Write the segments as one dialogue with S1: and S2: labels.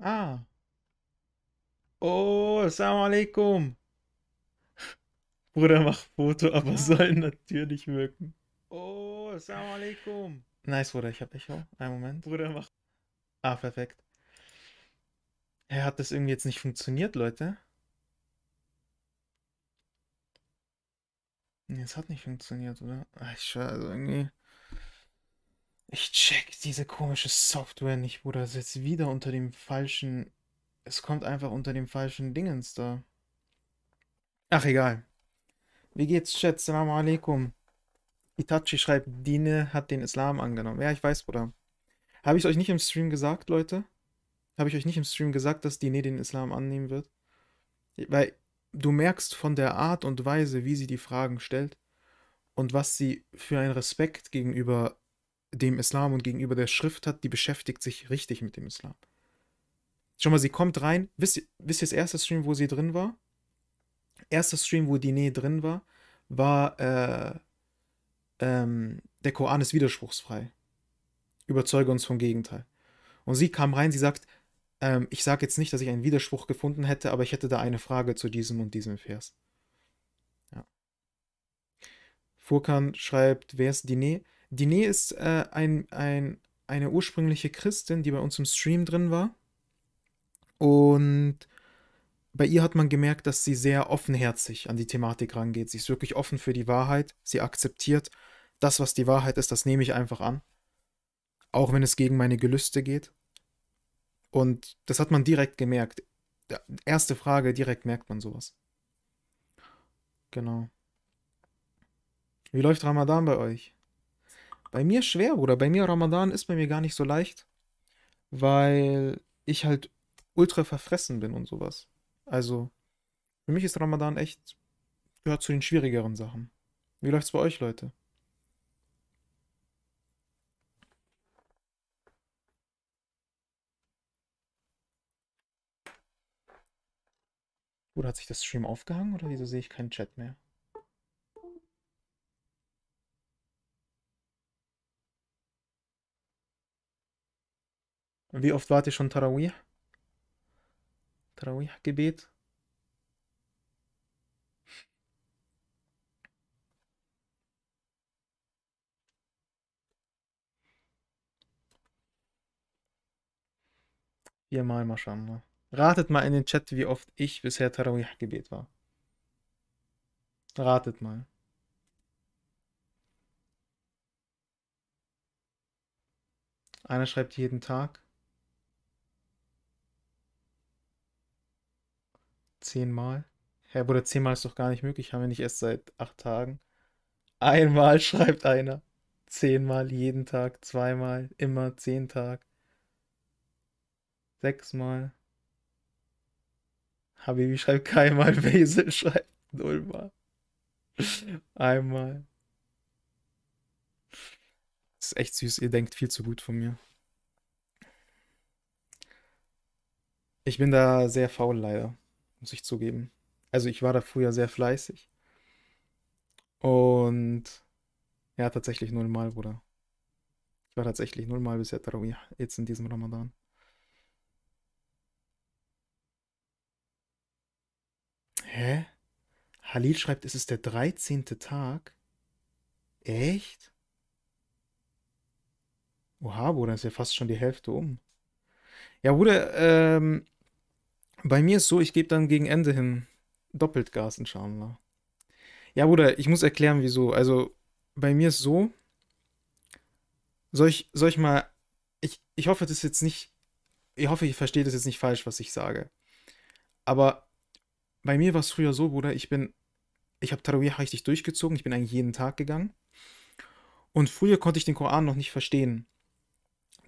S1: Ah.
S2: Oh, Assalamu alaikum. Bruder, mach Foto, aber ja. soll natürlich wirken. Oh, Assalamu alaikum. Nice, Bruder, ich hab Echo. Einen Moment. Bruder, mach. Ah, perfekt. Hä, hat das irgendwie jetzt nicht funktioniert, Leute? Nee, es hat nicht funktioniert, oder? Ach, ich schwör, also irgendwie. Ich check diese komische Software nicht, Bruder. Das ist jetzt wieder unter dem falschen. Es kommt einfach unter dem falschen Dingens da. Ach, egal. Wie geht's, Chat? Salam alaikum. Itachi schreibt, Dine hat den Islam angenommen. Ja, ich weiß, Bruder. Habe ich euch nicht im Stream gesagt, Leute? Habe ich euch nicht im Stream gesagt, dass Dine den Islam annehmen wird? Weil du merkst von der Art und Weise, wie sie die Fragen stellt und was sie für einen Respekt gegenüber dem Islam und gegenüber der Schrift hat, die beschäftigt sich richtig mit dem Islam. Schau mal, sie kommt rein. Wisst, wisst ihr das erste Stream, wo sie drin war? Erster Stream, wo Dine drin war, war äh, ähm, der Koran ist widerspruchsfrei. Überzeuge uns vom Gegenteil. Und sie kam rein, sie sagt, ähm, ich sage jetzt nicht, dass ich einen Widerspruch gefunden hätte, aber ich hätte da eine Frage zu diesem und diesem Vers. Ja. Furkan schreibt, wer ist Dine? Dine ist äh, ein, ein, eine ursprüngliche Christin, die bei uns im Stream drin war. Und bei ihr hat man gemerkt, dass sie sehr offenherzig an die Thematik rangeht. Sie ist wirklich offen für die Wahrheit. Sie akzeptiert das, was die Wahrheit ist, das nehme ich einfach an. Auch wenn es gegen meine Gelüste geht. Und das hat man direkt gemerkt. Erste Frage, direkt merkt man sowas. Genau. Wie läuft Ramadan bei euch? Bei mir schwer, Bruder. Bei mir Ramadan ist bei mir gar nicht so leicht, weil ich halt ultra verfressen bin und sowas. Also, für mich ist Ramadan echt, gehört zu den schwierigeren Sachen. Wie läuft's bei euch, Leute? Oder hat sich das Stream aufgehangen oder wieso sehe ich keinen Chat mehr? Wie oft wart ihr schon Tarawih? Tarawih-Gebet? Viermal, mashallah. Ratet mal in den Chat, wie oft ich bisher Tarawih-Gebet war. Ratet mal. Einer schreibt jeden Tag. zehnmal. Herr Bruder, zehnmal ist doch gar nicht möglich, haben wir nicht erst seit acht Tagen. Einmal schreibt einer. Zehnmal jeden Tag, zweimal, immer zehn Tag. Sechsmal. Habibi schreibt keinmal, Wesel schreibt nullmal. Einmal. Das ist echt süß, ihr denkt viel zu gut von mir. Ich bin da sehr faul leider muss ich zugeben. Also ich war da früher sehr fleißig. Und ja, tatsächlich nullmal, Bruder. Ich war tatsächlich nullmal bisher Tarawih, jetzt in diesem Ramadan. Hä? Halil schreibt, es ist der 13. Tag. Echt? Oha, Bruder, ist ja fast schon die Hälfte um. Ja, Bruder, ähm, bei mir ist so, ich gebe dann gegen Ende hin doppelt Gas inshallah. Ne? Ja, Bruder, ich muss erklären, wieso. Also, bei mir ist so, soll ich, soll ich mal, ich, ich hoffe, das ist jetzt nicht, ich hoffe, ihr versteht das jetzt nicht falsch, was ich sage. Aber bei mir war es früher so, Bruder, ich bin, ich habe Tarawih richtig durchgezogen, ich bin eigentlich jeden Tag gegangen. Und früher konnte ich den Koran noch nicht verstehen.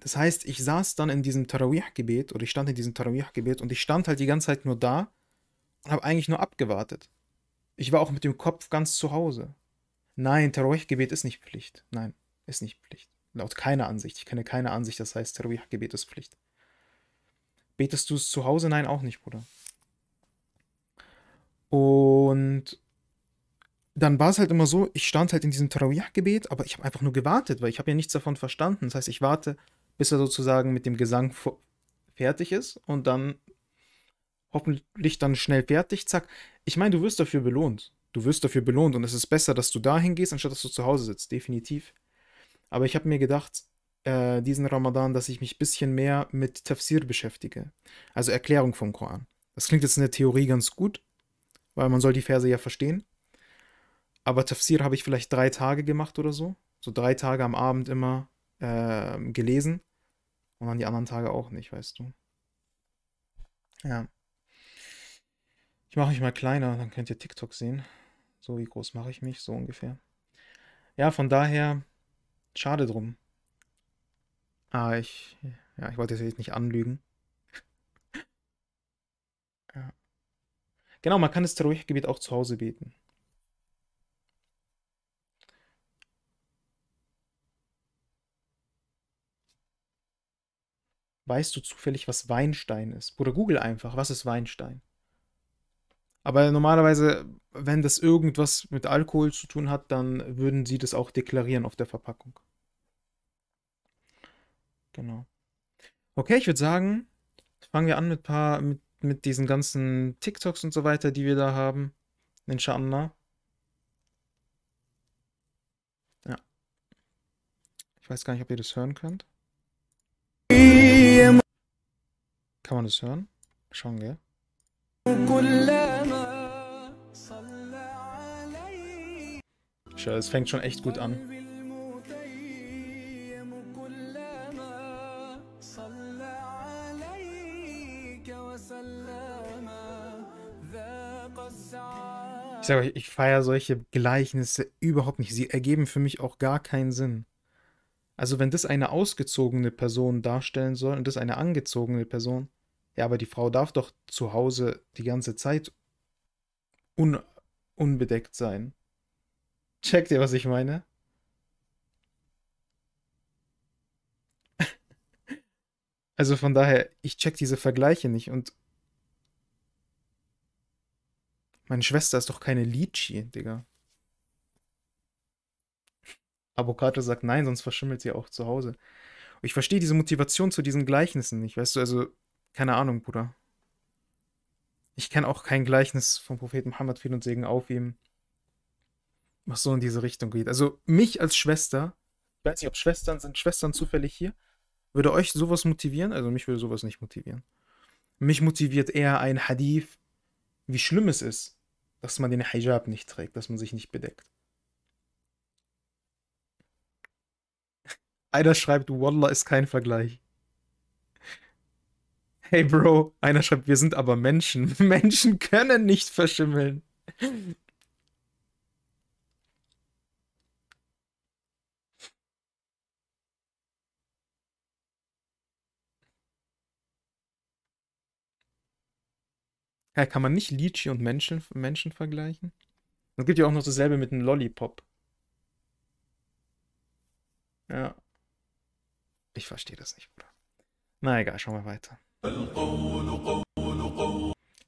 S2: Das heißt, ich saß dann in diesem Tarawih-Gebet oder ich stand in diesem Tarawih-Gebet und ich stand halt die ganze Zeit nur da und habe eigentlich nur abgewartet. Ich war auch mit dem Kopf ganz zu Hause. Nein, Tarawih-Gebet ist nicht Pflicht. Nein, ist nicht Pflicht. Laut keiner Ansicht. Ich kenne keine Ansicht, das heißt, Tarawih-Gebet ist Pflicht. Betest du es zu Hause? Nein, auch nicht, Bruder. Und dann war es halt immer so, ich stand halt in diesem Tarawih-Gebet, aber ich habe einfach nur gewartet, weil ich habe ja nichts davon verstanden. Das heißt, ich warte bis er sozusagen mit dem Gesang fertig ist und dann hoffentlich dann schnell fertig, zack. Ich meine, du wirst dafür belohnt. Du wirst dafür belohnt und es ist besser, dass du dahin gehst, anstatt dass du zu Hause sitzt, definitiv. Aber ich habe mir gedacht, äh, diesen Ramadan, dass ich mich ein bisschen mehr mit Tafsir beschäftige, also Erklärung vom Koran. Das klingt jetzt in der Theorie ganz gut, weil man soll die Verse ja verstehen. Aber Tafsir habe ich vielleicht drei Tage gemacht oder so, so drei Tage am Abend immer äh, gelesen und dann die anderen Tage auch nicht, weißt du. Ja. Ich mache mich mal kleiner, dann könnt ihr TikTok sehen. So, wie groß mache ich mich? So ungefähr. Ja, von daher, schade drum. Ah, ich, ja, ich wollte jetzt nicht anlügen. ja. Genau, man kann das Terawih-Gebet auch zu Hause beten. Weißt du zufällig, was Weinstein ist? Oder google einfach, was ist Weinstein? Aber normalerweise, wenn das irgendwas mit Alkohol zu tun hat, dann würden sie das auch deklarieren auf der Verpackung. Genau. Okay, ich würde sagen, fangen wir an mit paar mit, mit diesen ganzen TikToks und so weiter, die wir da haben. Inshallah. Ja. Ich weiß gar nicht, ob ihr das hören könnt. Kann man das hören? Schon, gell? Schau, es fängt schon echt gut an. Ich sage euch, ich feiere solche Gleichnisse überhaupt nicht. Sie ergeben für mich auch gar keinen Sinn. Also wenn das eine ausgezogene Person darstellen soll und das eine angezogene Person, ja, aber die Frau darf doch zu Hause die ganze Zeit un unbedeckt sein. Checkt ihr, was ich meine? also von daher, ich check diese Vergleiche nicht und meine Schwester ist doch keine Litschi, Digga. Avocado sagt nein, sonst verschimmelt sie auch zu Hause. ich verstehe diese Motivation zu diesen Gleichnissen nicht, weißt du, also keine Ahnung, Bruder. Ich kenne auch kein Gleichnis vom Propheten Muhammad, Frieden und Segen auf ihm, was so in diese Richtung geht. Also mich als Schwester, ich weiß nicht, ob Schwestern sind, Schwestern zufällig hier, würde euch sowas motivieren? Also mich würde sowas nicht motivieren. Mich motiviert eher ein Hadith, wie schlimm es ist, dass man den Hijab nicht trägt, dass man sich nicht bedeckt. Einer schreibt, Wallah ist kein Vergleich. Hey Bro, einer schreibt, wir sind aber Menschen. Menschen können nicht verschimmeln. Ja, kann man nicht Lychee und Menschen, Menschen vergleichen? Es gibt ja auch noch dasselbe mit einem Lollipop. Ja. Ich verstehe das nicht, Bruder. Na egal, schauen wir weiter.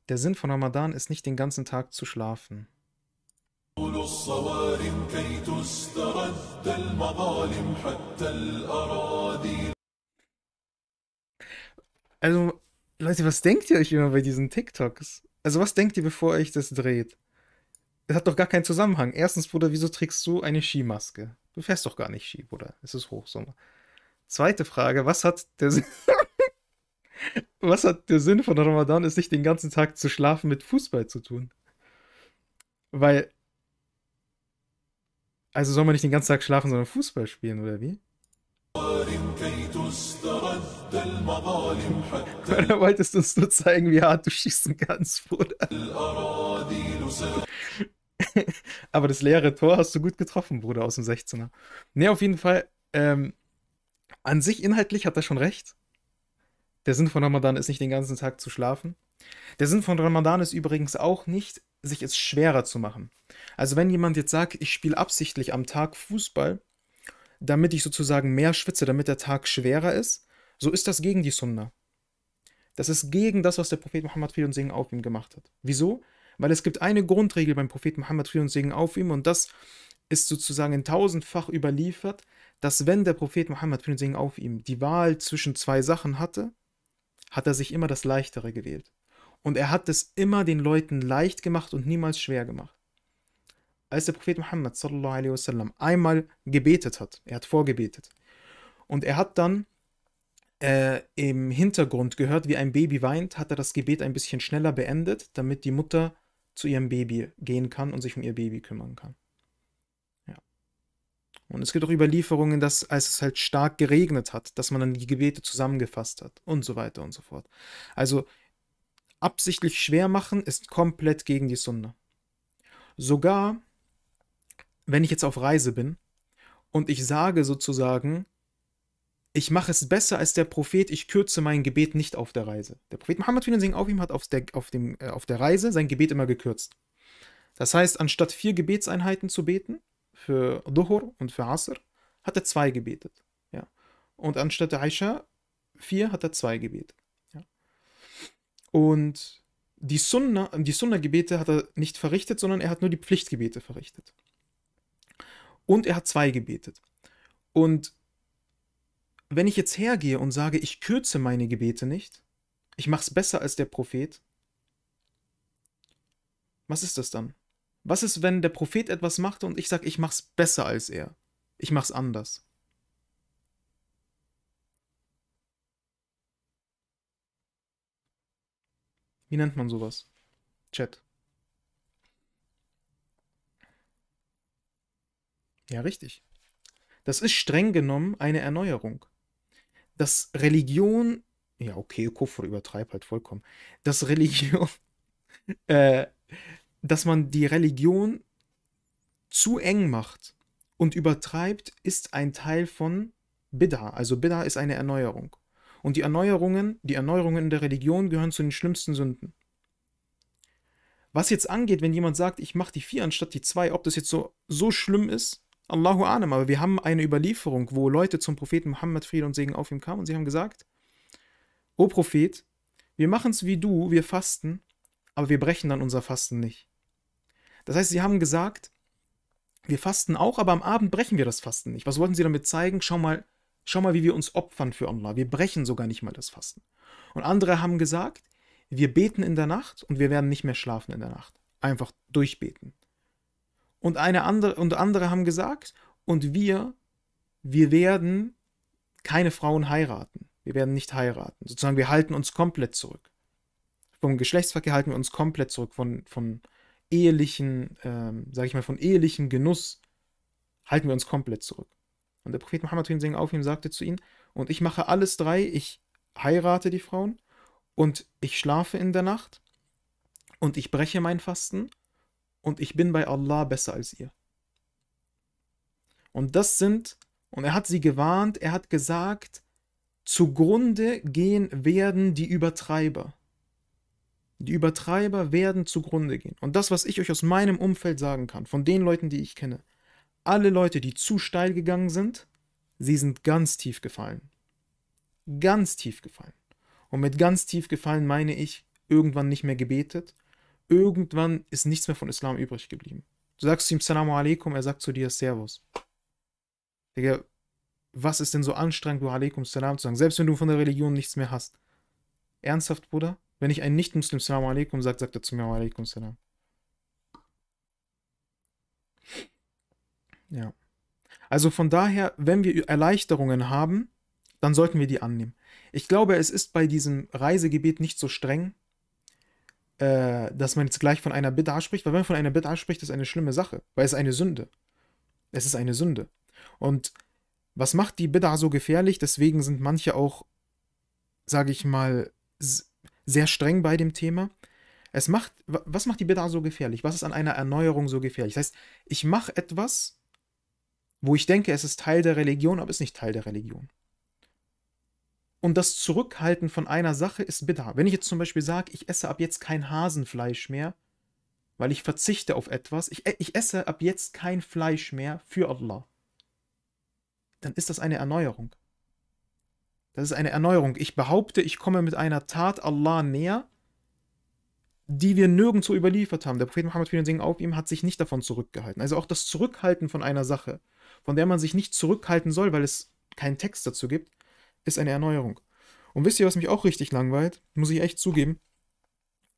S2: Der Sinn von Ramadan ist nicht den ganzen Tag zu schlafen. Also, Leute, was denkt ihr euch immer bei diesen TikToks? Also, was denkt ihr, bevor ihr euch das dreht? Es hat doch gar keinen Zusammenhang. Erstens, Bruder, wieso trägst du eine Skimaske? Du fährst doch gar nicht Ski, Bruder. Es ist Hochsommer. Zweite Frage, was hat der Sinn... Was hat der Sinn von Ramadan, ist nicht den ganzen Tag zu schlafen mit Fußball zu tun? Weil. Also soll man nicht den ganzen Tag schlafen, sondern Fußball spielen, oder wie? Oder wolltest du uns nur zeigen, wie hart du schießen kannst, Bruder? Aber das leere Tor hast du gut getroffen, Bruder, aus dem 16er. Ne, auf jeden Fall. Ähm, an sich inhaltlich hat er schon recht. Der Sinn von Ramadan ist nicht den ganzen Tag zu schlafen. Der Sinn von Ramadan ist übrigens auch nicht, sich es schwerer zu machen. Also wenn jemand jetzt sagt, ich spiele absichtlich am Tag Fußball, damit ich sozusagen mehr schwitze, damit der Tag schwerer ist, so ist das gegen die Sunna. Das ist gegen das, was der Prophet Muhammad Fried und Segen auf ihm gemacht hat. Wieso? Weil es gibt eine Grundregel beim Prophet Muhammad Fried und Segen auf ihm und das ist sozusagen in tausendfach überliefert, dass wenn der Prophet Muhammad Fried und Segen auf ihm die Wahl zwischen zwei Sachen hatte, hat er sich immer das Leichtere gewählt. Und er hat es immer den Leuten leicht gemacht und niemals schwer gemacht. Als der Prophet Muhammad wasallam einmal gebetet hat, er hat vorgebetet, und er hat dann äh, im Hintergrund gehört, wie ein Baby weint, hat er das Gebet ein bisschen schneller beendet, damit die Mutter zu ihrem Baby gehen kann und sich um ihr Baby kümmern kann. Und es gibt auch Überlieferungen, dass als es halt stark geregnet hat, dass man dann die Gebete zusammengefasst hat und so weiter und so fort. Also absichtlich schwer machen ist komplett gegen die Sunna. Sogar, wenn ich jetzt auf Reise bin und ich sage sozusagen, ich mache es besser als der Prophet, ich kürze mein Gebet nicht auf der Reise. Der Prophet Muhammad auf ihm hat auf der, auf, dem, äh, auf der Reise sein Gebet immer gekürzt. Das heißt, anstatt vier Gebetseinheiten zu beten, für Duhur und für Asr hat er zwei gebetet. Ja. Und anstatt Aisha vier hat er zwei gebetet. Ja. Und die Sunna, die Sunna-Gebete hat er nicht verrichtet, sondern er hat nur die Pflichtgebete verrichtet. Und er hat zwei gebetet. Und wenn ich jetzt hergehe und sage, ich kürze meine Gebete nicht, ich mache es besser als der Prophet, was ist das dann? Was ist, wenn der Prophet etwas machte und ich sage, ich mach's besser als er? Ich mach's anders. Wie nennt man sowas? Chat. Ja, richtig. Das ist streng genommen eine Erneuerung. Dass Religion, ja okay, Kufr übertreibt halt vollkommen, dass Religion äh, dass man die Religion zu eng macht und übertreibt, ist ein Teil von Bidda. Also Bidda ist eine Erneuerung. Und die Erneuerungen, die Erneuerungen in der Religion gehören zu den schlimmsten Sünden. Was jetzt angeht, wenn jemand sagt, ich mache die vier anstatt die zwei, ob das jetzt so, so schlimm ist, Allahu Alam, aber wir haben eine Überlieferung, wo Leute zum Propheten Muhammad Friede und Segen auf ihm kamen und sie haben gesagt, O Prophet, wir machen es wie du, wir fasten, aber wir brechen dann unser Fasten nicht. Das heißt, sie haben gesagt, wir fasten auch, aber am Abend brechen wir das Fasten nicht. Was wollten sie damit zeigen? Schau mal, schau mal, wie wir uns opfern für Allah. Wir brechen sogar nicht mal das Fasten. Und andere haben gesagt, wir beten in der Nacht und wir werden nicht mehr schlafen in der Nacht. Einfach durchbeten. Und, eine andere, und andere haben gesagt, und wir, wir werden keine Frauen heiraten. Wir werden nicht heiraten. Sozusagen, wir halten uns komplett zurück. Vom Geschlechtsverkehr halten wir uns komplett zurück, von, von ehelichen, ähm, sage ich mal, von ehelichen Genuss halten wir uns komplett zurück. Und der Prophet Muhammad Segen auf ihm sagte zu ihnen, und ich mache alles drei, ich heirate die Frauen und ich schlafe in der Nacht und ich breche mein Fasten und ich bin bei Allah besser als ihr. Und das sind, und er hat sie gewarnt, er hat gesagt, zugrunde gehen werden die Übertreiber. Die Übertreiber werden zugrunde gehen. Und das, was ich euch aus meinem Umfeld sagen kann, von den Leuten, die ich kenne, alle Leute, die zu steil gegangen sind, sie sind ganz tief gefallen. Ganz tief gefallen. Und mit ganz tief gefallen meine ich, irgendwann nicht mehr gebetet, irgendwann ist nichts mehr von Islam übrig geblieben. Du sagst zu ihm Salamu alaikum, er sagt zu dir Servus. Digga, was ist denn so anstrengend, du alaikum salam zu sagen, selbst wenn du von der Religion nichts mehr hast? Ernsthaft, Bruder? Wenn ich einen Nicht-Muslim Salam alaikum sagt, sagt er zu mir alaikum salam. Ja. Also von daher, wenn wir Erleichterungen haben, dann sollten wir die annehmen. Ich glaube, es ist bei diesem Reisegebet nicht so streng, äh, dass man jetzt gleich von einer Bid'a spricht, weil wenn man von einer Bid'a spricht, ist eine schlimme Sache, weil es ist eine Sünde. Es ist eine Sünde. Und was macht die Bid'a so gefährlich? Deswegen sind manche auch, sage ich mal, sehr streng bei dem Thema. Es macht, was macht die Bid'a so gefährlich? Was ist an einer Erneuerung so gefährlich? Das heißt, ich mache etwas, wo ich denke, es ist Teil der Religion, aber es ist nicht Teil der Religion. Und das Zurückhalten von einer Sache ist Bid'a. Wenn ich jetzt zum Beispiel sage, ich esse ab jetzt kein Hasenfleisch mehr, weil ich verzichte auf etwas, ich, äh, ich esse ab jetzt kein Fleisch mehr für Allah, dann ist das eine Erneuerung. Das ist eine Erneuerung. Ich behaupte, ich komme mit einer Tat Allah näher, die wir nirgendwo überliefert haben. Der Prophet Muhammad für den Segen auf ihm hat sich nicht davon zurückgehalten. Also auch das Zurückhalten von einer Sache, von der man sich nicht zurückhalten soll, weil es keinen Text dazu gibt, ist eine Erneuerung. Und wisst ihr, was mich auch richtig langweilt? Muss ich echt zugeben.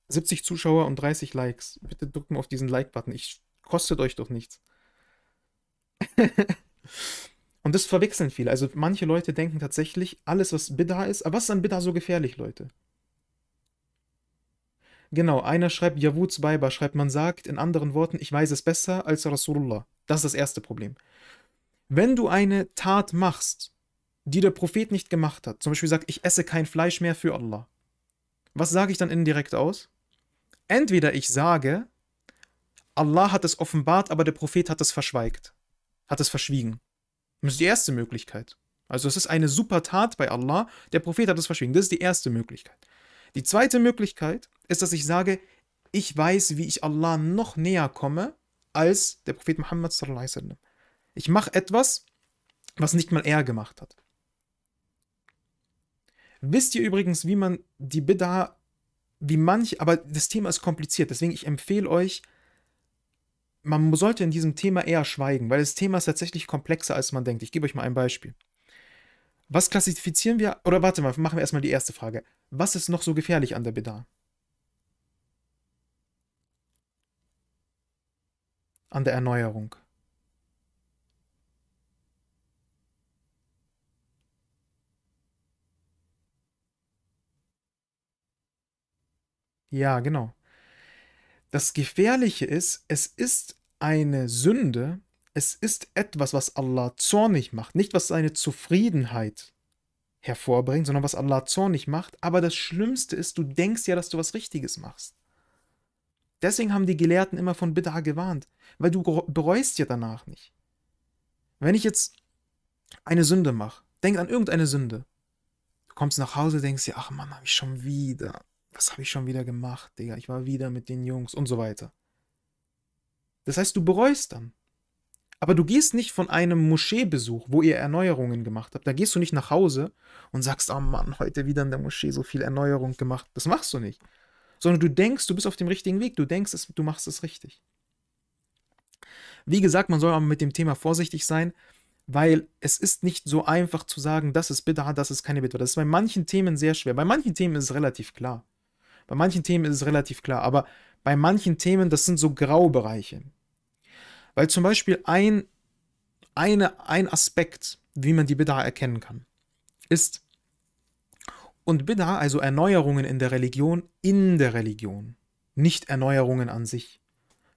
S2: 70 Zuschauer und 30 Likes. Bitte drückt mal auf diesen Like-Button. Ich kostet euch doch nichts. Und das verwechseln viele. Also manche Leute denken tatsächlich, alles, was Bidda ist, aber was ist an Bidda so gefährlich, Leute? Genau, einer schreibt, Yavuz Baiba schreibt, man sagt in anderen Worten, ich weiß es besser als Rasulullah. Das ist das erste Problem. Wenn du eine Tat machst, die der Prophet nicht gemacht hat, zum Beispiel sagt, ich esse kein Fleisch mehr für Allah, was sage ich dann indirekt aus? Entweder ich sage, Allah hat es offenbart, aber der Prophet hat es verschweigt, hat es verschwiegen das ist die erste Möglichkeit. Also es ist eine super Tat bei Allah, der Prophet hat es verschwiegen. Das ist die erste Möglichkeit. Die zweite Möglichkeit ist, dass ich sage, ich weiß, wie ich Allah noch näher komme als der Prophet Muhammad Ich mache etwas, was nicht mal er gemacht hat. Wisst ihr übrigens, wie man die Bid'a, wie manch, aber das Thema ist kompliziert, deswegen ich empfehle euch, man sollte in diesem Thema eher schweigen, weil das Thema ist tatsächlich komplexer, als man denkt. Ich gebe euch mal ein Beispiel. Was klassifizieren wir? Oder warte mal, machen wir erstmal die erste Frage. Was ist noch so gefährlich an der Beda? An der Erneuerung. Ja, genau. Das Gefährliche ist, es ist eine Sünde, es ist etwas, was Allah zornig macht, nicht was seine Zufriedenheit hervorbringt, sondern was Allah zornig macht. Aber das Schlimmste ist, du denkst ja, dass du was Richtiges machst. Deswegen haben die Gelehrten immer von Bid'a gewarnt, weil du bereust ja danach nicht. Wenn ich jetzt eine Sünde mache, denk an irgendeine Sünde. Du kommst nach Hause, denkst dir, ach Mann, habe ich schon wieder was habe ich schon wieder gemacht, Digga? Ich war wieder mit den Jungs und so weiter. Das heißt, du bereust dann. Aber du gehst nicht von einem Moscheebesuch, wo ihr Erneuerungen gemacht habt. Da gehst du nicht nach Hause und sagst, oh Mann, heute wieder in der Moschee so viel Erneuerung gemacht. Das machst du nicht. Sondern du denkst, du bist auf dem richtigen Weg. Du denkst, du machst es richtig. Wie gesagt, man soll aber mit dem Thema vorsichtig sein, weil es ist nicht so einfach zu sagen, das ist Bid'a, das ist keine Bid'a. Das ist bei manchen Themen sehr schwer. Bei manchen Themen ist es relativ klar. Bei manchen Themen ist es relativ klar, aber bei manchen Themen, das sind so Graubereiche. Weil zum Beispiel ein, eine, ein Aspekt, wie man die Bid'a erkennen kann, ist und Bid'a, also Erneuerungen in der Religion, in der Religion, nicht Erneuerungen an sich.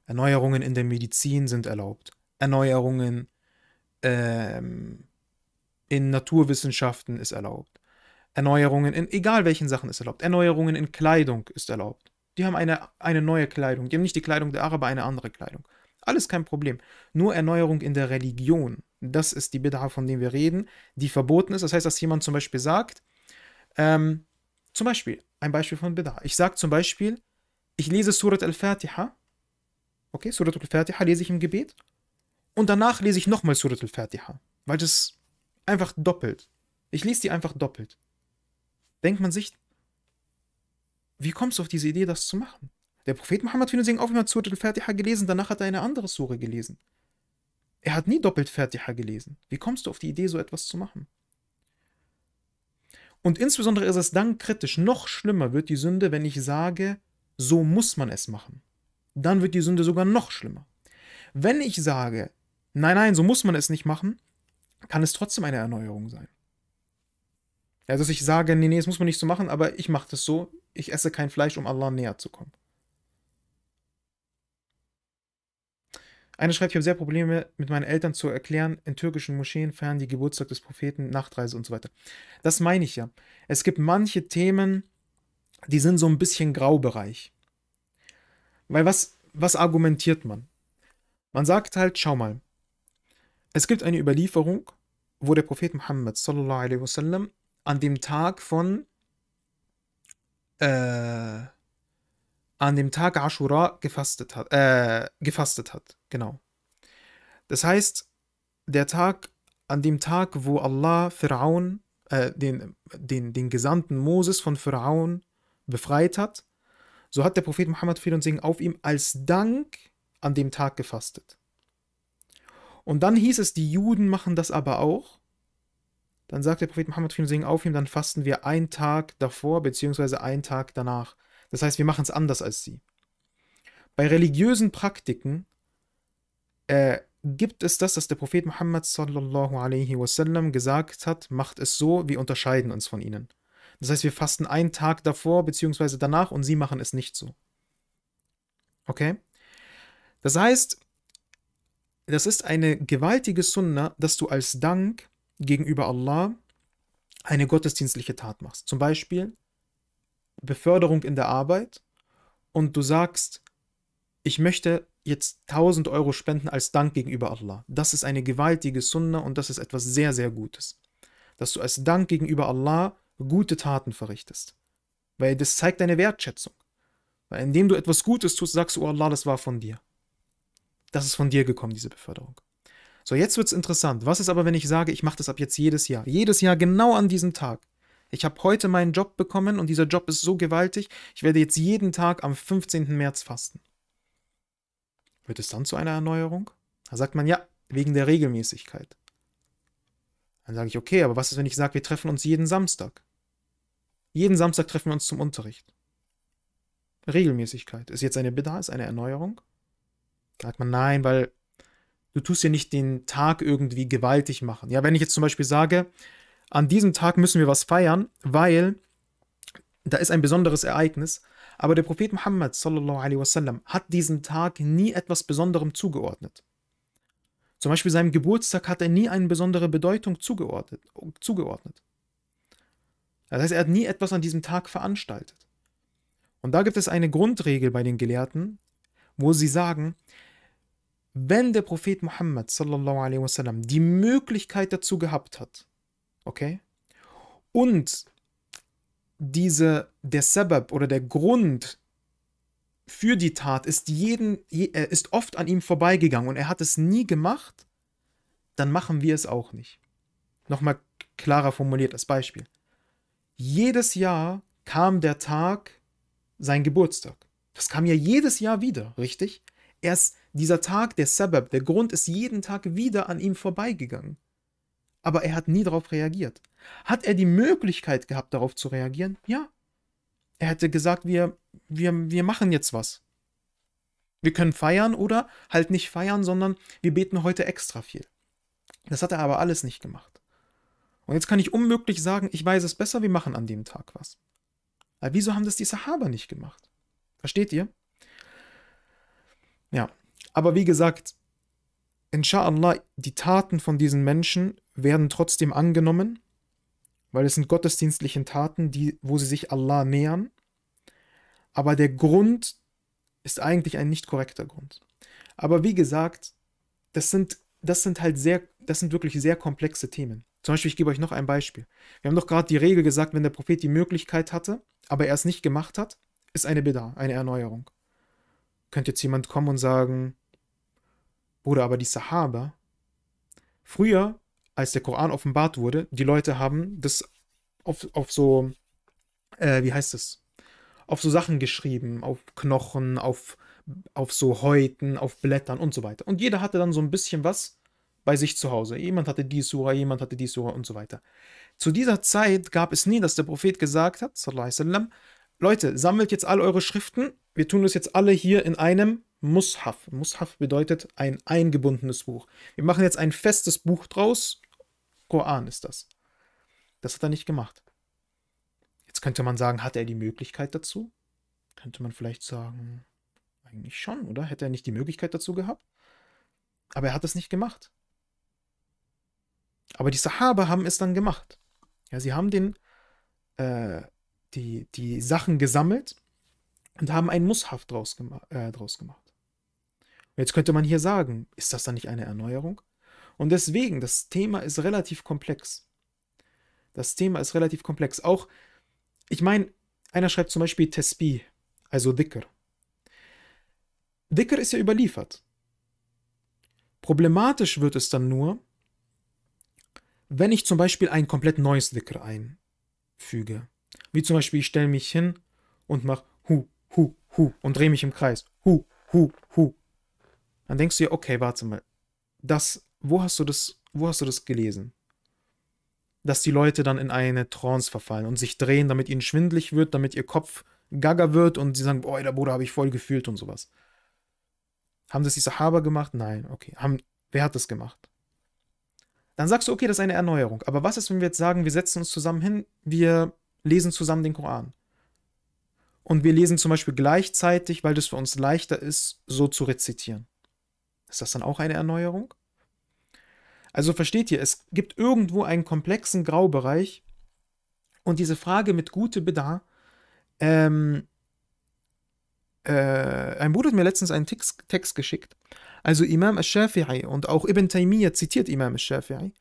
S2: Erneuerungen in der Medizin sind erlaubt. Erneuerungen ähm, in Naturwissenschaften ist erlaubt. Erneuerungen in egal welchen Sachen ist erlaubt. Erneuerungen in Kleidung ist erlaubt. Die haben eine, eine neue Kleidung. Die haben nicht die Kleidung der Araber, eine andere Kleidung. Alles kein Problem. Nur Erneuerung in der Religion. Das ist die Bid'a, von der wir reden, die verboten ist. Das heißt, dass jemand zum Beispiel sagt, ähm, zum Beispiel, ein Beispiel von Bid'a. Ich sage zum Beispiel, ich lese Surat al-Fatiha. Okay, Surat al-Fatiha lese ich im Gebet. Und danach lese ich nochmal Surat al-Fatiha, weil das einfach doppelt. Ich lese die einfach doppelt denkt man sich, wie kommst du auf diese Idee, das zu machen? Der Prophet Muhammad Finusing auf immer Surat al-Fatiha gelesen, danach hat er eine andere Sure gelesen. Er hat nie doppelt Fatiha gelesen. Wie kommst du auf die Idee, so etwas zu machen? Und insbesondere ist es dann kritisch. Noch schlimmer wird die Sünde, wenn ich sage, so muss man es machen. Dann wird die Sünde sogar noch schlimmer. Wenn ich sage, nein, nein, so muss man es nicht machen, kann es trotzdem eine Erneuerung sein. Also dass ich sage, nee, nee, das muss man nicht so machen, aber ich mache das so, ich esse kein Fleisch, um Allah näher zu kommen. Eine schreibt, ich habe sehr Probleme mit meinen Eltern zu erklären, in türkischen Moscheen feiern die Geburtstag des Propheten, Nachtreise und so weiter. Das meine ich ja. Es gibt manche Themen, die sind so ein bisschen Graubereich. Weil was, was argumentiert man? Man sagt halt, schau mal, es gibt eine Überlieferung, wo der Prophet Muhammad sallallahu alaihi wasallam an dem Tag von äh, an dem Tag Ashura gefastet hat, äh, gefastet hat, genau. Das heißt, der Tag, an dem Tag, wo Allah Pharaon, äh, den, den, den Gesandten Moses von Pharaon befreit hat, so hat der Prophet Muhammad Frieden und Segen auf ihm als Dank an dem Tag gefastet. Und dann hieß es, die Juden machen das aber auch. Dann sagt der Prophet Muhammad Frieden auf ihm, dann fasten wir einen Tag davor beziehungsweise einen Tag danach. Das heißt, wir machen es anders als sie. Bei religiösen Praktiken äh, gibt es das, dass der Prophet Muhammad sallallahu alaihi wasallam gesagt hat, macht es so, wir unterscheiden uns von ihnen. Das heißt, wir fasten einen Tag davor beziehungsweise danach und sie machen es nicht so. Okay? Das heißt, das ist eine gewaltige Sunna, dass du als Dank gegenüber Allah eine gottesdienstliche Tat machst. Zum Beispiel Beförderung in der Arbeit und du sagst, ich möchte jetzt 1000 Euro spenden als Dank gegenüber Allah. Das ist eine gewaltige Sunna und das ist etwas sehr, sehr Gutes. Dass du als Dank gegenüber Allah gute Taten verrichtest. Weil das zeigt deine Wertschätzung. Weil indem du etwas Gutes tust, sagst du, oh Allah, das war von dir. Das ist von dir gekommen, diese Beförderung. So, jetzt wird es interessant. Was ist aber, wenn ich sage, ich mache das ab jetzt jedes Jahr? Jedes Jahr genau an diesem Tag. Ich habe heute meinen Job bekommen und dieser Job ist so gewaltig, ich werde jetzt jeden Tag am 15. März fasten. Wird es dann zu einer Erneuerung? Da sagt man ja, wegen der Regelmäßigkeit. Dann sage ich, okay, aber was ist, wenn ich sage, wir treffen uns jeden Samstag? Jeden Samstag treffen wir uns zum Unterricht. Regelmäßigkeit. Ist jetzt eine Bidda, ist eine Erneuerung? Da sagt man nein, weil du tust dir nicht den Tag irgendwie gewaltig machen. Ja, wenn ich jetzt zum Beispiel sage, an diesem Tag müssen wir was feiern, weil da ist ein besonderes Ereignis, aber der Prophet Muhammad wasallam hat diesem Tag nie etwas Besonderem zugeordnet. Zum Beispiel seinem Geburtstag hat er nie eine besondere Bedeutung zugeordnet. zugeordnet. Das heißt, er hat nie etwas an diesem Tag veranstaltet. Und da gibt es eine Grundregel bei den Gelehrten, wo sie sagen, wenn der Prophet Muhammad wasallam die Möglichkeit dazu gehabt hat, okay, und diese, der Sabab oder der Grund für die Tat ist, jeden, äh, ist oft an ihm vorbeigegangen und er hat es nie gemacht, dann machen wir es auch nicht. Nochmal klarer formuliert als Beispiel. Jedes Jahr kam der Tag, sein Geburtstag. Das kam ja jedes Jahr wieder, richtig? Erst dieser Tag, der Sabbat, der Grund ist jeden Tag wieder an ihm vorbeigegangen. Aber er hat nie darauf reagiert. Hat er die Möglichkeit gehabt, darauf zu reagieren? Ja. Er hätte gesagt, wir, wir, wir machen jetzt was. Wir können feiern oder halt nicht feiern, sondern wir beten heute extra viel. Das hat er aber alles nicht gemacht. Und jetzt kann ich unmöglich sagen, ich weiß es besser, wir machen an dem Tag was. Aber wieso haben das die Sahaba nicht gemacht? Versteht ihr? Aber wie gesagt, inshallah, die Taten von diesen Menschen werden trotzdem angenommen, weil es sind gottesdienstliche Taten, die, wo sie sich Allah nähern. Aber der Grund ist eigentlich ein nicht korrekter Grund. Aber wie gesagt, das sind, das sind halt sehr, das sind wirklich sehr komplexe Themen. Zum Beispiel, ich gebe euch noch ein Beispiel. Wir haben doch gerade die Regel gesagt, wenn der Prophet die Möglichkeit hatte, aber er es nicht gemacht hat, ist eine Bidda, eine Erneuerung. Könnte jetzt jemand kommen und sagen, oder aber die Sahaba, früher, als der Koran offenbart wurde, die Leute haben das auf, auf so, äh, wie heißt es, auf so Sachen geschrieben, auf Knochen, auf, auf so Häuten, auf Blättern und so weiter. Und jeder hatte dann so ein bisschen was bei sich zu Hause. Jemand hatte die Sura, jemand hatte die Sura und so weiter. Zu dieser Zeit gab es nie, dass der Prophet gesagt hat, Leute, sammelt jetzt all eure Schriften, wir tun das jetzt alle hier in einem Mushaf. Mushaf bedeutet ein eingebundenes Buch. Wir machen jetzt ein festes Buch draus. Koran ist das. Das hat er nicht gemacht. Jetzt könnte man sagen, hat er die Möglichkeit dazu? Könnte man vielleicht sagen, eigentlich schon, oder? Hätte er nicht die Möglichkeit dazu gehabt? Aber er hat es nicht gemacht. Aber die Sahaba haben es dann gemacht. Ja, sie haben den, äh, die, die Sachen gesammelt und haben ein Mushaf draus, gema äh, draus gemacht. Jetzt könnte man hier sagen, ist das dann nicht eine Erneuerung? Und deswegen, das Thema ist relativ komplex. Das Thema ist relativ komplex. Auch, ich meine, einer schreibt zum Beispiel Tespi, also Dhikr. Dhikr ist ja überliefert. Problematisch wird es dann nur, wenn ich zum Beispiel ein komplett neues Dhikr einfüge. Wie zum Beispiel, ich stelle mich hin und mache Hu, Hu, Hu und drehe mich im Kreis. Hu, Hu, Hu, dann denkst du ja, okay, warte mal. Das, wo hast du das, wo hast du das gelesen? Dass die Leute dann in eine Trance verfallen und sich drehen, damit ihnen schwindlig wird, damit ihr Kopf gaga wird und sie sagen, boah, der Bruder habe ich voll gefühlt und sowas. Haben das die Sahaba gemacht? Nein, okay. Haben, wer hat das gemacht? Dann sagst du, okay, das ist eine Erneuerung. Aber was ist, wenn wir jetzt sagen, wir setzen uns zusammen hin, wir lesen zusammen den Koran? Und wir lesen zum Beispiel gleichzeitig, weil das für uns leichter ist, so zu rezitieren. Ist das dann auch eine Erneuerung? Also versteht ihr, es gibt irgendwo einen komplexen Graubereich und diese Frage mit gute Bedarf. Ähm, äh, ein Bruder hat mir letztens einen Text, Text geschickt. Also Imam al-Shafi'i und auch Ibn Taymiyyah zitiert Imam al-Shafi'i,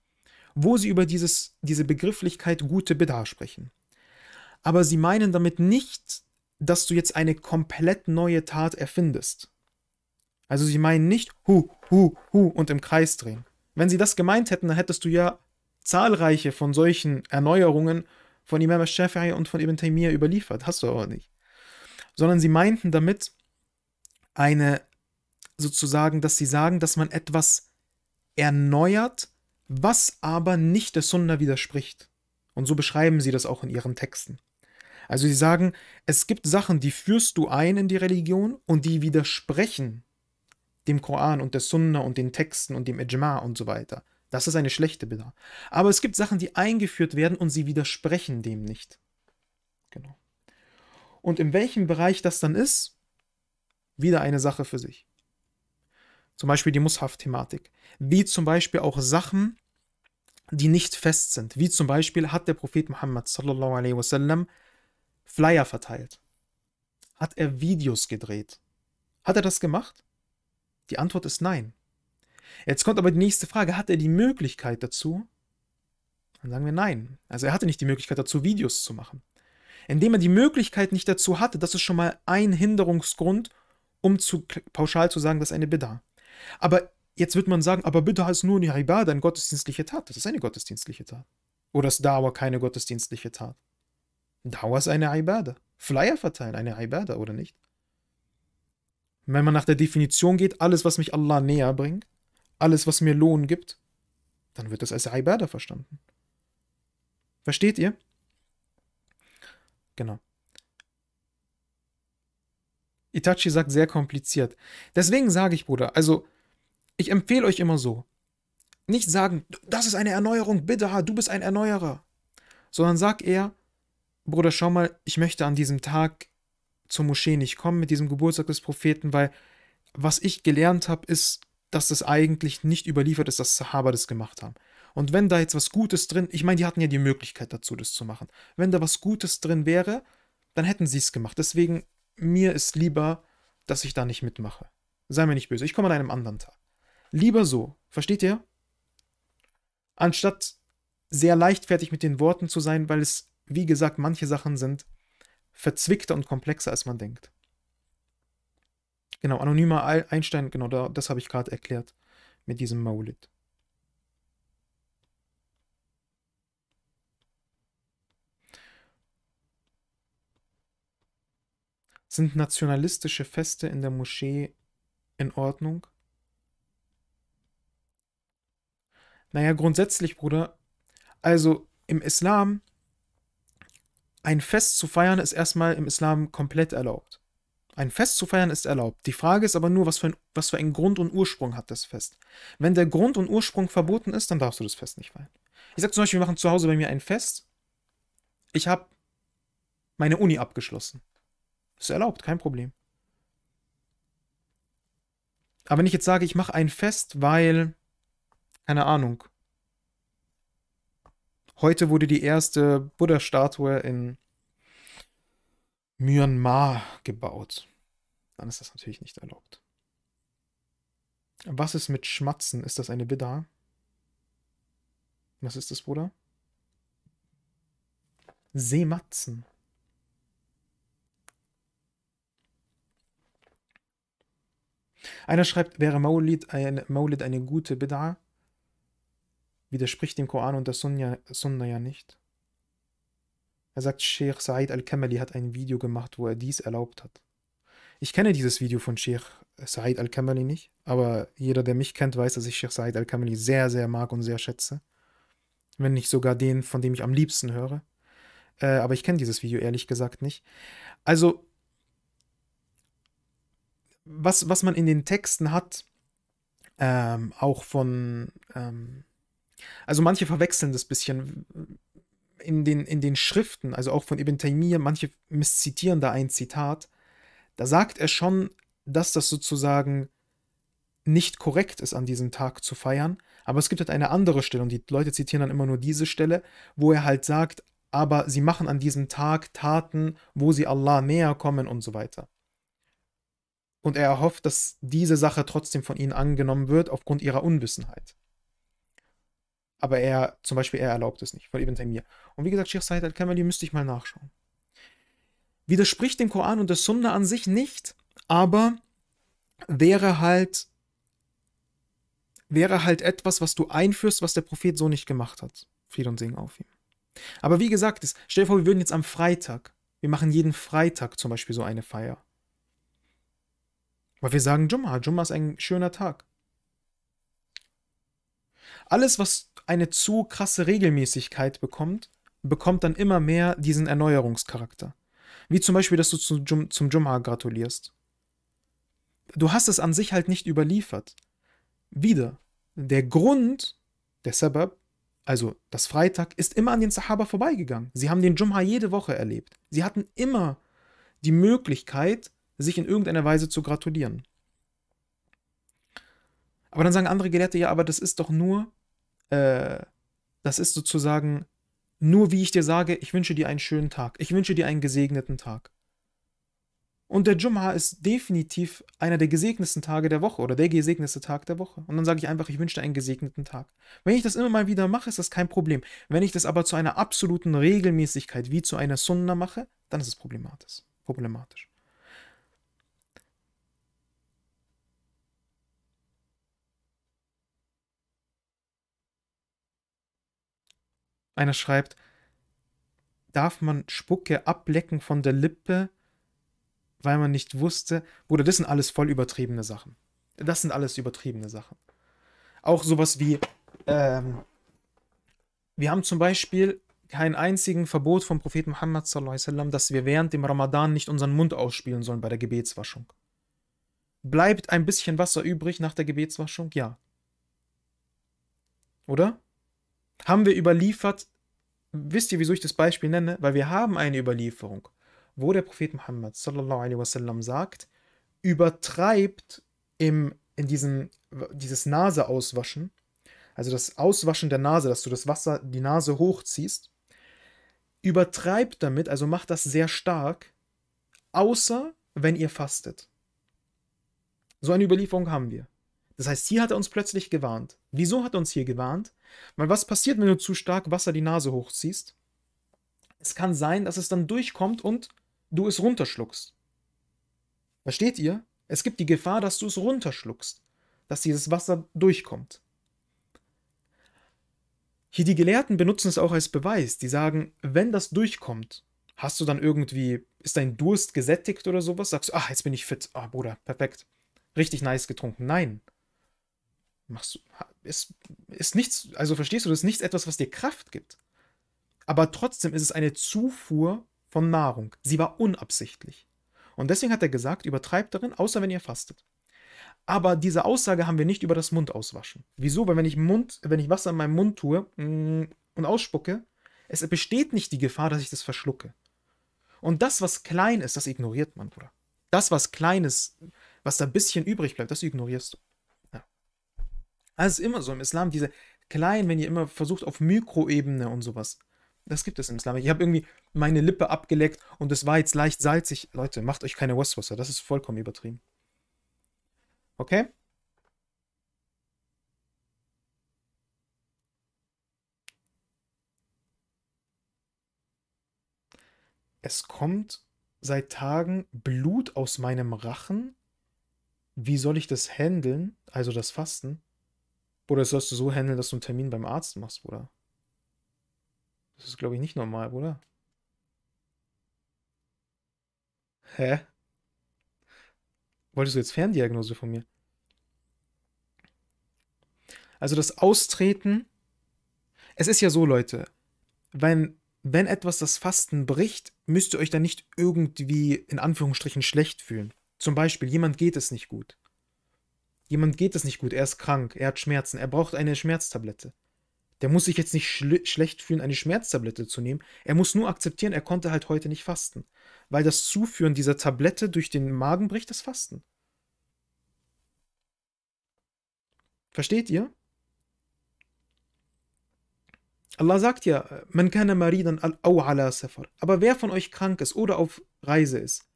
S2: wo sie über dieses, diese Begrifflichkeit gute Bid'ah sprechen. Aber sie meinen damit nicht, dass du jetzt eine komplett neue Tat erfindest. Also sie meinen nicht hu, hu, hu und im Kreis drehen. Wenn sie das gemeint hätten, dann hättest du ja zahlreiche von solchen Erneuerungen von Imam al Shafi'i und von Ibn Taymiyyah überliefert. Hast du aber nicht. Sondern sie meinten damit eine, sozusagen, dass sie sagen, dass man etwas erneuert, was aber nicht der Sunna widerspricht. Und so beschreiben sie das auch in ihren Texten. Also sie sagen, es gibt Sachen, die führst du ein in die Religion und die widersprechen dem Koran und der Sunna und den Texten und dem Ijma und so weiter. Das ist eine schlechte Bid'ah. Aber es gibt Sachen, die eingeführt werden und sie widersprechen dem nicht. Genau. Und in welchem Bereich das dann ist, wieder eine Sache für sich. Zum Beispiel die Mushaf-Thematik. Wie zum Beispiel auch Sachen, die nicht fest sind. Wie zum Beispiel hat der Prophet Muhammad sallallahu alaihi wasallam Flyer verteilt. Hat er Videos gedreht? Hat er das gemacht? Die Antwort ist nein. Jetzt kommt aber die nächste Frage, hat er die Möglichkeit dazu? Dann sagen wir nein. Also er hatte nicht die Möglichkeit dazu, Videos zu machen. Indem er die Möglichkeit nicht dazu hatte, das ist schon mal ein Hinderungsgrund, um zu, pauschal zu sagen, das ist eine Bidda. Aber jetzt wird man sagen, aber Bidda ist nur eine Ibada, eine gottesdienstliche Tat. Das ist eine gottesdienstliche Tat. Oder ist Dawa keine gottesdienstliche Tat? Dawa ist eine Ibada. Flyer verteilen, eine Ibada, oder nicht? wenn man nach der Definition geht, alles, was mich Allah näher bringt, alles, was mir Lohn gibt, dann wird das als Ibadah verstanden. Versteht ihr? Genau. Itachi sagt sehr kompliziert. Deswegen sage ich, Bruder, also ich empfehle euch immer so. Nicht sagen, das ist eine Erneuerung, bitte, du bist ein Erneuerer. Sondern sag eher, Bruder, schau mal, ich möchte an diesem Tag zur Moschee nicht kommen mit diesem Geburtstag des Propheten, weil was ich gelernt habe, ist, dass das eigentlich nicht überliefert ist, dass Sahaba das gemacht haben. Und wenn da jetzt was Gutes drin, ich meine, die hatten ja die Möglichkeit dazu, das zu machen. Wenn da was Gutes drin wäre, dann hätten sie es gemacht. Deswegen, mir ist lieber, dass ich da nicht mitmache. Sei mir nicht böse, ich komme an einem anderen Tag. Lieber so, versteht ihr? Anstatt sehr leichtfertig mit den Worten zu sein, weil es, wie gesagt, manche Sachen sind, verzwickter und komplexer, als man denkt. Genau, anonymer Einstein, genau, da, das habe ich gerade erklärt mit diesem Maulid. Sind nationalistische Feste in der Moschee in Ordnung? Naja, grundsätzlich, Bruder, also im Islam ein Fest zu feiern ist erstmal im Islam komplett erlaubt. Ein Fest zu feiern ist erlaubt. Die Frage ist aber nur, was für, ein, was für einen Grund und Ursprung hat das Fest. Wenn der Grund und Ursprung verboten ist, dann darfst du das Fest nicht feiern. Ich sage zum Beispiel, wir machen zu Hause bei mir ein Fest. Ich habe meine Uni abgeschlossen. Ist erlaubt, kein Problem. Aber wenn ich jetzt sage, ich mache ein Fest, weil, keine Ahnung, Heute wurde die erste Buddha-Statue in Myanmar gebaut. Dann ist das natürlich nicht erlaubt. Was ist mit Schmatzen? Ist das eine Bidda? Was ist das, Bruder? Seematzen. Einer schreibt, wäre Maulid, ein, Maulid eine gute Bid'a? widerspricht dem Koran und der Sunna, ja nicht. Er sagt, Sheikh Said al-Kamali hat ein Video gemacht, wo er dies erlaubt hat. Ich kenne dieses Video von Sheikh Said al-Kamali nicht, aber jeder, der mich kennt, weiß, dass ich Sheikh Said al-Kamali sehr, sehr mag und sehr schätze. Wenn nicht sogar den, von dem ich am liebsten höre. Äh, aber ich kenne dieses Video ehrlich gesagt nicht. Also, was, was man in den Texten hat, ähm, auch von ähm, also manche verwechseln das bisschen in den, in den Schriften, also auch von Ibn Taymiyyah, manche misszitieren da ein Zitat. Da sagt er schon, dass das sozusagen nicht korrekt ist, an diesem Tag zu feiern. Aber es gibt halt eine andere Stelle und die Leute zitieren dann immer nur diese Stelle, wo er halt sagt, aber sie machen an diesem Tag Taten, wo sie Allah näher kommen und so weiter. Und er erhofft, dass diese Sache trotzdem von ihnen angenommen wird aufgrund ihrer Unwissenheit. Aber er, zum Beispiel, er erlaubt es nicht, von Ibn Taymiyyah. Und wie gesagt, Sheikh Said al-Kamali müsste ich mal nachschauen. Widerspricht dem Koran und der Sunna an sich nicht, aber wäre halt, wäre halt etwas, was du einführst, was der Prophet so nicht gemacht hat. Fried und Segen auf ihm. Aber wie gesagt, stell dir vor, wir würden jetzt am Freitag, wir machen jeden Freitag zum Beispiel so eine Feier. Weil wir sagen Jumma, Jumma ist ein schöner Tag. Alles, was eine zu krasse Regelmäßigkeit bekommt, bekommt dann immer mehr diesen Erneuerungscharakter. Wie zum Beispiel, dass du zum, Jum zum Jum'a gratulierst. Du hast es an sich halt nicht überliefert. Wieder, der Grund, der Sabab, also das Freitag, ist immer an den Sahaba vorbeigegangen. Sie haben den Jumha jede Woche erlebt. Sie hatten immer die Möglichkeit, sich in irgendeiner Weise zu gratulieren. Aber dann sagen andere Gelehrte, ja, aber das ist doch nur äh, das ist sozusagen nur wie ich dir sage, ich wünsche dir einen schönen Tag, ich wünsche dir einen gesegneten Tag. Und der Jum'a ist definitiv einer der gesegnetsten Tage der Woche oder der gesegnete Tag der Woche. Und dann sage ich einfach, ich wünsche dir einen gesegneten Tag. Wenn ich das immer mal wieder mache, ist das kein Problem. Wenn ich das aber zu einer absoluten Regelmäßigkeit wie zu einer Sunna mache, dann ist es problematisch. problematisch. Einer schreibt, darf man Spucke ablecken von der Lippe, weil man nicht wusste. Bruder, das sind alles voll übertriebene Sachen. Das sind alles übertriebene Sachen. Auch sowas wie, ähm, wir haben zum Beispiel kein einzigen Verbot vom Propheten Muhammad, dass wir während dem Ramadan nicht unseren Mund ausspielen sollen bei der Gebetswaschung. Bleibt ein bisschen Wasser übrig nach der Gebetswaschung? Ja. Oder? haben wir überliefert, wisst ihr, wieso ich das Beispiel nenne? Weil wir haben eine Überlieferung, wo der Prophet Muhammad wasallam sagt, übertreibt im, in diesem, dieses Naseauswaschen, also das Auswaschen der Nase, dass du das Wasser, die Nase hochziehst, übertreibt damit, also macht das sehr stark, außer wenn ihr fastet. So eine Überlieferung haben wir. Das heißt, hier hat er uns plötzlich gewarnt. Wieso hat er uns hier gewarnt? Weil was passiert, wenn du zu stark Wasser die Nase hochziehst? Es kann sein, dass es dann durchkommt und du es runterschluckst. Versteht ihr? Es gibt die Gefahr, dass du es runterschluckst, dass dieses Wasser durchkommt. Hier die Gelehrten benutzen es auch als Beweis. Die sagen, wenn das durchkommt, hast du dann irgendwie, ist dein Durst gesättigt oder sowas? Sagst du, ach, jetzt bin ich fit. Ah, Bruder, perfekt. Richtig nice getrunken. Nein. Machst du, es ist nichts, also verstehst du, das ist nichts etwas, was dir Kraft gibt. Aber trotzdem ist es eine Zufuhr von Nahrung. Sie war unabsichtlich. Und deswegen hat er gesagt, übertreibt darin, außer wenn ihr fastet. Aber diese Aussage haben wir nicht über das Mund auswaschen. Wieso? Weil wenn ich Mund, wenn ich Wasser in meinem Mund tue mm, und ausspucke, es besteht nicht die Gefahr, dass ich das verschlucke. Und das, was klein ist, das ignoriert man, Bruder. Das, was klein ist, was da ein bisschen übrig bleibt, das ignorierst du. Das also, ist immer so im Islam, diese kleinen, wenn ihr immer versucht auf Mikroebene und sowas. Das gibt es im Islam. Ich habe irgendwie meine Lippe abgeleckt und es war jetzt leicht salzig. Leute, macht euch keine Westwasser. Das ist vollkommen übertrieben. Okay? Es kommt seit Tagen Blut aus meinem Rachen. Wie soll ich das handeln? Also das Fasten. Bruder, das sollst du so handeln, dass du einen Termin beim Arzt machst, Bruder. Das ist, glaube ich, nicht normal, Bruder. Hä? Wolltest du jetzt Ferndiagnose von mir? Also das Austreten. Es ist ja so, Leute, wenn, wenn etwas das Fasten bricht, müsst ihr euch dann nicht irgendwie in Anführungsstrichen schlecht fühlen. Zum Beispiel, jemand geht es nicht gut. Jemand geht es nicht gut, er ist krank, er hat Schmerzen, er braucht eine Schmerztablette. Der muss sich jetzt nicht schl schlecht fühlen, eine Schmerztablette zu nehmen. Er muss nur akzeptieren, er konnte halt heute nicht fasten. Weil das Zuführen dieser Tablette durch den Magen bricht das Fasten. Versteht ihr? Allah sagt ja, man kann maridan al ala safar. Aber wer von euch krank ist oder auf Reise ist,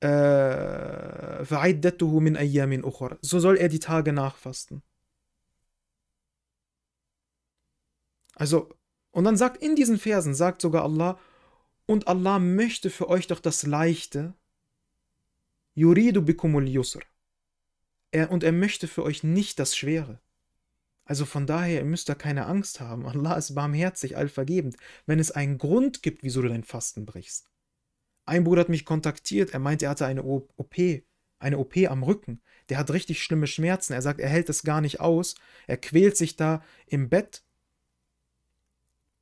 S2: فعدته من أيام أخر. So soll er die Tage nachfasten. Also, und dann sagt in diesen Versen, sagt sogar Allah, und Allah möchte für euch doch das Leichte. Yuridu bikumul yusr. Er, und er möchte für euch nicht das Schwere. Also von daher, ihr müsst da keine Angst haben. Allah ist barmherzig, allvergebend. Wenn es einen Grund gibt, wieso du dein Fasten brichst, ein Bruder hat mich kontaktiert, er meint, er hatte eine OP, eine OP am Rücken. Der hat richtig schlimme Schmerzen. Er sagt, er hält es gar nicht aus. Er quält sich da im Bett.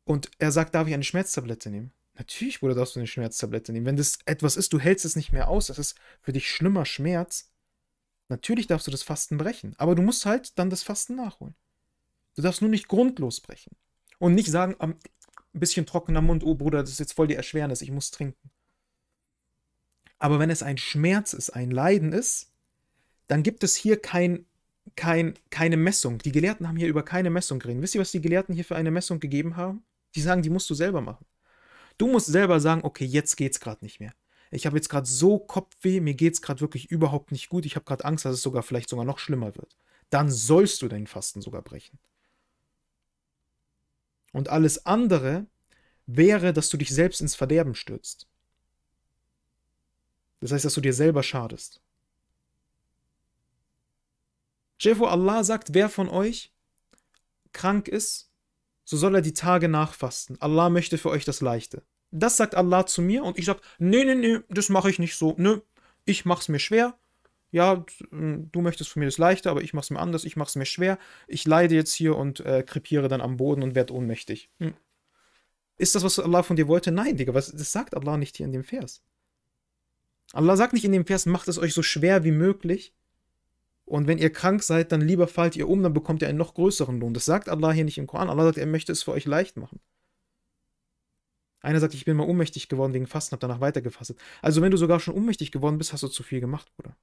S2: Und er sagt, darf ich eine Schmerztablette nehmen? Natürlich, Bruder, darfst du eine Schmerztablette nehmen. Wenn das etwas ist, du hältst es nicht mehr aus, das ist für dich schlimmer Schmerz. Natürlich darfst du das Fasten brechen, aber du musst halt dann das Fasten nachholen. Du darfst nur nicht grundlos brechen. Und nicht sagen, ein bisschen trockener Mund, oh Bruder, das ist jetzt voll die Erschwernis, ich muss trinken. Aber wenn es ein Schmerz ist, ein Leiden ist, dann gibt es hier kein, kein, keine Messung. Die Gelehrten haben hier über keine Messung geredet. Wisst ihr, was die Gelehrten hier für eine Messung gegeben haben? Die sagen, die musst du selber machen. Du musst selber sagen, okay, jetzt geht's gerade nicht mehr. Ich habe jetzt gerade so Kopfweh, mir geht es gerade wirklich überhaupt nicht gut. Ich habe gerade Angst, dass es sogar vielleicht sogar noch schlimmer wird. Dann sollst du deinen Fasten sogar brechen. Und alles andere wäre, dass du dich selbst ins Verderben stürzt. Das heißt, dass du dir selber schadest. Jefo Allah sagt, wer von euch krank ist, so soll er die Tage nachfasten. Allah möchte für euch das Leichte. Das sagt Allah zu mir und ich sage, nee, nee, nee, das mache ich nicht so. Nö, ich mache es mir schwer. Ja, du möchtest für mir das Leichte, aber ich mache es mir anders, ich mache es mir schwer. Ich leide jetzt hier und äh, krepiere dann am Boden und werde ohnmächtig. Hm. Ist das, was Allah von dir wollte? Nein, Digga, was, das sagt Allah nicht hier in dem Vers. Allah sagt nicht in dem Vers, macht es euch so schwer wie möglich. Und wenn ihr krank seid, dann lieber fallt ihr um, dann bekommt ihr einen noch größeren Lohn. Das sagt Allah hier nicht im Koran. Allah sagt, er möchte es für euch leicht machen. Einer sagt, ich bin mal ohnmächtig geworden wegen Fasten, habe danach weitergefastet. Also wenn du sogar schon ohnmächtig geworden bist, hast du zu viel gemacht, Bruder.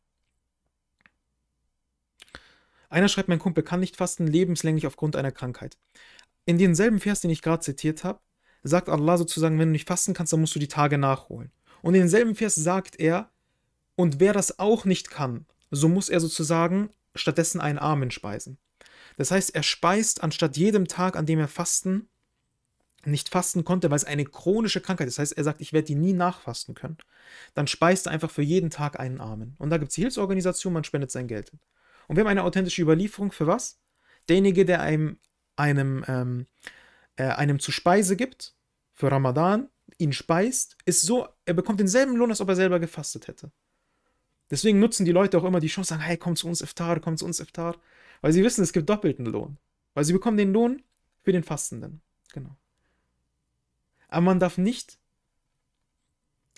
S2: Einer schreibt, mein Kumpel kann nicht fasten, lebenslänglich aufgrund einer Krankheit. In denselben Vers, den ich gerade zitiert habe, sagt Allah sozusagen, wenn du nicht fasten kannst, dann musst du die Tage nachholen. Und in demselben Vers sagt er, und wer das auch nicht kann, so muss er sozusagen stattdessen einen Armen speisen. Das heißt, er speist anstatt jedem Tag, an dem er fasten, nicht fasten konnte, weil es eine chronische Krankheit ist. Das heißt, er sagt, ich werde die nie nachfasten können. Dann speist er einfach für jeden Tag einen Armen. Und da gibt es die Hilfsorganisation, man spendet sein Geld. Und wir haben eine authentische Überlieferung für was? Derjenige, der einem, einem, ähm, äh, einem zu Speise gibt, für Ramadan, ihn speist, ist so, er bekommt denselben Lohn, als ob er selber gefastet hätte. Deswegen nutzen die Leute auch immer die Chance, sagen, hey, komm zu uns Iftar, komm zu uns Iftar. Weil sie wissen, es gibt doppelten Lohn. Weil sie bekommen den Lohn für den Fastenden. Genau. Aber man darf nicht,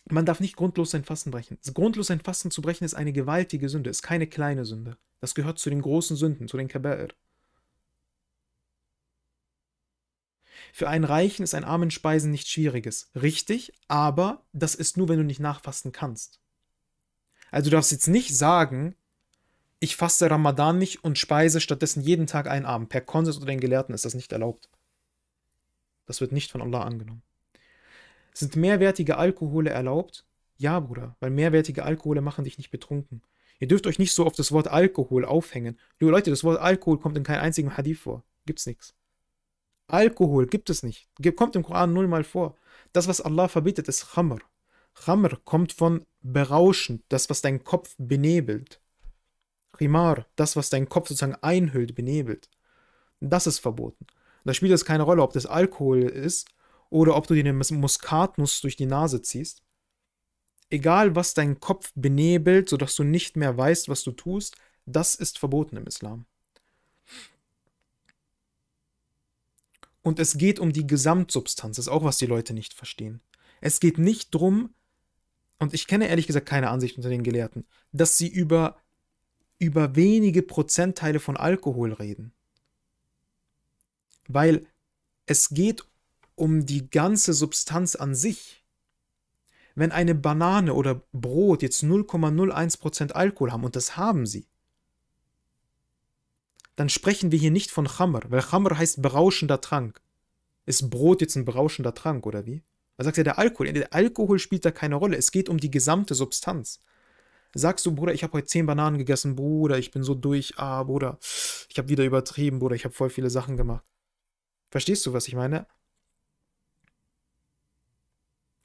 S2: man darf nicht grundlos sein Fasten brechen. Grundlos sein Fasten zu brechen ist eine gewaltige Sünde, ist keine kleine Sünde. Das gehört zu den großen Sünden, zu den Kaber'. Für einen Reichen ist ein armen Speisen nichts Schwieriges. Richtig, aber das ist nur, wenn du nicht nachfasten kannst. Also du darfst jetzt nicht sagen, ich faste Ramadan nicht und speise stattdessen jeden Tag einen Abend. Per Konsens oder den Gelehrten ist das nicht erlaubt. Das wird nicht von Allah angenommen. Sind mehrwertige Alkohole erlaubt? Ja, Bruder, weil mehrwertige Alkohole machen dich nicht betrunken. Ihr dürft euch nicht so auf das Wort Alkohol aufhängen. Liebe Leute, das Wort Alkohol kommt in keinem einzigen Hadith vor. Gibt's nichts. Alkohol gibt es nicht. Kommt im Koran nullmal vor. Das, was Allah verbietet, ist Khamr. Khamr kommt von berauschend, das, was deinen Kopf benebelt. Khimar, das, was deinen Kopf sozusagen einhüllt, benebelt. Das ist verboten. Da spielt es keine Rolle, ob das Alkohol ist oder ob du dir eine Muskatnuss durch die Nase ziehst. Egal, was deinen Kopf benebelt, sodass du nicht mehr weißt, was du tust, das ist verboten im Islam. Und es geht um die Gesamtsubstanz, das ist auch, was die Leute nicht verstehen. Es geht nicht drum, und ich kenne ehrlich gesagt keine Ansicht unter den Gelehrten, dass sie über, über wenige Prozentteile von Alkohol reden. Weil es geht um die ganze Substanz an sich. Wenn eine Banane oder Brot jetzt 0,01% Alkohol haben, und das haben sie, dann sprechen wir hier nicht von Chamr, weil Chamr heißt berauschender Trank. Ist Brot jetzt ein berauschender Trank oder wie? Was sagst du, der Alkohol, der Alkohol spielt da keine Rolle, es geht um die gesamte Substanz. Sagst du, Bruder, ich habe heute zehn Bananen gegessen, Bruder, ich bin so durch, ah, Bruder, ich habe wieder übertrieben, Bruder, ich habe voll viele Sachen gemacht. Verstehst du, was ich meine?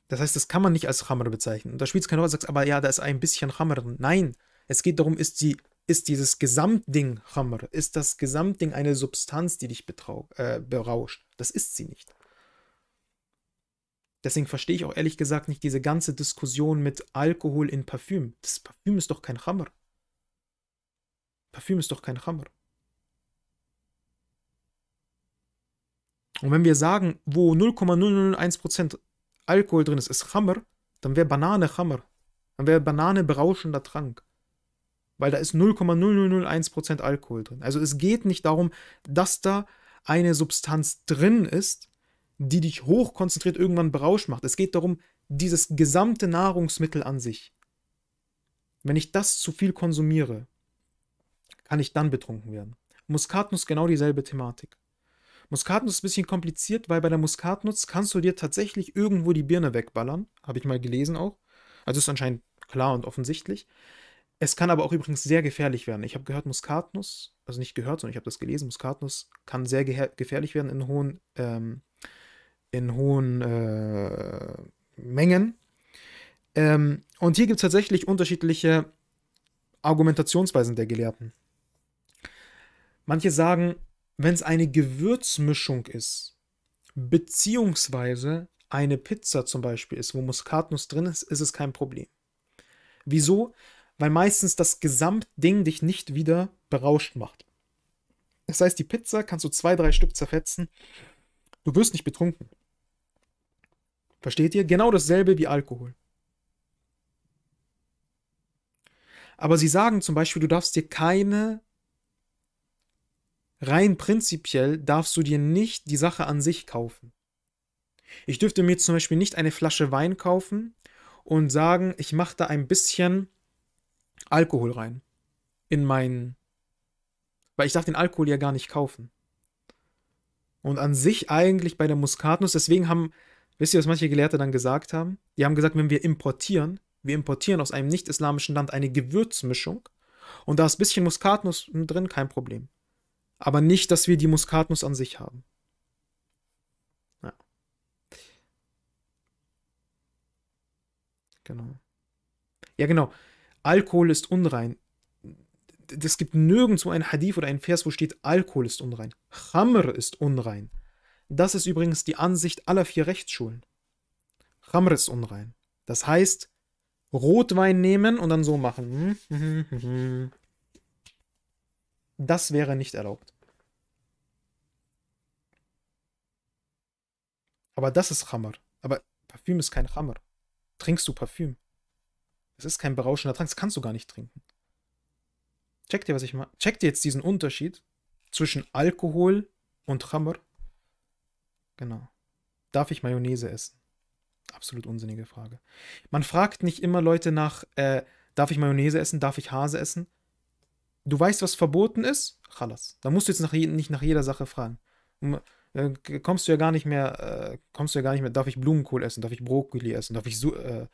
S2: Das heißt, das kann man nicht als Hammer bezeichnen. Und da spielt es keine Rolle, sagst aber ja, da ist ein bisschen Hammer drin. Nein, es geht darum, ist die ist dieses Gesamtding Hamr, ist das Gesamtding eine Substanz, die dich äh, berauscht. Das ist sie nicht. Deswegen verstehe ich auch ehrlich gesagt nicht diese ganze Diskussion mit Alkohol in Parfüm. Das Parfüm ist doch kein Hammer. Parfüm ist doch kein Hammer. Und wenn wir sagen, wo 0,001% Alkohol drin ist, ist Hammer, dann wäre Banane Hammer. Dann wäre Banane berauschender Trank weil da ist 0,0001% Alkohol drin. Also es geht nicht darum, dass da eine Substanz drin ist, die dich hochkonzentriert irgendwann berauscht macht. Es geht darum, dieses gesamte Nahrungsmittel an sich. Wenn ich das zu viel konsumiere, kann ich dann betrunken werden. Muskatnuss genau dieselbe Thematik. Muskatnuss ist ein bisschen kompliziert, weil bei der Muskatnuss kannst du dir tatsächlich irgendwo die Birne wegballern. Habe ich mal gelesen auch. Also ist anscheinend klar und offensichtlich. Es kann aber auch übrigens sehr gefährlich werden. Ich habe gehört, Muskatnuss, also nicht gehört, sondern ich habe das gelesen, Muskatnuss kann sehr gefährlich werden in hohen, ähm, in hohen äh, Mengen. Ähm, und hier gibt es tatsächlich unterschiedliche Argumentationsweisen der Gelehrten. Manche sagen, wenn es eine Gewürzmischung ist, beziehungsweise eine Pizza zum Beispiel ist, wo Muskatnuss drin ist, ist es kein Problem. Wieso? weil meistens das Gesamtding dich nicht wieder berauscht macht. Das heißt, die Pizza kannst du zwei, drei Stück zerfetzen. Du wirst nicht betrunken. Versteht ihr? Genau dasselbe wie Alkohol. Aber sie sagen zum Beispiel, du darfst dir keine, rein prinzipiell darfst du dir nicht die Sache an sich kaufen. Ich dürfte mir zum Beispiel nicht eine Flasche Wein kaufen und sagen, ich mache da ein bisschen Alkohol rein. In meinen. Weil ich darf den Alkohol ja gar nicht kaufen. Und an sich eigentlich bei der Muskatnuss, deswegen haben, wisst ihr, was manche Gelehrte dann gesagt haben? Die haben gesagt, wenn wir importieren, wir importieren aus einem nicht-islamischen Land eine Gewürzmischung und da ist ein bisschen Muskatnuss drin, kein Problem. Aber nicht, dass wir die Muskatnuss an sich haben. Ja. Genau. Ja, genau. Alkohol ist unrein. Es gibt nirgendwo einen Hadith oder einen Vers, wo steht, Alkohol ist unrein. Khamr ist unrein. Das ist übrigens die Ansicht aller vier Rechtsschulen. Khamr ist unrein. Das heißt, Rotwein nehmen und dann so machen. Das wäre nicht erlaubt. Aber das ist Khamr. Aber Parfüm ist kein Khamr. Trinkst du Parfüm? Es ist kein berauschender Trank, das kannst du gar nicht trinken. Check dir, was ich meine? Checkt ihr jetzt diesen Unterschied zwischen Alkohol und Khamr? Genau. Darf ich Mayonnaise essen? Absolut unsinnige Frage. Man fragt nicht immer Leute nach, äh, darf ich Mayonnaise essen, darf ich Hase essen? Du weißt, was verboten ist? Chalas. Da musst du jetzt nach je, nicht nach jeder Sache fragen. Hm, äh, kommst du ja gar nicht mehr, äh, kommst du ja gar nicht mehr, darf ich Blumenkohl essen, darf ich Brokkoli essen, darf ich so, äh,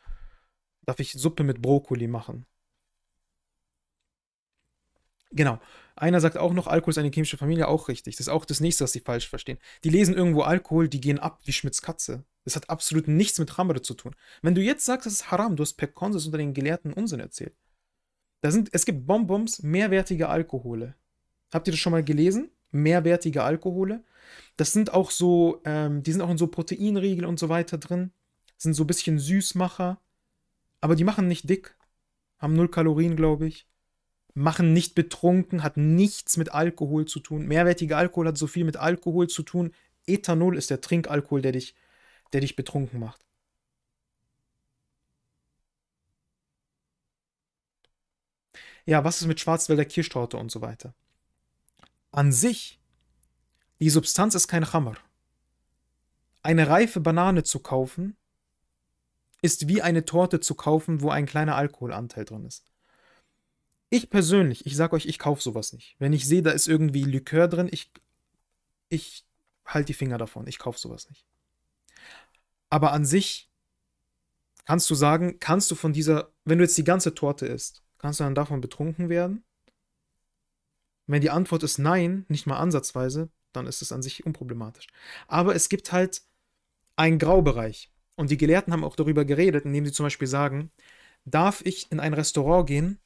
S2: darf ich Suppe mit Brokkoli machen. Genau. Einer sagt auch noch, Alkohol ist eine chemische Familie, auch richtig. Das ist auch das nächste, was sie falsch verstehen. Die lesen irgendwo Alkohol, die gehen ab wie Schmidts Katze. Das hat absolut nichts mit Haram zu tun. Wenn du jetzt sagst, das ist Haram, du hast per Konsens unter den Gelehrten Unsinn erzählt. Da sind, es gibt Bonbons, mehrwertige Alkohole. Habt ihr das schon mal gelesen? Mehrwertige Alkohole. Das sind auch so, ähm, die sind auch in so Proteinriegel und so weiter drin. sind so ein bisschen Süßmacher aber die machen nicht dick, haben null Kalorien, glaube ich, machen nicht betrunken, hat nichts mit Alkohol zu tun. Mehrwertiger Alkohol hat so viel mit Alkohol zu tun. Ethanol ist der Trinkalkohol, der dich, der dich betrunken macht. Ja, was ist mit Schwarzwälder Kirschtorte und so weiter? An sich, die Substanz ist kein Hammer. Eine reife Banane zu kaufen, ist wie eine Torte zu kaufen, wo ein kleiner Alkoholanteil drin ist. Ich persönlich, ich sag euch, ich kaufe sowas nicht. Wenn ich sehe, da ist irgendwie Likör drin, ich, ich halte die Finger davon, ich kaufe sowas nicht. Aber an sich kannst du sagen, kannst du von dieser, wenn du jetzt die ganze Torte isst, kannst du dann davon betrunken werden? Wenn die Antwort ist nein, nicht mal ansatzweise, dann ist es an sich unproblematisch. Aber es gibt halt einen Graubereich. Und die Gelehrten haben auch darüber geredet, indem sie zum Beispiel sagen, darf ich in ein Restaurant gehen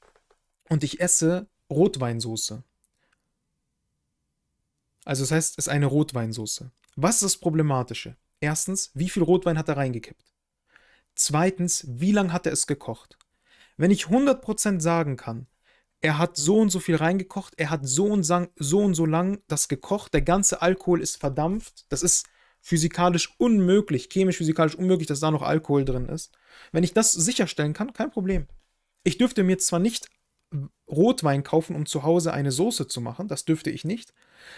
S2: und ich esse Rotweinsauce? Also das heißt, es ist eine Rotweinsauce. Was ist das Problematische? Erstens, wie viel Rotwein hat er reingekippt? Zweitens, wie lange hat er es gekocht? Wenn ich 100% sagen kann, er hat so und so viel reingekocht, er hat so und so, so und so lang das gekocht, der ganze Alkohol ist verdampft, das ist physikalisch unmöglich, chemisch-physikalisch unmöglich, dass da noch Alkohol drin ist. Wenn ich das sicherstellen kann, kein Problem. Ich dürfte mir zwar nicht Rotwein kaufen, um zu Hause eine Soße zu machen, das dürfte ich nicht.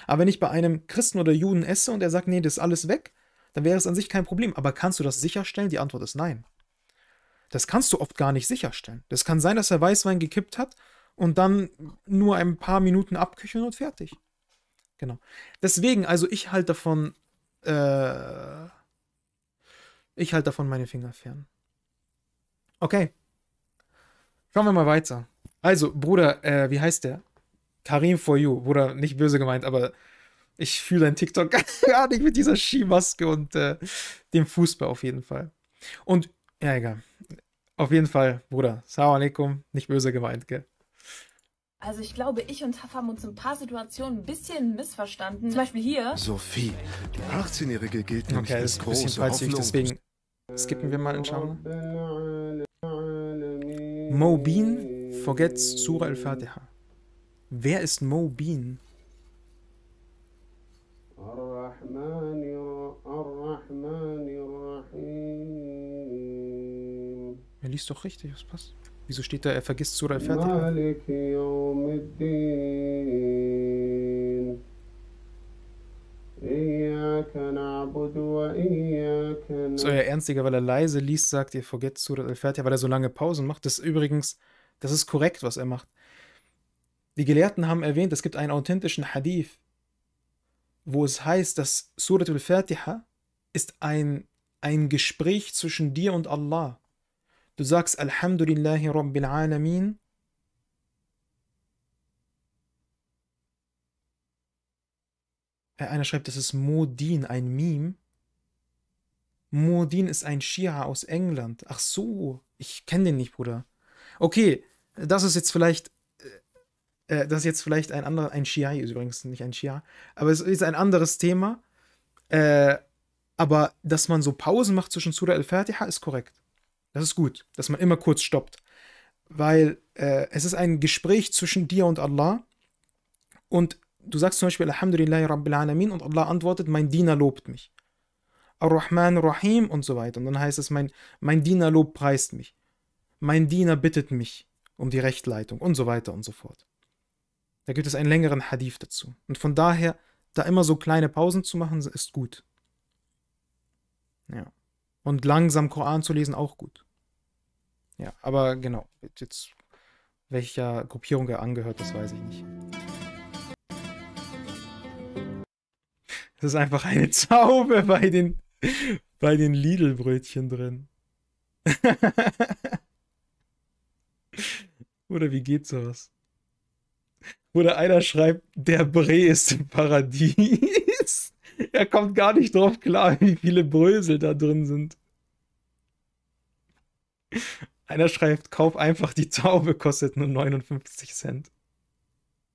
S2: Aber wenn ich bei einem Christen oder Juden esse und er sagt, nee, das ist alles weg, dann wäre es an sich kein Problem. Aber kannst du das sicherstellen? Die Antwort ist nein. Das kannst du oft gar nicht sicherstellen. Das kann sein, dass er Weißwein gekippt hat und dann nur ein paar Minuten abköcheln und fertig. Genau. Deswegen, also ich halte davon äh, ich halte davon meine Finger fern. Okay. Schauen wir mal weiter. Also, Bruder, äh, wie heißt der? Karim for you. Bruder, nicht böse gemeint, aber ich fühle dein TikTok gar nicht mit dieser Skimaske und äh, dem Fußball auf jeden Fall. Und, ja, egal. Auf jeden Fall, Bruder, Salam alaikum, nicht böse gemeint, gell?
S3: Also ich glaube, ich und Taff haben uns in ein paar Situationen ein bisschen missverstanden. Zum Beispiel hier. Sophie,
S2: die 18-Jährige gilt nämlich okay, als große bisschen falsig, deswegen skippen wir mal in Schauen. Mo Bean forgets Surah al-Fatiha. Wer ist Mo Bean? Er liest doch richtig, was passt. Wieso steht da, er vergisst Surah Al-Fatiha? So, euer ernstiger, weil er leise liest, sagt ihr, forget Surah Al-Fatiha, weil er so lange Pausen macht. Das ist übrigens, das ist korrekt, was er macht. Die Gelehrten haben erwähnt, es gibt einen authentischen Hadith, wo es heißt, dass Surat al-Fatiha ist ein, ein Gespräch zwischen dir und Allah. Du sagst Alhamdulillahi Rabbil Alamin. Einer schreibt, das ist Modin, ein Meme. Modin ist ein Shia aus England. Ach so, ich kenne den nicht, Bruder. Okay, das ist jetzt vielleicht äh, äh das ist jetzt vielleicht ein anderer, ein Shia ist übrigens nicht ein Shia, aber es ist ein anderes Thema. Äh, aber dass man so Pausen macht zwischen Surah al-Fatiha ist korrekt. Das ist gut, dass man immer kurz stoppt. Weil äh, es ist ein Gespräch zwischen dir und Allah. Und du sagst zum Beispiel Alhamdulillahi Rabbil Alamin und Allah antwortet, mein Diener lobt mich. Ar-Rahman Rahim und so weiter. Und dann heißt es, mein, mein Diener lobpreist mich. Mein Diener bittet mich um die Rechtleitung und so weiter und so fort. Da gibt es einen längeren Hadith dazu. Und von daher, da immer so kleine Pausen zu machen, ist gut. Ja. Und langsam Koran zu lesen, auch gut. Ja, aber genau, jetzt welcher Gruppierung er angehört, das weiß ich nicht. Es ist einfach eine Zaube bei den, bei den Lidl-Brötchen drin. Oder wie geht sowas? Oder einer schreibt, der Bree ist im Paradies. er kommt gar nicht drauf klar, wie viele Brösel da drin sind. Einer schreibt, kauf einfach die Taube, kostet nur 59 Cent.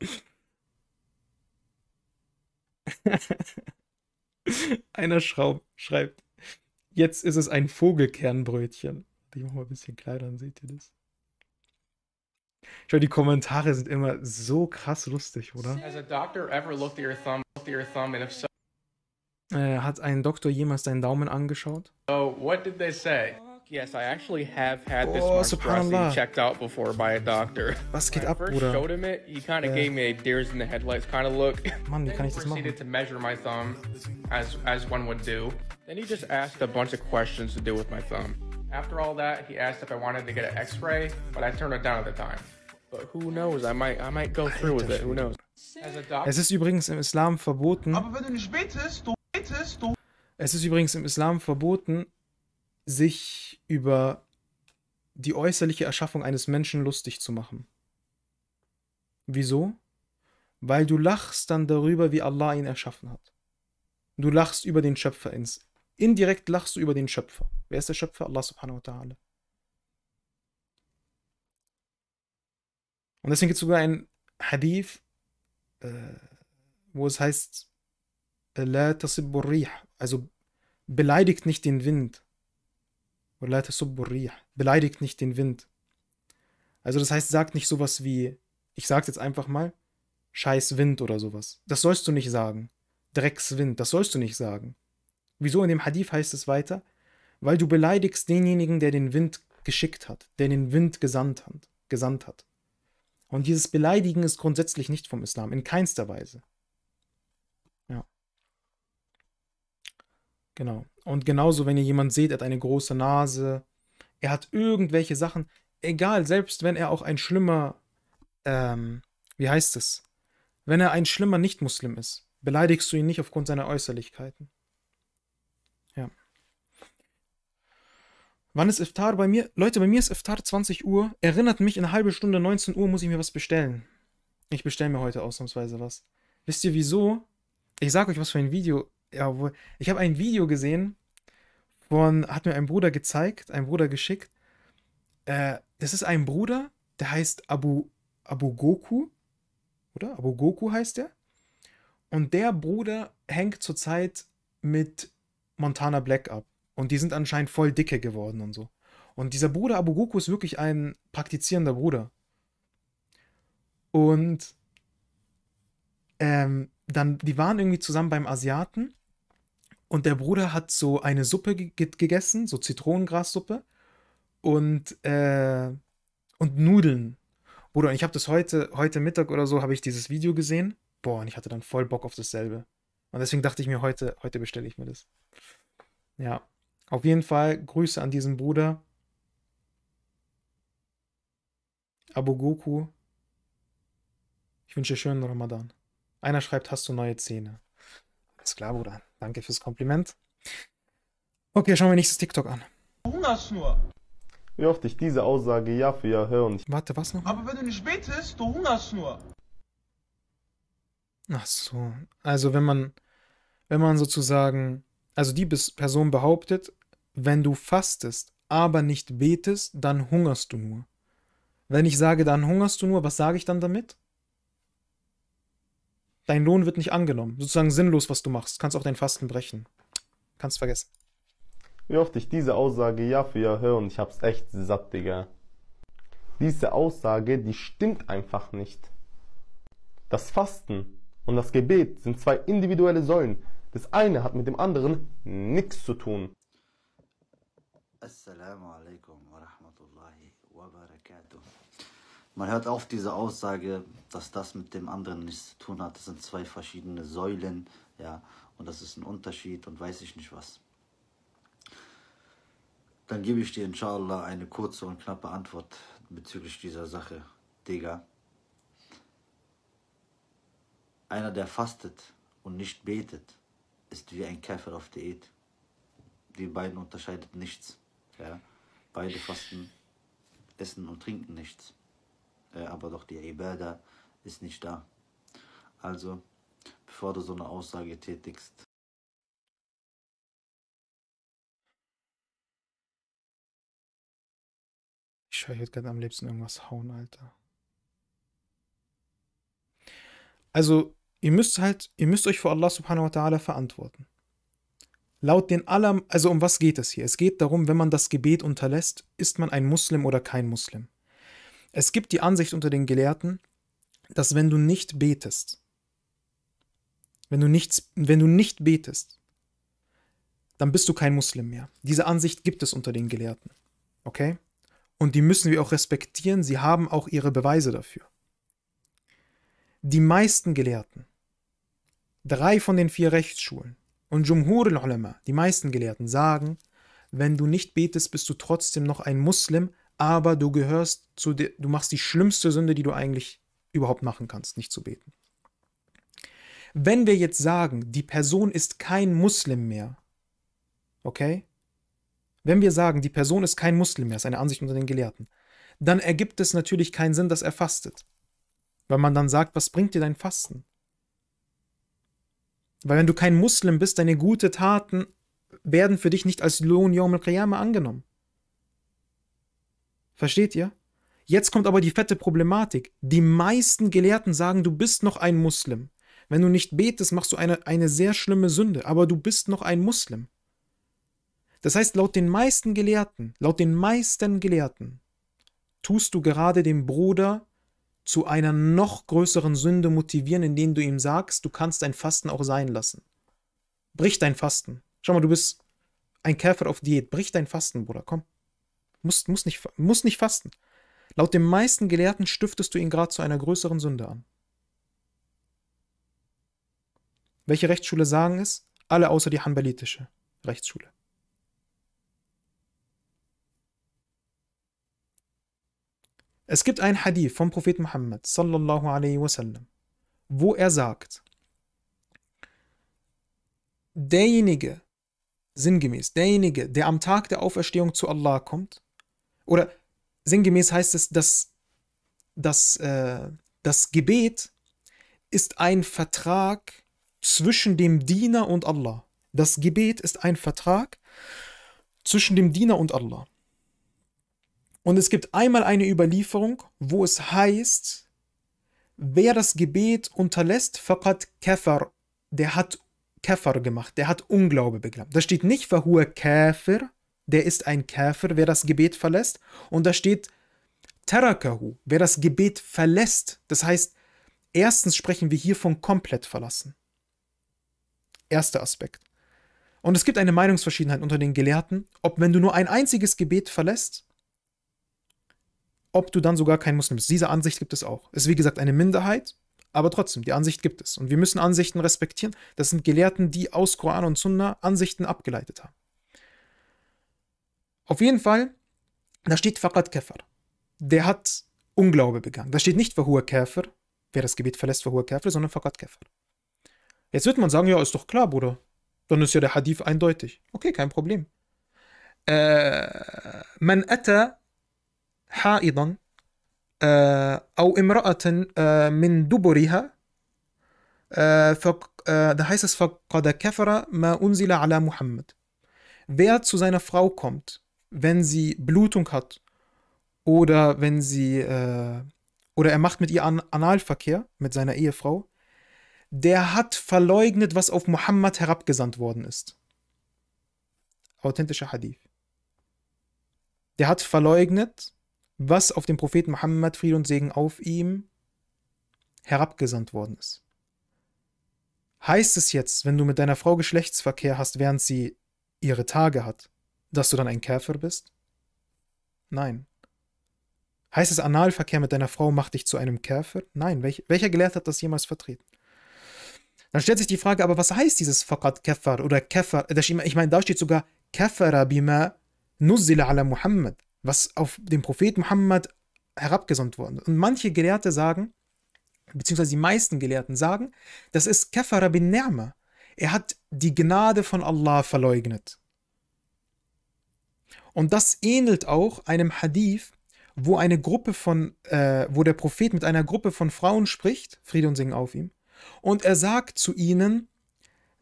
S2: Einer schreibt, jetzt ist es ein Vogelkernbrötchen. Ich mache mal ein bisschen kleiner, dann seht ihr das. Ich die Kommentare sind immer so krass lustig, oder? Has
S4: a doctor ever looked at your thumb, looked at your thumb and if so
S2: äh, hat ein Doktor jemals deinen Daumen angeschaut?
S4: So, what did they say? Yes, I actually have had this oh, monstrosity checked out before by a doctor.
S2: Was geht ab, Bruder? showed him
S4: it, he kind of äh. gave me a deers in the headlights kind of look.
S2: Mann, wie kann ich das machen?
S4: proceeded to measure my thumb, as, as one would do. Then he just asked a bunch of questions to do with my thumb. After all that, he asked if I wanted to get an x-ray, but I turned it down at the time. But who knows, I might, I might go through with it, who knows. Es ist
S2: übrigens im Islam verboten, Hättest du. Es ist übrigens im Islam verboten, sich über die äußerliche Erschaffung eines Menschen lustig zu machen. Wieso? Weil du lachst dann darüber, wie Allah ihn erschaffen hat. Du lachst über den Schöpfer. Ins. Indirekt lachst du über den Schöpfer. Wer ist der Schöpfer? Allah subhanahu wa ta'ala. Und deswegen gibt es sogar ein Hadith, äh, wo es heißt, also beleidigt nicht den Wind. beleidigt nicht den Wind. Also das heißt, sagt nicht sowas wie, ich sag's jetzt einfach mal, scheiß Wind oder sowas. Das sollst du nicht sagen. Dreckswind, das sollst du nicht sagen. Wieso in dem Hadith heißt es weiter? Weil du beleidigst denjenigen, der den Wind geschickt hat, der den Wind gesandt hat. Gesandt hat. Und dieses Beleidigen ist grundsätzlich nicht vom Islam, in keinster Weise. Genau. Und genauso, wenn ihr jemanden seht, er hat eine große Nase, er hat irgendwelche Sachen, egal, selbst wenn er auch ein schlimmer, ähm, wie heißt es, wenn er ein schlimmer Nicht-Muslim ist, beleidigst du ihn nicht aufgrund seiner Äußerlichkeiten. Ja. Wann ist Iftar bei mir? Leute, bei mir ist Iftar 20 Uhr. Erinnert mich, in einer halben Stunde, 19 Uhr, muss ich mir was bestellen. Ich bestelle mir heute ausnahmsweise was. Wisst ihr wieso? Ich sage euch, was für ein Video ja, obwohl, ich habe ein Video gesehen von, hat mir ein Bruder gezeigt, ein Bruder geschickt. Äh, das ist ein Bruder, der heißt Abu, Abu Goku, oder? Abu Goku heißt der. Und der Bruder hängt zurzeit mit Montana Black ab. Und die sind anscheinend voll dicke geworden und so. Und dieser Bruder Abu Goku ist wirklich ein praktizierender Bruder. Und ähm, dann, die waren irgendwie zusammen beim Asiaten und der Bruder hat so eine Suppe ge gegessen, so Zitronengrassuppe und, äh, und Nudeln. Bruder, und ich habe das heute, heute Mittag oder so, habe ich dieses Video gesehen. Boah, und ich hatte dann voll Bock auf dasselbe. Und deswegen dachte ich mir, heute, heute bestelle ich mir das. Ja, auf jeden Fall Grüße an diesen Bruder. Abu Goku. Ich wünsche schönen Ramadan. Einer schreibt, hast du neue Zähne? Alles klar, Bruder. Danke fürs Kompliment. Okay, schauen wir nächstes TikTok an.
S5: Hungersnur. Wie oft ich diese Aussage ja für ja höre und ich... Warte, was noch? Aber wenn du nicht betest, du hungerst nur.
S2: Ach so. Also wenn man, wenn man sozusagen, also die Person behauptet, wenn du fastest, aber nicht betest, dann hungerst du nur. Wenn ich sage, dann hungerst du nur, was sage ich dann damit? Dein Lohn wird nicht angenommen. Sozusagen sinnlos, was du machst. Kannst auch dein Fasten brechen. Kannst vergessen.
S5: Wie oft ich diese Aussage Jahr für Jahr höre und ich hab's echt satt, Digga. Diese Aussage, die stimmt einfach nicht. Das Fasten und das Gebet sind zwei individuelle Säulen. Das eine hat mit dem anderen nichts zu tun.
S3: Assalamu alaikum. Man hört auf diese Aussage, dass das mit dem anderen nichts zu tun hat. Das sind zwei verschiedene Säulen, ja, und das ist ein Unterschied und weiß ich nicht was. Dann gebe ich dir inshallah eine kurze und knappe Antwort bezüglich dieser Sache, Digga. Einer, der fastet und nicht betet, ist wie ein Käfer auf Diät. Die beiden unterscheidet nichts. Ja? Beide fasten, essen und trinken nichts. Äh, aber doch die Ibadah ist nicht da. Also, bevor du so eine
S2: Aussage tätigst, Ich höre jetzt gerade am liebsten irgendwas hauen, Alter. Also, ihr müsst halt, ihr müsst euch vor Allah subhanahu wa ta'ala verantworten. Laut den aller, also um was geht es hier? Es geht darum, wenn man das Gebet unterlässt, ist man ein Muslim oder kein Muslim. Es gibt die Ansicht unter den Gelehrten, dass wenn du nicht betest, wenn du, nichts, wenn du nicht betest, dann bist du kein Muslim mehr. Diese Ansicht gibt es unter den Gelehrten. Okay? Und die müssen wir auch respektieren. Sie haben auch ihre Beweise dafür. Die meisten Gelehrten, drei von den vier Rechtsschulen und Jumhur al-Ulama, die meisten Gelehrten, sagen, wenn du nicht betest, bist du trotzdem noch ein Muslim, aber du gehörst zu dir, du machst die schlimmste Sünde, die du eigentlich überhaupt machen kannst, nicht zu beten. Wenn wir jetzt sagen, die Person ist kein Muslim mehr, okay? Wenn wir sagen, die Person ist kein Muslim mehr, ist eine Ansicht unter den Gelehrten, dann ergibt es natürlich keinen Sinn, dass er fastet. Weil man dann sagt, was bringt dir dein Fasten? Weil wenn du kein Muslim bist, deine guten Taten werden für dich nicht als Lohn Yom al-Qiyamah angenommen. Versteht ihr? Jetzt kommt aber die fette Problematik. Die meisten Gelehrten sagen, du bist noch ein Muslim. Wenn du nicht betest, machst du eine, eine sehr schlimme Sünde, aber du bist noch ein Muslim. Das heißt, laut den meisten Gelehrten, laut den meisten Gelehrten, tust du gerade dem Bruder zu einer noch größeren Sünde motivieren, indem du ihm sagst, du kannst dein Fasten auch sein lassen. Brich dein Fasten. Schau mal, du bist ein Käfer auf Diät. Brich dein Fasten, Bruder, komm. Muss, musst, nicht, musst nicht fasten. Laut den meisten Gelehrten stiftest du ihn gerade zu einer größeren Sünde an. Welche Rechtsschule sagen es? Alle außer die hanbalitische Rechtsschule. Es gibt ein Hadith vom Propheten Muhammad sallallahu alaihi wasallam, wo er sagt, derjenige, sinngemäß, derjenige, der am Tag der Auferstehung zu Allah kommt, oder sinngemäß heißt es, dass, dass äh, das Gebet ist ein Vertrag zwischen dem Diener und Allah. Das Gebet ist ein Vertrag zwischen dem Diener und Allah. Und es gibt einmal eine Überlieferung, wo es heißt, wer das Gebet unterlässt, faqad kafar, der hat kafar gemacht, der hat Unglaube beglaubt. Da steht nicht verhua kafir, der ist ein Käfer, wer das Gebet verlässt. Und da steht Tarakahu, wer das Gebet verlässt. Das heißt, erstens sprechen wir hier von komplett verlassen. Erster Aspekt. Und es gibt eine Meinungsverschiedenheit unter den Gelehrten, ob wenn du nur ein einziges Gebet verlässt, ob du dann sogar kein Muslim bist. Diese Ansicht gibt es auch. Ist wie gesagt eine Minderheit, aber trotzdem, die Ansicht gibt es. Und wir müssen Ansichten respektieren. Das sind Gelehrten, die aus Koran und Sunna Ansichten abgeleitet haben. Auf jeden Fall, da steht Fakat Käfer. Der hat Unglaube begangen. Da steht nicht Verhur Käfer, wer das Gebet verlässt, Verhur Käfer, sondern Fakat Käfer. Jetzt wird man sagen, ja, ist doch klar, Bruder. Dann ist ja der Hadith eindeutig. Okay, kein Problem. Äh, man ata haidan äh, au imra'atan äh, min duburiha da heißt es, فَقَدَ كَفَرَ ma unzila ala Muhammad. Wer zu seiner Frau kommt wenn sie Blutung hat oder wenn sie äh, oder er macht mit ihr An Analverkehr mit seiner Ehefrau, der hat verleugnet, was auf Muhammad herabgesandt worden ist. Authentischer Hadith. Der hat verleugnet, was auf den Propheten Muhammad Friede und Segen auf ihm herabgesandt worden ist. Heißt es jetzt, wenn du mit deiner Frau Geschlechtsverkehr hast, während sie ihre Tage hat, dass du dann ein Käfer bist? Nein. Heißt es, Analverkehr mit deiner Frau macht dich zu einem Käfer? Nein. Welch, welcher Gelehrte hat das jemals vertreten? Dann stellt sich die Frage, aber was heißt dieses Fakat Käfer oder Käfer? Ich meine, da steht sogar Käfera bima nuzzila ala Muhammad, was auf den Propheten Muhammad herabgesandt worden. Und manche Gelehrte sagen, beziehungsweise die meisten Gelehrten sagen, das ist Käfera bin Ni'ma. Er hat die Gnade von Allah verleugnet. Und das ähnelt auch einem Hadith, wo eine Gruppe von, äh, wo der Prophet mit einer Gruppe von Frauen spricht, Friede und Segen auf ihm, und er sagt zu ihnen,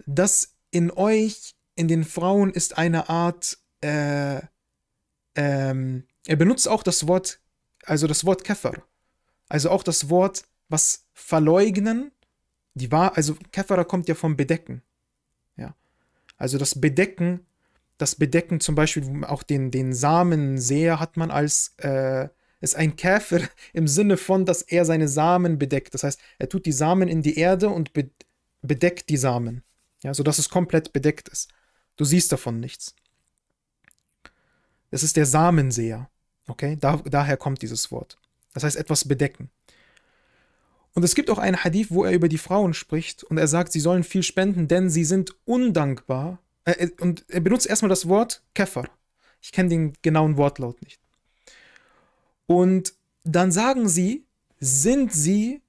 S2: dass in euch, in den Frauen ist eine Art, äh, ähm, er benutzt auch das Wort, also das Wort Käfer, also auch das Wort, was verleugnen, die war, also Käferer kommt ja vom Bedecken, ja, also das Bedecken das Bedecken zum Beispiel, auch den, den Samenseher hat man als, äh, ist ein Käfer im Sinne von, dass er seine Samen bedeckt. Das heißt, er tut die Samen in die Erde und be bedeckt die Samen, ja, sodass es komplett bedeckt ist. Du siehst davon nichts. Es ist der Samenseher, okay? Da, daher kommt dieses Wort. Das heißt, etwas bedecken. Und es gibt auch einen Hadith, wo er über die Frauen spricht und er sagt, sie sollen viel spenden, denn sie sind undankbar äh, äh, und er benutzt erstmal das Wort Käfer. Ich kenne den genauen Wortlaut nicht. Und dann sagen sie, sind sie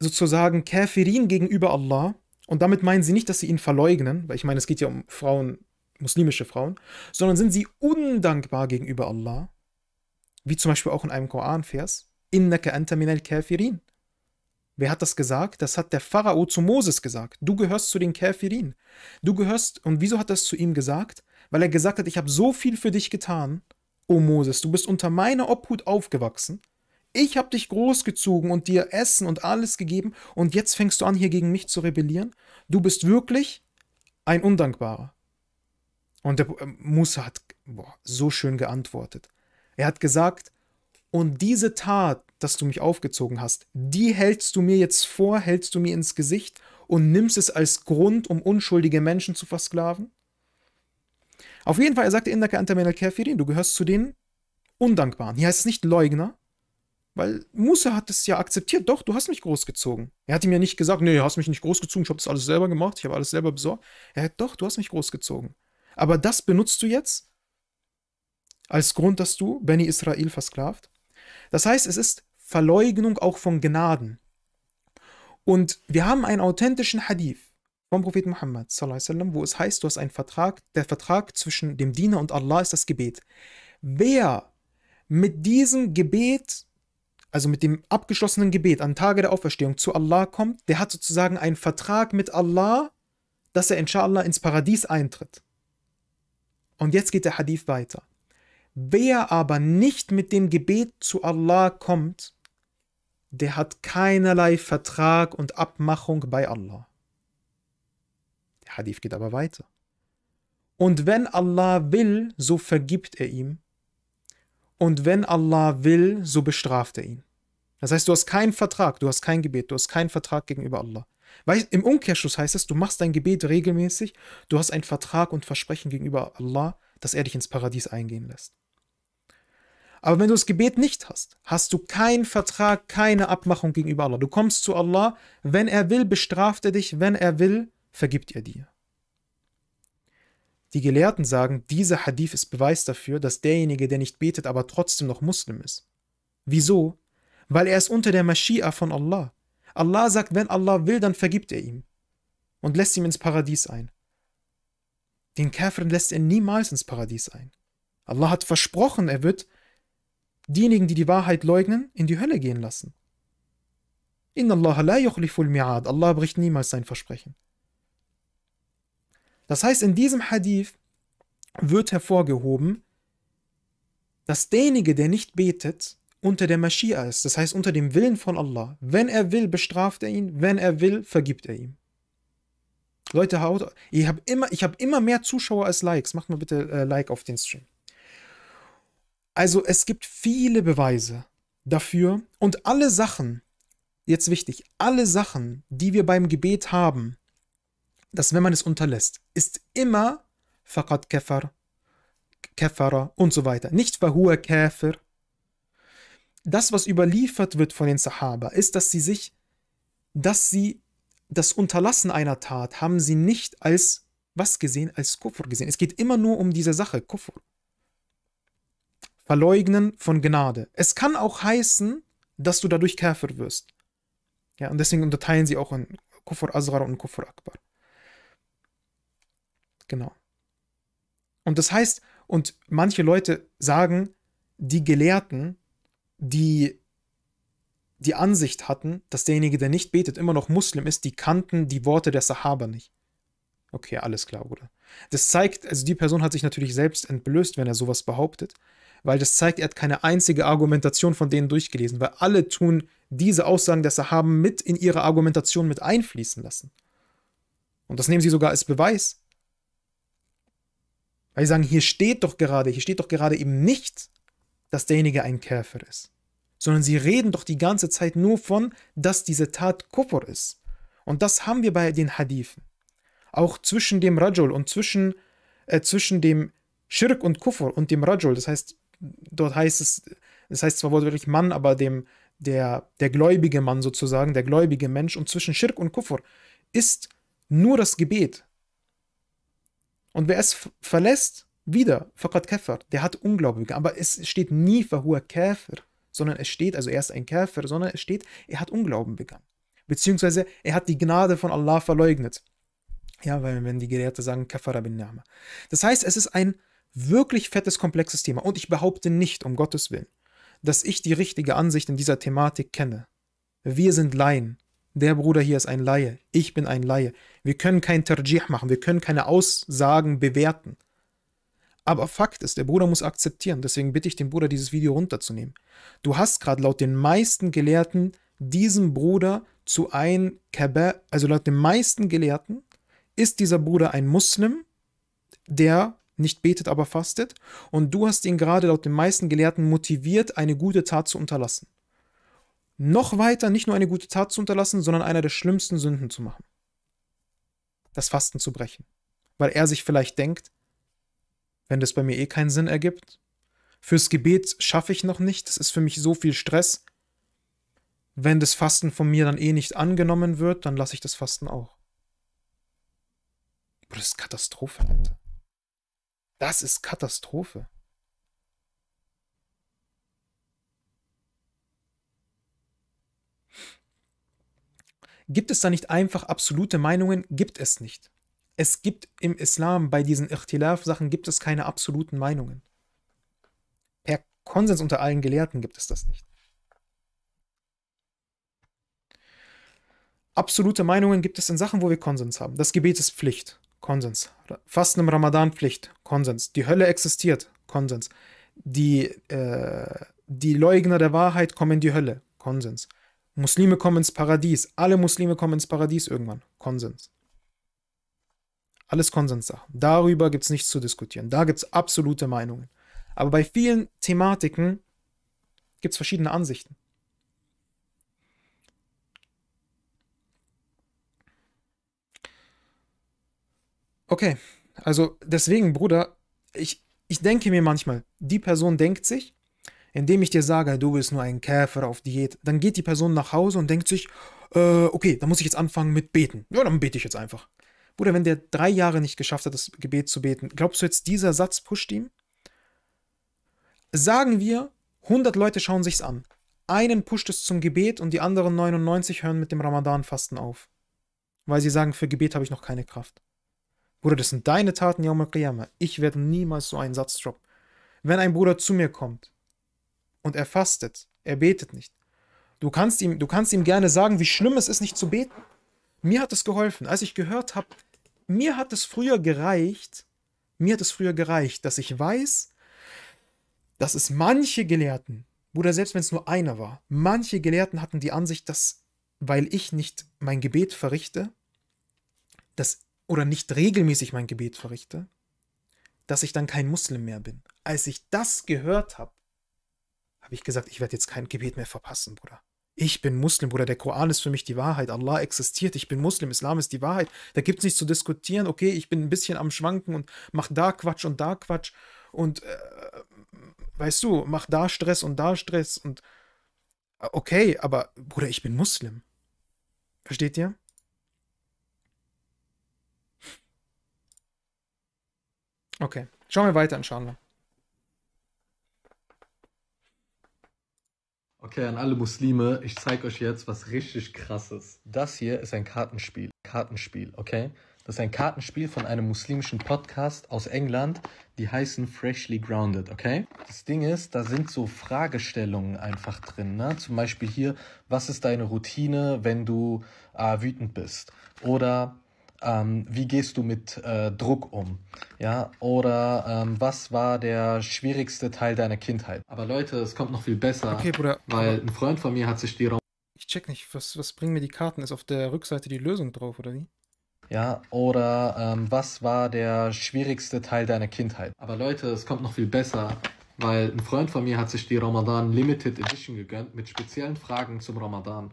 S2: sozusagen Käferin gegenüber Allah. Und damit meinen sie nicht, dass sie ihn verleugnen, weil ich meine, es geht ja um Frauen, muslimische Frauen, sondern sind sie undankbar gegenüber Allah. Wie zum Beispiel auch in einem Koranvers. Innaka anta minal Käferin. Wer hat das gesagt? Das hat der Pharao zu Moses gesagt. Du gehörst zu den Käferin. Du gehörst, und wieso hat das zu ihm gesagt? Weil er gesagt hat, ich habe so viel für dich getan, o Moses, du bist unter meiner Obhut aufgewachsen. Ich habe dich großgezogen und dir Essen und alles gegeben, und jetzt fängst du an, hier gegen mich zu rebellieren? Du bist wirklich ein Undankbarer. Und der äh, Musa hat boah, so schön geantwortet. Er hat gesagt, und diese Tat dass du mich aufgezogen hast. Die hältst du mir jetzt vor, hältst du mir ins Gesicht und nimmst es als Grund, um unschuldige Menschen zu versklaven? Auf jeden Fall, er sagte, Indaka Antamen kafirin du gehörst zu den Undankbaren. Hier heißt es nicht Leugner, weil Musa hat es ja akzeptiert, doch, du hast mich großgezogen. Er hat ihm ja nicht gesagt, nee, du hast mich nicht großgezogen, ich habe das alles selber gemacht, ich habe alles selber besorgt. Er hat, doch, du hast mich großgezogen. Aber das benutzt du jetzt als Grund, dass du Benny Israel versklavt? Das heißt, es ist Verleugnung auch von Gnaden. Und wir haben einen authentischen Hadith vom Propheten Muhammad, sallam, wo es heißt, du hast einen Vertrag, der Vertrag zwischen dem Diener und Allah ist das Gebet. Wer mit diesem Gebet, also mit dem abgeschlossenen Gebet am Tage der Auferstehung zu Allah kommt, der hat sozusagen einen Vertrag mit Allah, dass er inshallah ins Paradies eintritt. Und jetzt geht der Hadith weiter. Wer aber nicht mit dem Gebet zu Allah kommt, der hat keinerlei Vertrag und Abmachung bei Allah. Der Hadith geht aber weiter. Und wenn Allah will, so vergibt er ihm. Und wenn Allah will, so bestraft er ihn. Das heißt, du hast keinen Vertrag, du hast kein Gebet, du hast keinen Vertrag gegenüber Allah. Weil im Umkehrschluss heißt es, du machst dein Gebet regelmäßig, du hast einen Vertrag und Versprechen gegenüber Allah, dass er dich ins Paradies eingehen lässt. Aber wenn du das Gebet nicht hast, hast du keinen Vertrag, keine Abmachung gegenüber Allah. Du kommst zu Allah, wenn er will, bestraft er dich, wenn er will, vergibt er dir. Die Gelehrten sagen, dieser Hadith ist Beweis dafür, dass derjenige, der nicht betet, aber trotzdem noch Muslim ist. Wieso? Weil er ist unter der Maschia von Allah. Allah sagt, wenn Allah will, dann vergibt er ihm und lässt ihm ins Paradies ein. Den Kafirin lässt er niemals ins Paradies ein. Allah hat versprochen, er wird diejenigen, die die Wahrheit leugnen, in die Hölle gehen lassen. Inna Allah la yukhliful mi'ad. Allah bricht niemals sein Versprechen. Das heißt, in diesem Hadith wird hervorgehoben, dass derjenige, der nicht betet, unter der Maschia ist, das heißt unter dem Willen von Allah. Wenn er will, bestraft er ihn, wenn er will, vergibt er ihm. Leute, haut, ich habe immer, hab immer mehr Zuschauer als Likes. Macht mal bitte äh, Like auf den Stream. Also es gibt viele Beweise dafür und alle Sachen, jetzt wichtig, alle Sachen, die wir beim Gebet haben, dass wenn man es unterlässt, ist immer Fakat Kefar, Kefara und so weiter. Nicht Fahua Käfer. Das, was überliefert wird von den Sahaba, ist, dass sie sich, dass sie das Unterlassen einer Tat haben sie nicht als was gesehen, als Kufr gesehen. Es geht immer nur um diese Sache, Kufr. Verleugnen von Gnade. Es kann auch heißen, dass du dadurch Käfer wirst. Ja, und deswegen unterteilen sie auch in Kufr Azrar und Kufr Akbar. Genau. Und das heißt, und manche Leute sagen, die Gelehrten, die die Ansicht hatten, dass derjenige, der nicht betet, immer noch Muslim ist, die kannten die Worte der Sahaba nicht. Okay, alles klar, Bruder. Das zeigt, also die Person hat sich natürlich selbst entblößt, wenn er sowas behauptet weil das zeigt, er hat keine einzige Argumentation von denen durchgelesen, weil alle tun diese Aussagen der Sahaben mit in ihre Argumentation mit einfließen lassen. Und das nehmen sie sogar als Beweis. Weil sie sagen, hier steht doch gerade, hier steht doch gerade eben nicht, dass derjenige ein Käfer ist. Sondern sie reden doch die ganze Zeit nur von, dass diese Tat Kupfer ist. Und das haben wir bei den Hadithen. Auch zwischen dem Rajul und zwischen, äh, zwischen dem Schirk und Kufur und dem Rajul, das heißt dort heißt es, es heißt zwar wortwörtlich Mann, aber dem, der, der gläubige Mann sozusagen, der gläubige Mensch. Und zwischen Schirk und Kufr ist nur das Gebet. Und wer es verlässt, wieder, Fakat Käfer, der hat Ungläubige. Aber es steht nie Verhua Käfer, sondern es steht, also er ist ein Käfer, sondern es steht, er hat Unglauben begangen. Beziehungsweise er hat die Gnade von Allah verleugnet. Ja, weil wenn die Gelehrte sagen, Kafara bin Ni'ma. Das heißt, es ist ein wirklich fettes, komplexes Thema. Und ich behaupte nicht, um Gottes Willen, dass ich die richtige Ansicht in dieser Thematik kenne. Wir sind Laien. Der Bruder hier ist ein Laie. Ich bin ein Laie. Wir können kein Tarjih machen. Wir können keine Aussagen bewerten. Aber Fakt ist, der Bruder muss akzeptieren. Deswegen bitte ich den Bruder, dieses Video runterzunehmen. Du hast gerade laut den meisten Gelehrten diesem Bruder zu ein Kaber, also laut den meisten Gelehrten ist dieser Bruder ein Muslim, der nicht betet, aber fastet, und du hast ihn gerade laut den meisten Gelehrten motiviert, eine gute Tat zu unterlassen. Noch weiter, nicht nur eine gute Tat zu unterlassen, sondern einer der schlimmsten Sünden zu machen. Das Fasten zu brechen. Weil er sich vielleicht denkt, wenn das bei mir eh keinen Sinn ergibt, fürs Gebet schaffe ich noch nicht, das ist für mich so viel Stress. Wenn das Fasten von mir dann eh nicht angenommen wird, dann lasse ich das Fasten auch. das ist Katastrophe, Alter. Das ist Katastrophe. Gibt es da nicht einfach absolute Meinungen? Gibt es nicht. Es gibt im Islam bei diesen Ikhtilaf-Sachen gibt es keine absoluten Meinungen. Per Konsens unter allen Gelehrten gibt es das nicht. Absolute Meinungen gibt es in Sachen, wo wir Konsens haben. Das Gebet ist Pflicht. Konsens. Fasten im Ramadan Pflicht, Konsens. Die Hölle existiert, Konsens. Die, äh, die Leugner der Wahrheit kommen in die Hölle, Konsens. Muslime kommen ins Paradies, alle Muslime kommen ins Paradies irgendwann, Konsens. Alles Konsenssachen. Darüber gibt es nichts zu diskutieren. Da gibt es absolute Meinungen. Aber bei vielen Thematiken gibt es verschiedene Ansichten. Okay, also deswegen, Bruder, ich, ich denke mir manchmal, die Person denkt sich, indem ich dir sage, du bist nur ein Käfer auf Diät, dann geht die Person nach Hause und denkt sich, äh, okay, dann muss ich jetzt anfangen mit Beten. Ja, dann bete ich jetzt einfach. Bruder, wenn der drei Jahre nicht geschafft hat, das Gebet zu beten, glaubst du jetzt, dieser Satz pusht ihm? Sagen wir, 100 Leute schauen sich's an. Einen pusht es zum Gebet und die anderen 99 hören mit dem Ramadan-Fasten auf. Weil sie sagen, für Gebet habe ich noch keine Kraft. Bruder, das sind deine Taten, Yom Al-Qiyamah. Ich werde niemals so einen Satz droppen. Wenn ein Bruder zu mir kommt und er fastet, er betet nicht, du kannst ihm, du kannst ihm gerne sagen, wie schlimm es ist, nicht zu beten. Mir hat es geholfen, als ich gehört habe, mir hat es früher gereicht, mir hat es früher gereicht, dass ich weiß, dass es manche Gelehrten, Bruder, selbst wenn es nur einer war, manche Gelehrten hatten die Ansicht, dass, weil ich nicht mein Gebet verrichte, dass oder nicht regelmäßig mein Gebet verrichte, dass ich dann kein Muslim mehr bin. Als ich das gehört habe, habe ich gesagt, ich werde jetzt kein Gebet mehr verpassen, Bruder. Ich bin Muslim, Bruder, der Koran ist für mich die Wahrheit, Allah existiert, ich bin Muslim, Islam ist die Wahrheit. Da gibt es nichts zu diskutieren, okay, ich bin ein bisschen am Schwanken und mach da Quatsch und da Quatsch und äh, weißt du, mach da Stress und da Stress und äh, okay, aber Bruder, ich bin Muslim. Versteht ihr? Okay. Schauen wir weiter, und schauen inshallah.
S6: Okay, an alle Muslime, ich zeige euch jetzt was richtig krasses. Das hier ist ein Kartenspiel. Kartenspiel, okay? Das ist ein Kartenspiel von einem muslimischen Podcast aus England, die heißen Freshly Grounded, okay? Das Ding ist, da sind so Fragestellungen einfach drin, ne? Zum Beispiel hier, was ist deine Routine, wenn du äh, wütend bist? Oder ähm, wie gehst du mit äh, Druck um? Ja, oder ähm, was war der schwierigste Teil deiner Kindheit? Aber Leute, es kommt noch viel besser, okay, Bruder, weil ein Freund von mir hat sich die Raum.
S2: Ich check nicht, was, was bringen mir die Karten? Ist auf der Rückseite die Lösung drauf, oder wie? Ja, oder
S6: ähm, was war der schwierigste Teil deiner Kindheit? Aber Leute, es kommt noch viel besser, weil ein Freund von mir hat sich die Ramadan Limited Edition gegönnt mit speziellen Fragen zum Ramadan.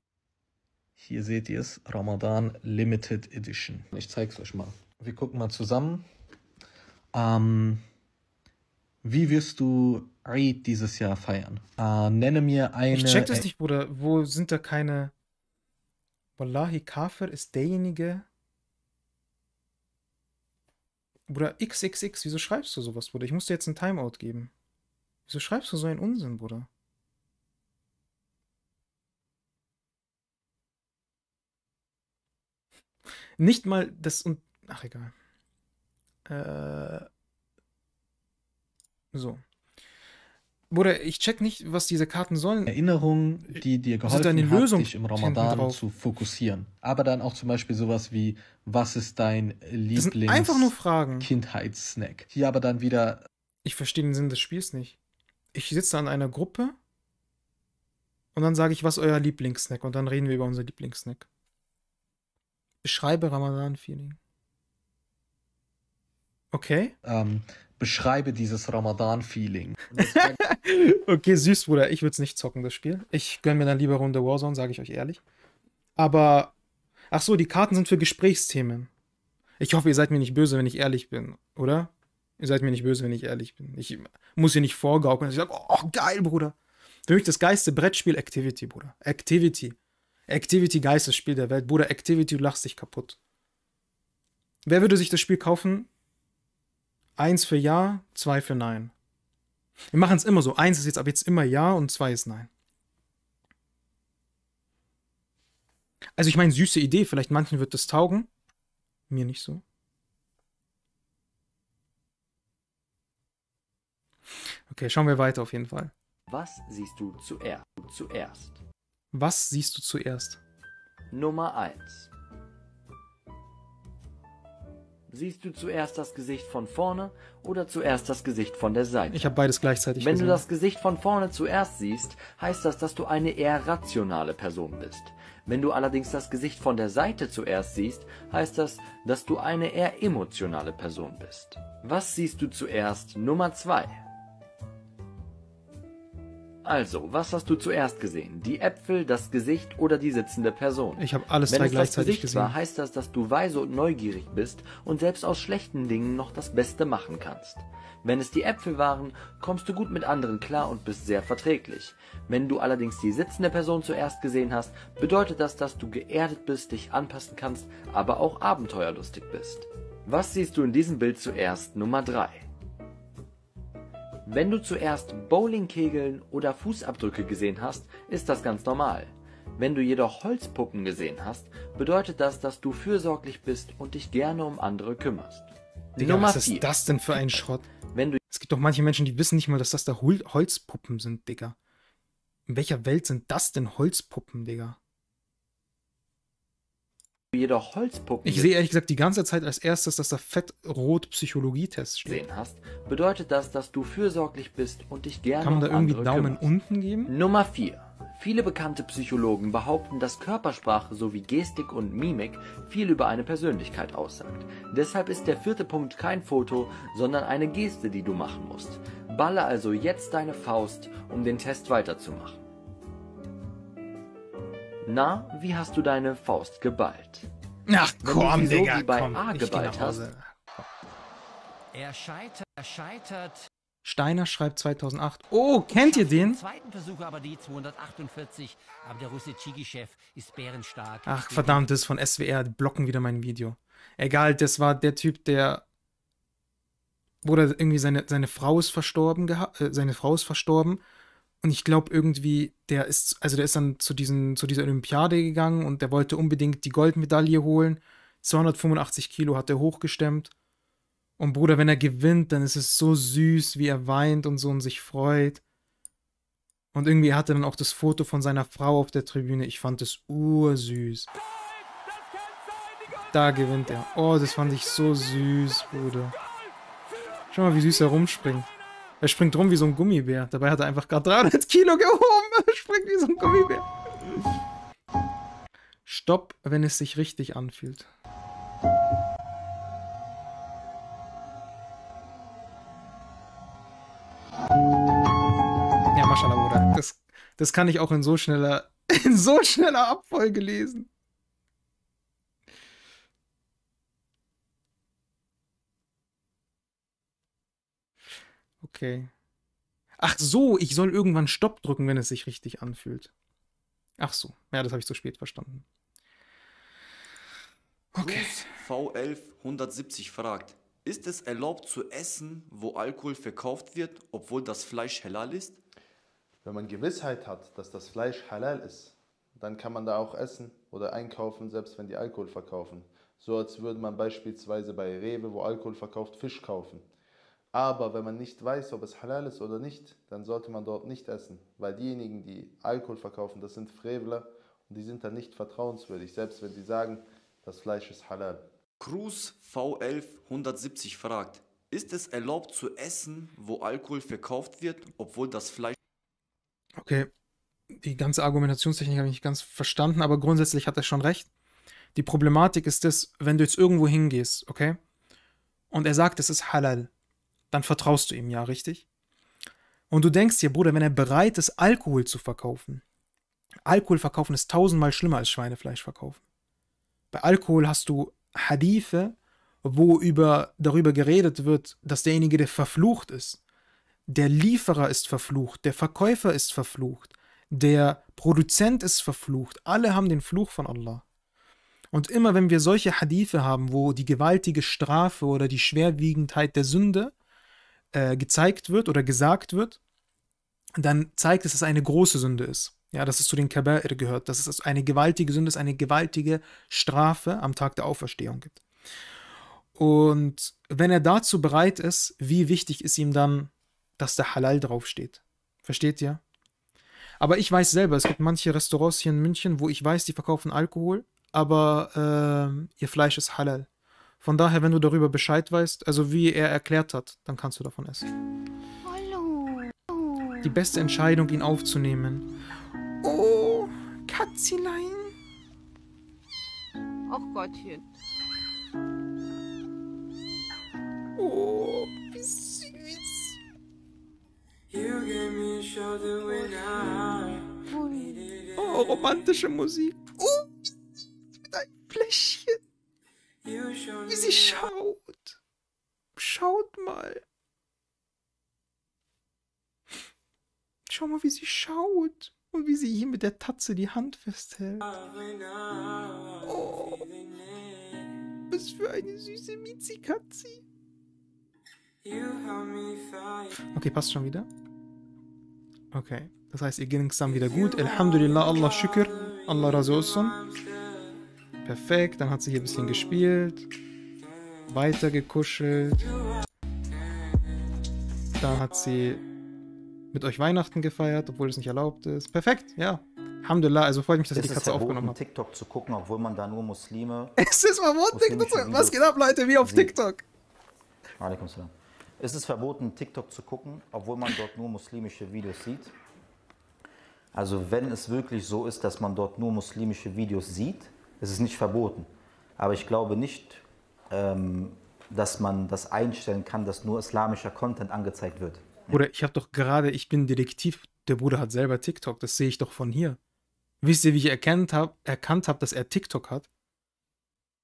S6: Hier seht ihr es, Ramadan Limited Edition. Ich zeige es euch mal. Wir gucken mal zusammen. Ähm, wie wirst du Eid dieses Jahr feiern? Äh, nenne mir eine... Ich check das nicht,
S2: Bruder. Wo sind da keine... Wallahi, Kafir ist derjenige... Bruder, XXX, wieso schreibst du sowas, Bruder? Ich muss dir jetzt ein Timeout geben. Wieso schreibst du so einen Unsinn, Bruder? Nicht mal das und. Ach, egal. Äh, so. Bruder, ich check nicht, was diese Karten sollen. Erinnerungen, die dir geholfen haben, dich im Ramadan zu
S6: fokussieren. Aber dann auch zum Beispiel sowas wie, was ist dein Lieblings einfach nur
S2: Fragen. Kindheitssnack? Hier aber dann wieder. Ich verstehe den Sinn des Spiels nicht. Ich sitze an einer Gruppe und dann sage ich, was euer Lieblingssnack? Und dann reden wir über unser Lieblingssnack. Beschreibe Ramadan-Feeling.
S6: Okay. Ähm, beschreibe dieses Ramadan-Feeling.
S2: okay, süß, Bruder. Ich würde es nicht zocken, das Spiel. Ich gönne mir dann lieber Runde Warzone, sage ich euch ehrlich. Aber, ach so, die Karten sind für Gesprächsthemen. Ich hoffe, ihr seid mir nicht böse, wenn ich ehrlich bin, oder? Ihr seid mir nicht böse, wenn ich ehrlich bin. Ich muss hier nicht vorgaukeln, dass ich sage, oh, geil, Bruder. Für mich das geilste Brettspiel Activity, Bruder. Activity. Activity geilstes Spiel der Welt. Bruder, Activity, du lachst dich kaputt. Wer würde sich das Spiel kaufen? Eins für Ja, zwei für Nein. Wir machen es immer so. Eins ist jetzt ab jetzt immer Ja und zwei ist Nein. Also ich meine, süße Idee. Vielleicht manchen wird das taugen. Mir nicht so. Okay, schauen wir weiter auf jeden Fall.
S7: Was siehst du zuerst? Zuerst.
S2: Was siehst du zuerst?
S7: Nummer 1. Siehst du zuerst das Gesicht von vorne oder zuerst das Gesicht von der Seite? Ich
S2: habe beides gleichzeitig. Wenn gesehen. du das
S7: Gesicht von vorne zuerst siehst, heißt das, dass du eine eher rationale Person bist. Wenn du allerdings das Gesicht von der Seite zuerst siehst, heißt das, dass du eine eher emotionale Person bist. Was siehst du zuerst? Nummer 2. Also, was hast du zuerst gesehen? Die Äpfel, das Gesicht oder die sitzende Person? Ich habe alles Wenn drei es gleichzeitig das Gesicht gesehen. War, heißt das, dass du weise und neugierig bist und selbst aus schlechten Dingen noch das Beste machen kannst. Wenn es die Äpfel waren, kommst du gut mit anderen klar und bist sehr verträglich. Wenn du allerdings die sitzende Person zuerst gesehen hast, bedeutet das, dass du geerdet bist, dich anpassen kannst, aber auch abenteuerlustig bist. Was siehst du in diesem Bild zuerst? Nummer 3. Wenn du zuerst Bowlingkegeln oder Fußabdrücke gesehen hast, ist das ganz normal. Wenn du jedoch Holzpuppen gesehen hast, bedeutet das, dass du fürsorglich bist und dich gerne um andere kümmerst.
S2: Digga, Nummer was ist vier. das denn für ein Schrott? Wenn du es gibt doch manche Menschen, die wissen nicht mal, dass das da Hol Holzpuppen sind, Digga. In welcher Welt sind das denn Holzpuppen, Digga?
S7: jedoch Holzpuppen. Ich sehe ehrlich
S2: gesagt die ganze Zeit als erstes, dass da fettrot Psychologietests stehen
S7: hast, bedeutet das, dass du fürsorglich bist und dich gerne. Kann man da irgendwie Daumen kümmerst.
S2: unten geben? Nummer 4.
S7: Viele bekannte Psychologen behaupten, dass Körpersprache sowie Gestik und Mimik viel über eine Persönlichkeit aussagt. Deshalb ist der vierte Punkt kein Foto, sondern eine Geste, die du machen musst. Balle also jetzt deine Faust, um den Test weiterzumachen. Na, wie hast du deine Faust geballt? Ach
S2: komm, du Digga, wie bei komm, A geballt hast.
S7: Er scheitert, er scheitert.
S2: Steiner schreibt 2008. Oh, kennt ihr den?
S7: Zweiten Versuch aber die 248, aber der russische Chigi-Chef ist bärenstark. Ach
S2: verdammt, das ist von SWR, die blocken wieder mein Video. Egal, das war der Typ, der wurde irgendwie seine seine Frau ist verstorben, äh, seine Frau ist verstorben und ich glaube irgendwie, der ist, also der ist dann zu, diesen, zu dieser Olympiade gegangen und der wollte unbedingt die Goldmedaille holen. 285 Kilo hat er hochgestemmt. Und Bruder, wenn er gewinnt, dann ist es so süß, wie er weint und so und sich freut. Und irgendwie hat er dann auch das Foto von seiner Frau auf der Tribüne. Ich fand es ursüß. Da gewinnt er. Oh, das fand ich so süß, Bruder. Schau mal, wie süß er rumspringt. Er springt rum wie so ein Gummibär. Dabei hat er einfach gerade 300 Kilo gehoben. Er springt wie so ein Gummibär. Stopp, wenn es sich richtig anfühlt. Ja, Maschallah, Bruder. Das, das kann ich auch in so schneller, in so schneller Abfolge lesen. Okay. Ach so, ich soll irgendwann Stopp drücken, wenn es sich richtig anfühlt. Ach so, ja, das habe ich zu spät verstanden.
S1: Okay. V11 170 fragt, ist es erlaubt zu essen, wo Alkohol verkauft wird, obwohl das Fleisch halal ist? Wenn man Gewissheit hat, dass das Fleisch halal ist, dann kann man da auch essen oder einkaufen, selbst wenn die Alkohol verkaufen. So als würde man beispielsweise bei Rewe, wo Alkohol verkauft, Fisch kaufen. Aber wenn man nicht weiß, ob es halal ist oder nicht, dann sollte man dort nicht essen. Weil diejenigen, die Alkohol verkaufen, das sind Frevler und die sind dann nicht vertrauenswürdig, selbst wenn sie sagen, das Fleisch ist halal. Cruz V11 fragt, ist es erlaubt zu essen, wo Alkohol verkauft wird, obwohl das Fleisch...
S2: Okay, die ganze Argumentationstechnik habe ich nicht ganz verstanden, aber grundsätzlich hat er schon recht. Die Problematik ist es, wenn du jetzt irgendwo hingehst, okay? Und er sagt, es ist halal dann vertraust du ihm ja, richtig? Und du denkst dir, Bruder, wenn er bereit ist, Alkohol zu verkaufen, Alkohol verkaufen ist tausendmal schlimmer als Schweinefleisch verkaufen. Bei Alkohol hast du Hadithe, wo über, darüber geredet wird, dass derjenige, der verflucht ist, der Lieferer ist verflucht, der Verkäufer ist verflucht, der Produzent ist verflucht, alle haben den Fluch von Allah. Und immer wenn wir solche Hadithe haben, wo die gewaltige Strafe oder die Schwerwiegendheit der Sünde äh, gezeigt wird oder gesagt wird, dann zeigt es, dass es eine große Sünde ist. Ja, dass es zu den Kaba'ir gehört, dass es eine gewaltige Sünde ist, eine gewaltige Strafe am Tag der Auferstehung gibt. Und wenn er dazu bereit ist, wie wichtig ist ihm dann, dass der Halal draufsteht? Versteht ihr? Aber ich weiß selber, es gibt manche Restaurants hier in München, wo ich weiß, die verkaufen Alkohol, aber äh, ihr Fleisch ist halal. Von daher, wenn du darüber Bescheid weißt, also wie er erklärt hat, dann kannst du davon essen. Hallo. Die beste Entscheidung, ihn aufzunehmen. Oh, Katzilein.
S3: Ach Gottchen.
S2: Oh, wie süß. Oh, romantische Musik. Oh, mit einem Fläschchen. Wie sie schaut. Schaut mal. Schau mal, wie sie schaut. Und wie sie hier mit der Tatze die Hand festhält. Oh. oh. Was für eine süße mizi Okay, passt schon wieder. Okay, das heißt, ihr ging es wieder gut. Alhamdulillah, Allah shukr, Allah razı olsun. Perfekt, dann hat sie hier ein bisschen gespielt. Weiter gekuschelt. Dann hat sie mit euch Weihnachten gefeiert, obwohl es nicht erlaubt ist. Perfekt, ja. Alhamdulillah, also freut mich, dass ihr die Katze aufgenommen habt. Es ist TikTok zu gucken, obwohl man da nur Muslime. Es ist verboten, TikTok zu Was geht ab, Leute, wie auf Sie.
S3: TikTok? Alaikum salam. Es ist verboten, TikTok zu gucken, obwohl man dort nur muslimische Videos sieht. Also, wenn es wirklich so ist, dass man dort nur muslimische Videos sieht, es ist nicht verboten. Aber ich glaube nicht, ähm, dass man das einstellen kann, dass nur islamischer Content angezeigt wird.
S2: Oder ich habe doch gerade, ich bin Detektiv, der Bruder hat selber TikTok, das sehe ich doch von hier. Wisst ihr, wie ich erkannt habe, erkannt hab, dass er TikTok hat?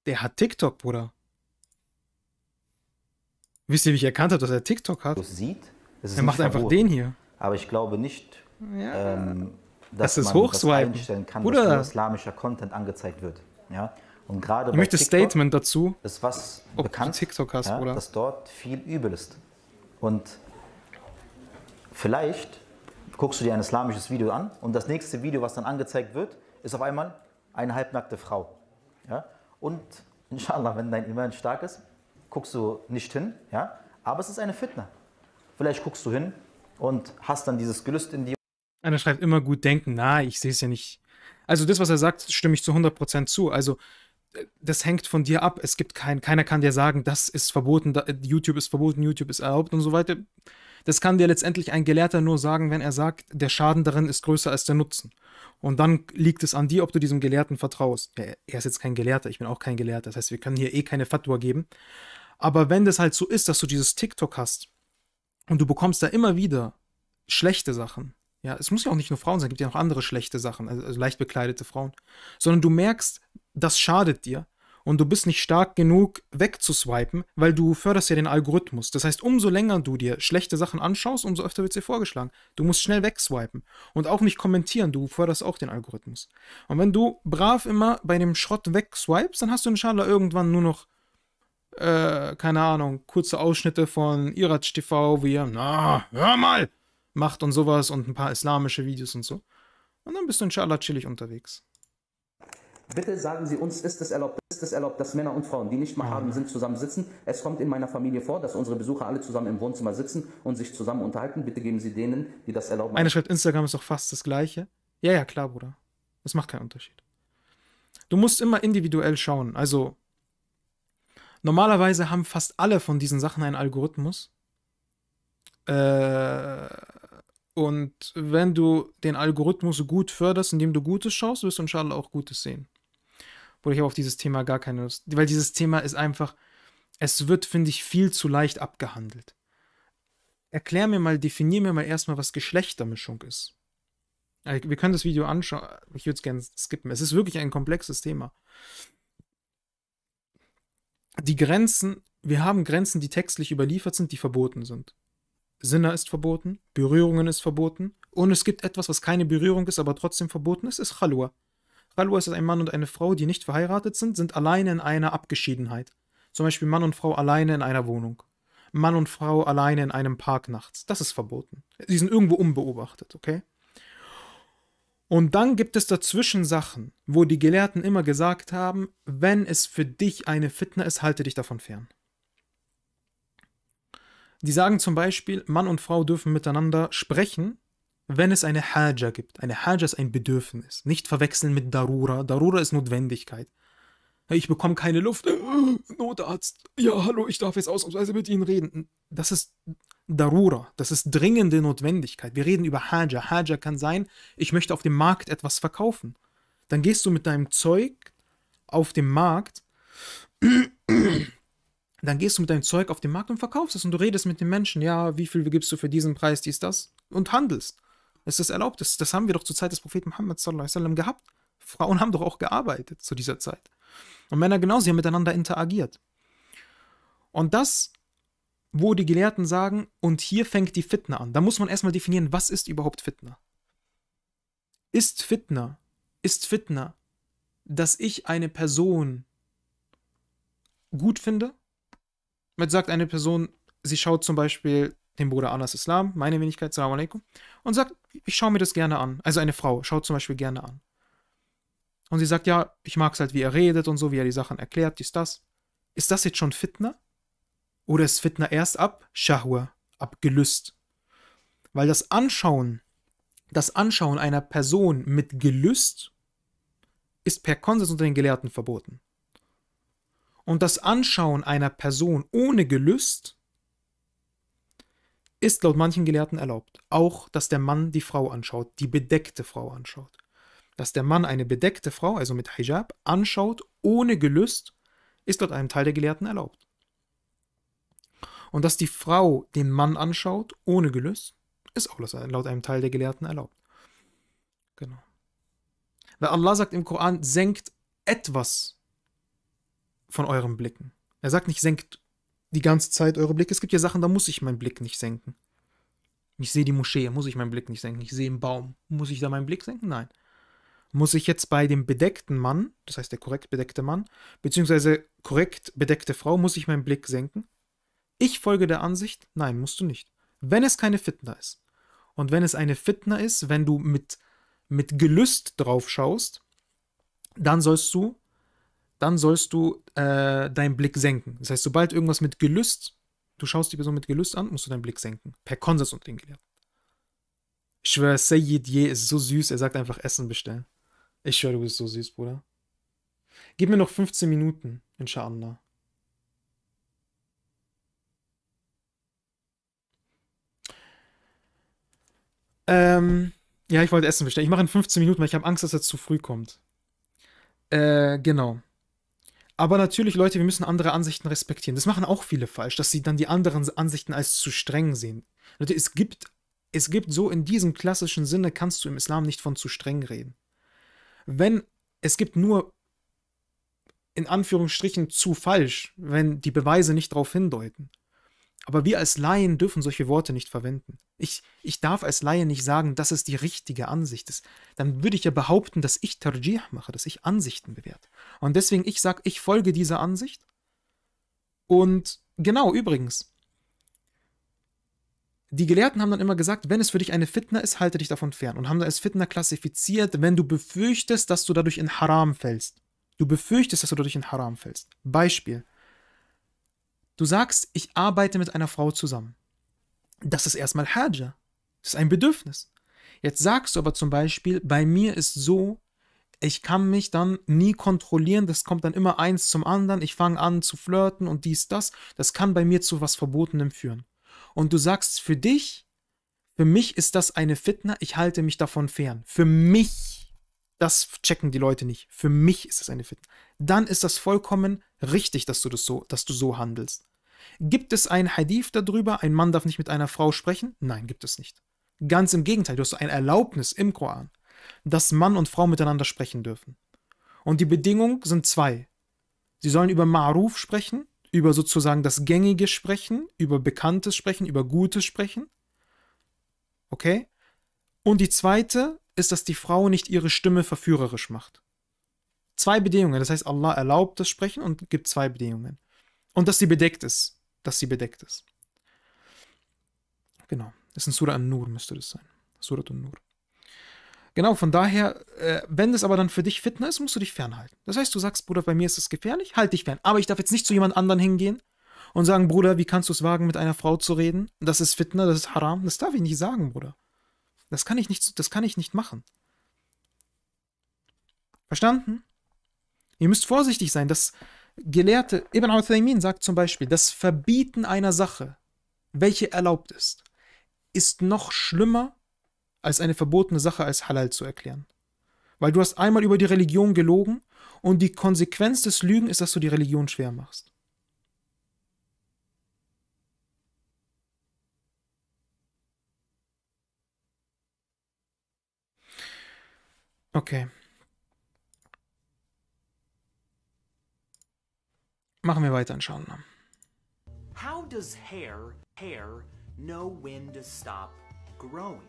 S2: Der hat TikTok, Bruder. Wisst ihr, wie ich erkannt habe, dass er TikTok hat? Das sieht, das er macht einfach den hier.
S3: Aber ich glaube nicht, ja. ähm,
S2: dass das ist man das einstellen
S3: kann, Bruder. dass nur islamischer Content angezeigt wird. Ja? Und gerade ich möchte TikTok Statement
S2: dazu. Ist
S3: was ob bekannt, du TikTok hast, ja, oder? dass dort viel übel ist. Und vielleicht guckst du dir ein islamisches Video an und das nächste Video, was dann angezeigt wird, ist auf einmal eine halbnackte Frau. Ja? Und inshallah, wenn dein Iman stark ist, guckst du nicht hin, ja? aber es ist eine Fitna. Vielleicht guckst du hin und hast dann dieses Gelüst in dir.
S2: Einer schreibt immer gut denken, na, ich sehe es ja nicht also das, was er sagt, stimme ich zu 100% zu. Also äh, das hängt von dir ab. Es gibt kein, keiner kann dir sagen, das ist verboten, da, YouTube ist verboten, YouTube ist erlaubt und so weiter. Das kann dir letztendlich ein Gelehrter nur sagen, wenn er sagt, der Schaden darin ist größer als der Nutzen. Und dann liegt es an dir, ob du diesem Gelehrten vertraust. Er, er ist jetzt kein Gelehrter, ich bin auch kein Gelehrter. Das heißt, wir können hier eh keine Fatwa geben. Aber wenn das halt so ist, dass du dieses TikTok hast und du bekommst da immer wieder schlechte Sachen, ja, es muss ja auch nicht nur Frauen sein, es gibt ja noch andere schlechte Sachen, also, also leicht bekleidete Frauen. Sondern du merkst, das schadet dir und du bist nicht stark genug wegzuswipen, weil du förderst ja den Algorithmus. Das heißt, umso länger du dir schlechte Sachen anschaust, umso öfter wird sie vorgeschlagen. Du musst schnell wegswipen und auch nicht kommentieren, du förderst auch den Algorithmus. Und wenn du brav immer bei dem Schrott wegswipest, dann hast du inshallah irgendwann nur noch äh, keine Ahnung, kurze Ausschnitte von Iratsch TV, wie, na, hör mal, macht und sowas und ein paar islamische Videos und so. Und dann bist du inshallah chillig unterwegs.
S7: Bitte sagen Sie uns, ist es erlaubt, ist es erlaubt, dass Männer und Frauen, die nicht mal haben, sind, zusammen sitzen? Es kommt in meiner Familie vor, dass unsere Besucher alle zusammen im Wohnzimmer sitzen und sich zusammen unterhalten. Bitte geben Sie denen,
S2: die das erlauben. Einer schreibt, Instagram ist doch fast das Gleiche. Ja, ja, klar, Bruder. Es macht keinen Unterschied. Du musst immer individuell schauen. Also, normalerweise haben fast alle von diesen Sachen einen Algorithmus. Äh, und wenn du den Algorithmus gut förderst, indem du Gutes schaust, wirst du inshallah auch Gutes sehen. Obwohl ich aber auf dieses Thema gar keine Lust. Weil dieses Thema ist einfach, es wird, finde ich, viel zu leicht abgehandelt. Erklär mir mal, definier mir mal erstmal, was Geschlechtermischung ist. Wir können das Video anschauen. Ich würde es gerne skippen. Es ist wirklich ein komplexes Thema. Die Grenzen, wir haben Grenzen, die textlich überliefert sind, die verboten sind. Sinner ist verboten, Berührungen ist verboten und es gibt etwas, was keine Berührung ist, aber trotzdem verboten ist, ist Chalua. Chalua ist ein Mann und eine Frau, die nicht verheiratet sind, sind alleine in einer Abgeschiedenheit. Zum Beispiel Mann und Frau alleine in einer Wohnung. Mann und Frau alleine in einem Park nachts. Das ist verboten. Sie sind irgendwo unbeobachtet, okay? Und dann gibt es dazwischen Sachen, wo die Gelehrten immer gesagt haben, wenn es für dich eine Fitna ist, halte dich davon fern. Die sagen zum Beispiel, Mann und Frau dürfen miteinander sprechen, wenn es eine Haja gibt. Eine Haja ist ein Bedürfnis. Nicht verwechseln mit Darura. Darura ist Notwendigkeit. Ich bekomme keine Luft. Notarzt. Ja, hallo, ich darf jetzt ausnahmsweise mit Ihnen reden. Das ist Darura. Das ist dringende Notwendigkeit. Wir reden über Haja. Haja kann sein, ich möchte auf dem Markt etwas verkaufen. Dann gehst du mit deinem Zeug auf dem Markt dann gehst du mit deinem Zeug auf den Markt und verkaufst es und du redest mit den Menschen, ja, wie viel gibst du für diesen Preis, dies, das und handelst. Es ist erlaubt. Das, das haben wir doch zur Zeit des Propheten Muhammad sallallahu gehabt. Frauen haben doch auch gearbeitet zu dieser Zeit. Und Männer genauso, sie haben miteinander interagiert. Und das, wo die Gelehrten sagen, und hier fängt die Fitna an. Da muss man erstmal definieren, was ist überhaupt Fitna? Ist Fitna, ist Fitna, dass ich eine Person gut finde mit sagt eine Person, sie schaut zum Beispiel den Bruder Anas Islam, meine Wenigkeit, Salam alaikum, und sagt, ich schaue mir das gerne an. Also eine Frau schaut zum Beispiel gerne an. Und sie sagt, ja, ich mag es halt, wie er redet und so, wie er die Sachen erklärt, dies, das. Ist das jetzt schon Fitna? Oder ist Fitna erst ab Shahwa, ab Gelüst? Weil das Anschauen, das Anschauen einer Person mit Gelüst ist per Konsens unter den Gelehrten verboten und das Anschauen einer Person ohne Gelüst ist laut manchen Gelehrten erlaubt. Auch, dass der Mann die Frau anschaut, die bedeckte Frau anschaut. Dass der Mann eine bedeckte Frau, also mit Hijab, anschaut ohne Gelüst, ist laut einem Teil der Gelehrten erlaubt. Und dass die Frau den Mann anschaut ohne Gelüst, ist auch laut einem Teil der Gelehrten erlaubt. Genau. Weil Allah sagt im Koran, senkt etwas von euren Blicken. Er sagt nicht, senkt die ganze Zeit eure Blicke. Es gibt ja Sachen, da muss ich meinen Blick nicht senken. Ich sehe die Moschee, muss ich meinen Blick nicht senken. Ich sehe einen Baum, muss ich da meinen Blick senken? Nein. Muss ich jetzt bei dem bedeckten Mann, das heißt der korrekt bedeckte Mann, beziehungsweise korrekt bedeckte Frau, muss ich meinen Blick senken? Ich folge der Ansicht, nein, musst du nicht. Wenn es keine Fitner ist. Und wenn es eine Fitner ist, wenn du mit, mit Gelüst drauf schaust, dann sollst du dann sollst du äh, deinen Blick senken. Das heißt, sobald irgendwas mit Gelüst, du schaust die Person mit Gelüst an, musst du deinen Blick senken. Per Konsens und den gelehrt. Ich schwöre, Sayyid Ye ist so süß, er sagt einfach Essen bestellen. Ich schwöre, du bist so süß, Bruder. Gib mir noch 15 Minuten, inshallah. Ähm, ja, ich wollte Essen bestellen. Ich mache in 15 Minuten, weil ich habe Angst, dass er zu früh kommt. Äh, genau. Aber natürlich, Leute, wir müssen andere Ansichten respektieren. Das machen auch viele falsch, dass sie dann die anderen Ansichten als zu streng sehen. Leute, es gibt, es gibt so in diesem klassischen Sinne, kannst du im Islam nicht von zu streng reden. Wenn es gibt nur in Anführungsstrichen zu falsch, wenn die Beweise nicht darauf hindeuten. Aber wir als Laien dürfen solche Worte nicht verwenden. Ich, ich darf als Laie nicht sagen, das ist die richtige Ansicht. Das, dann würde ich ja behaupten, dass ich Tarjih mache, dass ich Ansichten bewerte. Und deswegen, ich sage, ich folge dieser Ansicht. Und genau, übrigens, die Gelehrten haben dann immer gesagt, wenn es für dich eine Fitna ist, halte dich davon fern. Und haben das als Fitna klassifiziert, wenn du befürchtest, dass du dadurch in Haram fällst. Du befürchtest, dass du dadurch in Haram fällst. Beispiel. Du sagst, ich arbeite mit einer Frau zusammen. Das ist erstmal Haja. Das ist ein Bedürfnis. Jetzt sagst du aber zum Beispiel, bei mir ist so, ich kann mich dann nie kontrollieren, das kommt dann immer eins zum anderen, ich fange an zu flirten und dies, das, das kann bei mir zu was Verbotenem führen. Und du sagst für dich, für mich ist das eine Fitna, ich halte mich davon fern. Für mich, das checken die Leute nicht, für mich ist das eine Fitna. Dann ist das vollkommen richtig, dass du das so, dass du so handelst. Gibt es ein Hadith darüber, ein Mann darf nicht mit einer Frau sprechen? Nein, gibt es nicht. Ganz im Gegenteil, du hast ein Erlaubnis im Koran, dass Mann und Frau miteinander sprechen dürfen. Und die Bedingungen sind zwei. Sie sollen über Ma'ruf sprechen, über sozusagen das Gängige sprechen, über Bekanntes sprechen, über Gutes sprechen. Okay? Und die zweite ist, dass die Frau nicht ihre Stimme verführerisch macht. Zwei Bedingungen, das heißt, Allah erlaubt das Sprechen und gibt zwei Bedingungen. Und dass sie bedeckt ist. Dass sie bedeckt ist. Genau. Das ist ein Surah an-Nur, müsste das sein. Surah an-Nur. Genau, von daher, äh, wenn das aber dann für dich Fitness ist, musst du dich fernhalten. Das heißt, du sagst, Bruder, bei mir ist es gefährlich, halt dich fern. Aber ich darf jetzt nicht zu jemand anderen hingehen und sagen, Bruder, wie kannst du es wagen, mit einer Frau zu reden? Das ist Fitna, das ist Haram. Das darf ich nicht sagen, Bruder. Das kann ich nicht, das kann ich nicht machen. Verstanden? Ihr müsst vorsichtig sein, dass Gelehrte, Ibn Uthaymin sagt zum Beispiel, das Verbieten einer Sache, welche erlaubt ist, ist noch schlimmer, als eine verbotene Sache als halal zu erklären. Weil du hast einmal über die Religion gelogen und die Konsequenz des Lügen ist, dass du die Religion schwer machst. Okay. Machen wir weiter, inshallah.
S4: How does hair, hair know when to stop growing?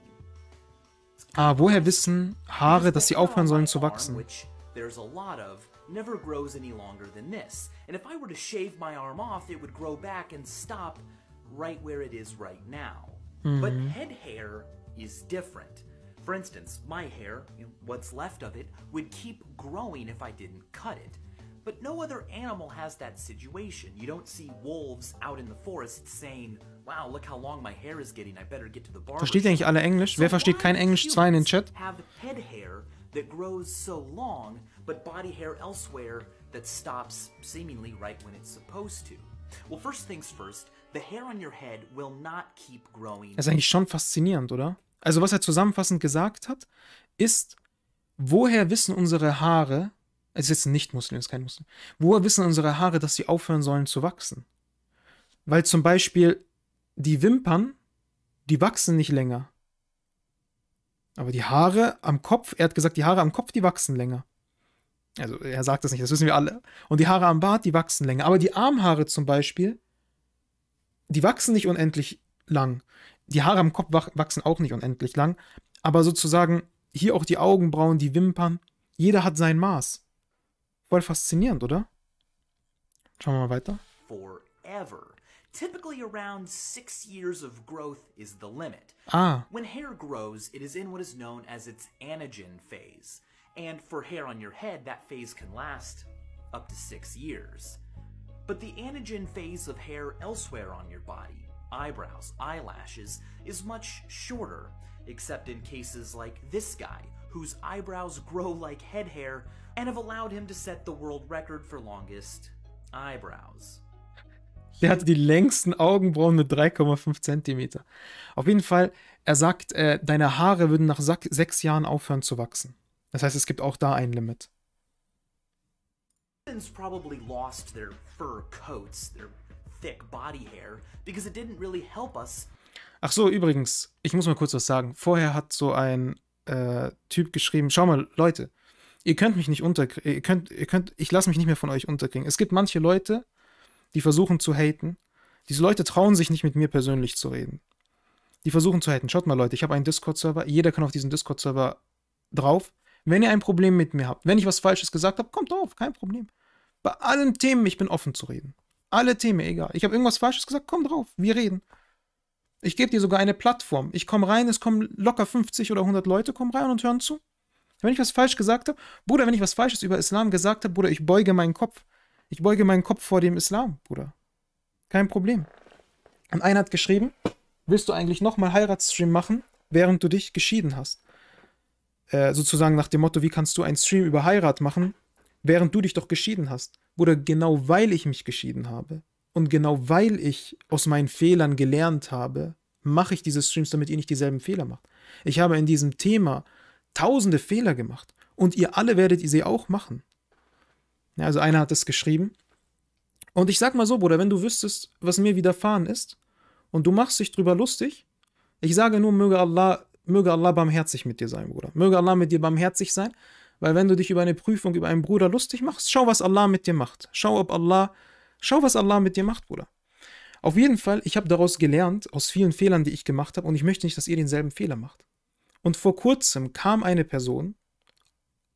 S2: Ah, woher wissen Haare, dass sie aufhören sollen zu wachsen?
S4: there's a lot of never grows any longer than this. And if I were to shave my arm off, it would grow back and stop right where it is right now. But mm-hmm. head hair is different. For instance, my hair, what's left of it, would keep growing if I didn't cut it. But no other animal has that situation. You don't see wolves out in the forest saying, wow, look how long my hair is getting, I better get to the barber. Versteht ihr eigentlich alle Englisch? Wer versteht kein Englisch? Zwei in den Chat. Have head hair that grows so long, but body hair elsewhere that stops seemingly right when it's supposed to. Well, first things first, the hair on your head will not keep growing. Das ist eigentlich schon
S2: faszinierend, oder? Also was er zusammenfassend gesagt hat, ist, woher wissen unsere Haare, es ist jetzt ein Nicht-Muslim, es ist kein Muslim. Woher wissen unsere Haare, dass sie aufhören sollen zu wachsen? Weil zum Beispiel die Wimpern, die wachsen nicht länger. Aber die Haare am Kopf, er hat gesagt, die Haare am Kopf, die wachsen länger. Also er sagt das nicht, das wissen wir alle. Und die Haare am Bart, die wachsen länger. Aber die Armhaare zum Beispiel, die wachsen nicht unendlich lang. Die Haare am Kopf wachsen auch nicht unendlich lang. Aber sozusagen hier auch die Augenbrauen, die Wimpern, jeder hat sein Maß. Voll faszinierend, oder? Schauen wir mal weiter.
S4: Forever. Typically around six years of growth is the limit. Ah. When hair grows, it is in what is known as its anagen phase. And for hair on your head, that phase can last up to six years. But the anagen phase of hair elsewhere on your body, eyebrows, eyelashes, is much shorter, except in cases like this guy, whose eyebrows grow like head hair and have allowed him to set the world record for longest eyebrows.
S2: Der hatte die längsten Augenbrauen mit 3,5 Zentimeter. Auf jeden Fall, er sagt, äh, deine Haare würden nach sechs Jahren aufhören zu wachsen. Das heißt, es gibt auch da ein Limit.
S4: Probably lost their fur coats, their thick body hair, because it didn't really help us.
S2: Ach so, übrigens, ich muss mal kurz was sagen. Vorher hat so ein äh, Typ geschrieben, schau mal, Leute, Ihr könnt mich nicht unterkriegen. Ihr könnt, ihr könnt, ich lasse mich nicht mehr von euch unterkriegen. Es gibt manche Leute, die versuchen zu haten. Diese Leute trauen sich nicht mit mir persönlich zu reden. Die versuchen zu haten. Schaut mal, Leute, ich habe einen Discord-Server. Jeder kann auf diesen Discord-Server drauf. Wenn ihr ein Problem mit mir habt, wenn ich was Falsches gesagt habe, kommt drauf, kein Problem. Bei allen Themen, ich bin offen zu reden. Alle Themen, egal. Ich habe irgendwas Falsches gesagt, komm drauf, wir reden. Ich gebe dir sogar eine Plattform. Ich komme rein, es kommen locker 50 oder 100 Leute, kommen rein und hören zu. Wenn ich was falsch gesagt habe, Bruder, wenn ich was Falsches über Islam gesagt habe, Bruder, ich beuge meinen Kopf. Ich beuge meinen Kopf vor dem Islam, Bruder. Kein Problem. Und einer hat geschrieben, willst du eigentlich nochmal Heiratsstream machen, während du dich geschieden hast? Äh, sozusagen nach dem Motto, wie kannst du einen Stream über Heirat machen, während du dich doch geschieden hast? Bruder, genau weil ich mich geschieden habe und genau weil ich aus meinen Fehlern gelernt habe, mache ich diese Streams, damit ihr nicht dieselben Fehler macht. Ich habe in diesem Thema tausende Fehler gemacht. Und ihr alle werdet sie auch machen. Ja, also einer hat es geschrieben. Und ich sag mal so, Bruder, wenn du wüsstest, was mir widerfahren ist, und du machst dich drüber lustig, ich sage nur, möge Allah, möge Allah barmherzig mit dir sein, Bruder. Möge Allah mit dir barmherzig sein, weil wenn du dich über eine Prüfung, über einen Bruder lustig machst, schau, was Allah mit dir macht. Schau, ob Allah, schau, was Allah mit dir macht, Bruder. Auf jeden Fall, ich habe daraus gelernt, aus vielen Fehlern, die ich gemacht habe, und ich möchte nicht, dass ihr denselben Fehler macht. Und vor kurzem kam eine Person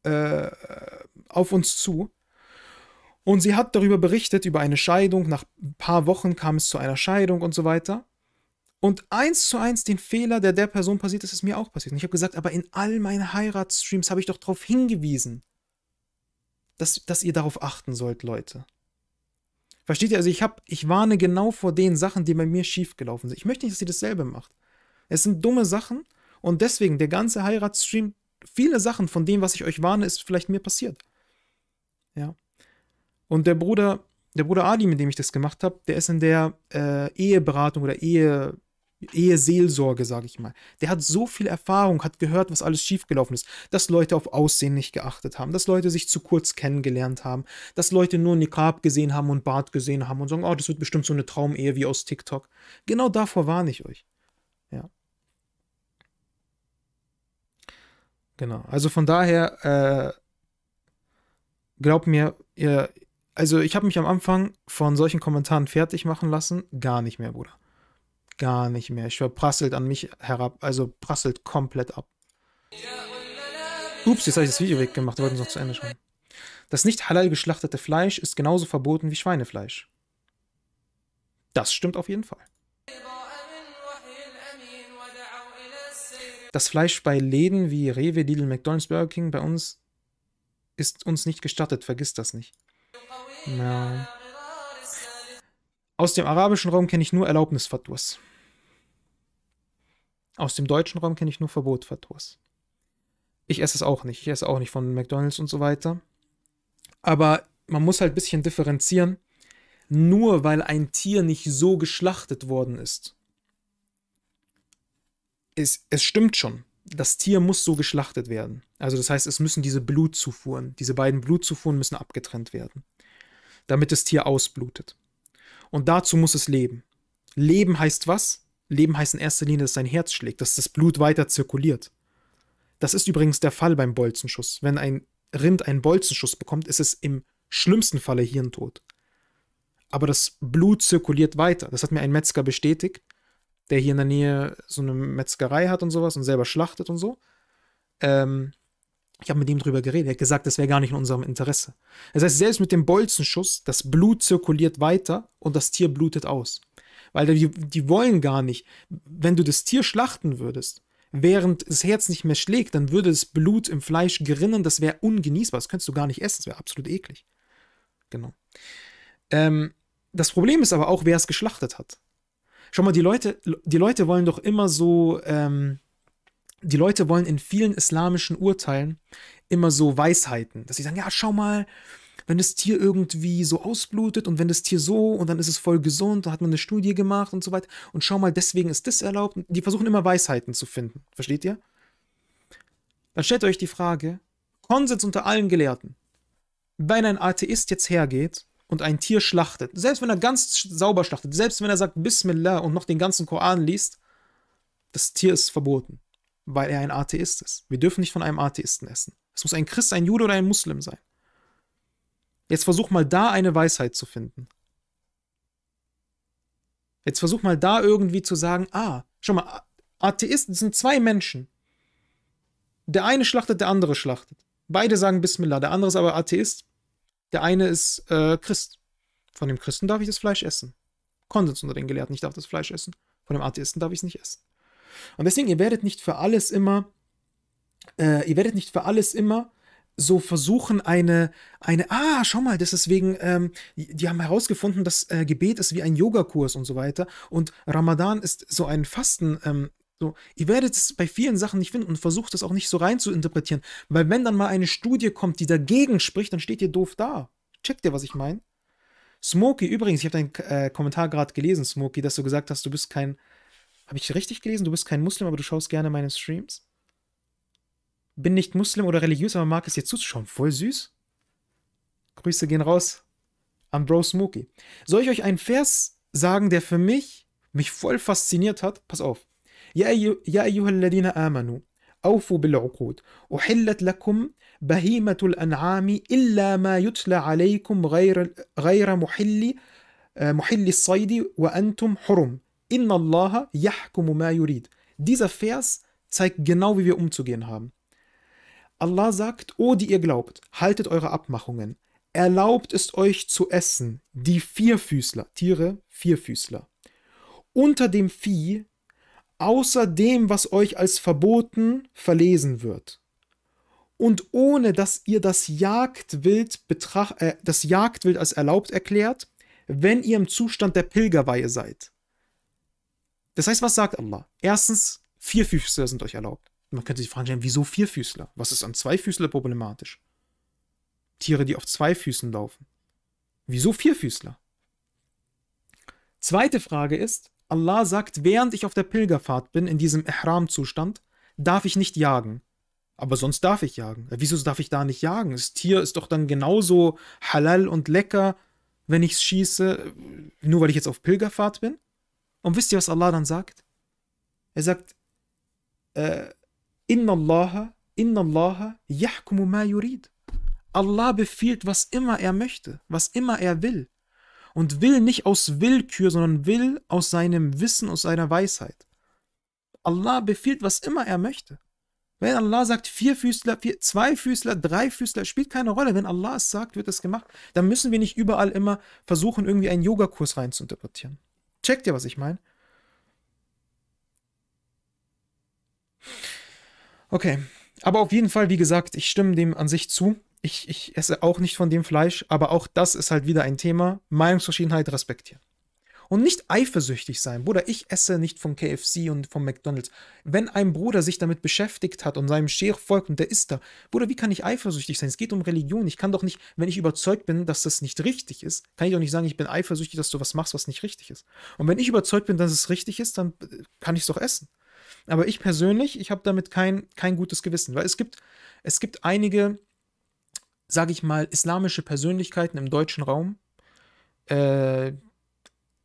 S2: äh, auf uns zu und sie hat darüber berichtet, über eine Scheidung. Nach ein paar Wochen kam es zu einer Scheidung und so weiter. Und eins zu eins den Fehler, der der Person passiert ist, ist mir auch passiert. Und ich habe gesagt, aber in all meinen Heiratsstreams habe ich doch darauf hingewiesen, dass, dass ihr darauf achten sollt, Leute. Versteht ihr? Also ich, hab, ich warne genau vor den Sachen, die bei mir schiefgelaufen sind. Ich möchte nicht, dass ihr dasselbe macht. Es sind dumme Sachen, und deswegen, der ganze Heiratsstream, viele Sachen von dem, was ich euch warne, ist vielleicht mir passiert. Ja. Und der Bruder, der Bruder Adi, mit dem ich das gemacht habe, der ist in der äh, Eheberatung oder Ehe, Eheseelsorge, sage ich mal. Der hat so viel Erfahrung, hat gehört, was alles schiefgelaufen ist, dass Leute auf Aussehen nicht geachtet haben, dass Leute sich zu kurz kennengelernt haben, dass Leute nur Nikab gesehen haben und Bart gesehen haben und sagen, oh, das wird bestimmt so eine Traumehe wie aus TikTok. Genau davor warne ich euch. Genau. Also von daher, äh, glaub mir, ihr, also ich habe mich am Anfang von solchen Kommentaren fertig machen lassen. Gar nicht mehr, Bruder. Gar nicht mehr. Ich verprasselt an mich herab, also prasselt komplett ab. Ups, jetzt habe ich das Video weggemacht, wollten es noch zu Ende schauen. Das nicht halal geschlachtete Fleisch ist genauso verboten wie Schweinefleisch. Das stimmt auf jeden Fall. Das Fleisch bei Läden wie Rewe, Lidl, McDonalds, Burger King bei uns ist uns nicht gestattet. Vergiss das nicht. Ja. Aus dem arabischen Raum kenne ich nur Erlaubnisfatwas. Aus dem deutschen Raum kenne ich nur Verbotfatwas. Ich esse es auch nicht. Ich esse auch nicht von McDonalds und so weiter. Aber man muss halt ein bisschen differenzieren. Nur weil ein Tier nicht so geschlachtet worden ist, es, es stimmt schon. Das Tier muss so geschlachtet werden. Also das heißt, es müssen diese Blutzufuhren, diese beiden Blutzufuhren müssen abgetrennt werden, damit das Tier ausblutet. Und dazu muss es leben. Leben heißt was? Leben heißt in erster Linie, dass sein Herz schlägt, dass das Blut weiter zirkuliert. Das ist übrigens der Fall beim Bolzenschuss. Wenn ein Rind einen Bolzenschuss bekommt, ist es im schlimmsten Falle Hirntod. Aber das Blut zirkuliert weiter. Das hat mir ein Metzger bestätigt der hier in der Nähe so eine Metzgerei hat und sowas und selber schlachtet und so. Ähm, ich habe mit ihm drüber geredet. Er hat gesagt, das wäre gar nicht in unserem Interesse. Das heißt, selbst mit dem Bolzenschuss, das Blut zirkuliert weiter und das Tier blutet aus. Weil die, die wollen gar nicht. Wenn du das Tier schlachten würdest, während das Herz nicht mehr schlägt, dann würde das Blut im Fleisch gerinnen. Das wäre ungenießbar. Das könntest du gar nicht essen. Das wäre absolut eklig. Genau. Ähm, das Problem ist aber auch, wer es geschlachtet hat. Schau mal, die Leute, die Leute wollen doch immer so, ähm, die Leute wollen in vielen islamischen Urteilen immer so Weisheiten, dass sie sagen, ja, schau mal, wenn das Tier irgendwie so ausblutet und wenn das Tier so und dann ist es voll gesund, da hat man eine Studie gemacht und so weiter und schau mal, deswegen ist das erlaubt. Die versuchen immer Weisheiten zu finden, versteht ihr? Dann stellt euch die Frage, Konsens unter allen Gelehrten, wenn ein Atheist jetzt hergeht und ein Tier schlachtet, selbst wenn er ganz sauber schlachtet, selbst wenn er sagt Bismillah und noch den ganzen Koran liest, das Tier ist verboten, weil er ein Atheist ist. Wir dürfen nicht von einem Atheisten essen. Es muss ein Christ, ein Jude oder ein Muslim sein. Jetzt versuch mal da eine Weisheit zu finden. Jetzt versuch mal da irgendwie zu sagen, ah, schau mal, Atheisten sind zwei Menschen. Der eine schlachtet, der andere schlachtet. Beide sagen Bismillah, der andere ist aber Atheist. Der eine ist äh, Christ. Von dem Christen darf ich das Fleisch essen. Konsens unter den Gelehrten, ich darf das Fleisch essen. Von dem Atheisten darf ich es nicht essen. Und deswegen, ihr werdet nicht für alles immer, äh, ihr werdet nicht für alles immer so versuchen, eine, eine, ah, schau mal, das ist wegen, ähm, die, die, haben herausgefunden, dass äh, Gebet ist wie ein Yogakurs und so weiter. Und Ramadan ist so ein Fasten, ähm, so, ihr werdet es bei vielen Sachen nicht finden und versucht das auch nicht so rein zu interpretieren, weil wenn dann mal eine Studie kommt, die dagegen spricht, dann steht ihr doof da. Checkt ihr, was ich meine? Smokey, übrigens, ich habe deinen äh, Kommentar gerade gelesen, Smokey, dass du gesagt hast, du bist kein. Habe ich richtig gelesen? Du bist kein Muslim, aber du schaust gerne meine Streams? Bin nicht Muslim oder religiös, aber mag es dir zuzuschauen. Voll süß. Grüße gehen raus an Bro Smokey. Soll ich euch einen Vers sagen, der für mich mich voll fasziniert hat? Pass auf. يا, أيها الذين آمنوا أوفوا بالعقود أحلت لكم بهيمة الأنعام إلا ما يتلى عليكم غير غير محل محل الصيد وأنتم حرم إن الله يحكم ما يريد Dieser Vers zeigt genau, wie wir umzugehen haben. Allah sagt, O die ihr glaubt, haltet eure Abmachungen. Erlaubt es euch zu essen, die Vierfüßler, Tiere, Vierfüßler. Unter dem Vieh außer dem, was euch als verboten verlesen wird. Und ohne dass ihr das Jagdwild, betracht, äh, das Jagdwild als erlaubt erklärt, wenn ihr im Zustand der Pilgerweihe seid. Das heißt, was sagt Allah? Erstens, Vierfüßler sind euch erlaubt. Man könnte sich fragen, wieso Vierfüßler? Was ist an Zweifüßler problematisch? Tiere, die auf zwei Füßen laufen. Wieso Vierfüßler? Zweite Frage ist, Allah sagt, während ich auf der Pilgerfahrt bin, in diesem Ihram-Zustand, darf ich nicht jagen. Aber sonst darf ich jagen. Wieso darf ich da nicht jagen? Das Tier ist doch dann genauso halal und lecker, wenn ich es schieße, nur weil ich jetzt auf Pilgerfahrt bin? Und wisst ihr, was Allah dann sagt? Er sagt, Inna Allah, äh, Inna Allah, yahkumu ma yurid. Allah befiehlt, was immer er möchte, was immer er will und will nicht aus Willkür, sondern will aus seinem Wissen, aus seiner Weisheit. Allah befiehlt, was immer er möchte. Wenn Allah sagt, Vierfüßler, vier, Zweifüßler, Dreifüßler, spielt keine Rolle. Wenn Allah es sagt, wird es gemacht. Dann müssen wir nicht überall immer versuchen, irgendwie einen Yogakurs reinzuinterpretieren. Checkt ihr, was ich meine? Okay, aber auf jeden Fall, wie gesagt, ich stimme dem an sich zu ich, ich esse auch nicht von dem Fleisch, aber auch das ist halt wieder ein Thema. Meinungsverschiedenheit respektieren. Und nicht eifersüchtig sein. Bruder, ich esse nicht von KFC und von McDonalds. Wenn ein Bruder sich damit beschäftigt hat und seinem Scher folgt und der ist da, Bruder, wie kann ich eifersüchtig sein? Es geht um Religion. Ich kann doch nicht, wenn ich überzeugt bin, dass das nicht richtig ist, kann ich doch nicht sagen, ich bin eifersüchtig, dass du was machst, was nicht richtig ist. Und wenn ich überzeugt bin, dass es richtig ist, dann äh, kann ich es doch essen. Aber ich persönlich, ich habe damit kein, kein gutes Gewissen, weil es gibt, es gibt einige sage ich mal, islamische Persönlichkeiten im deutschen Raum, äh,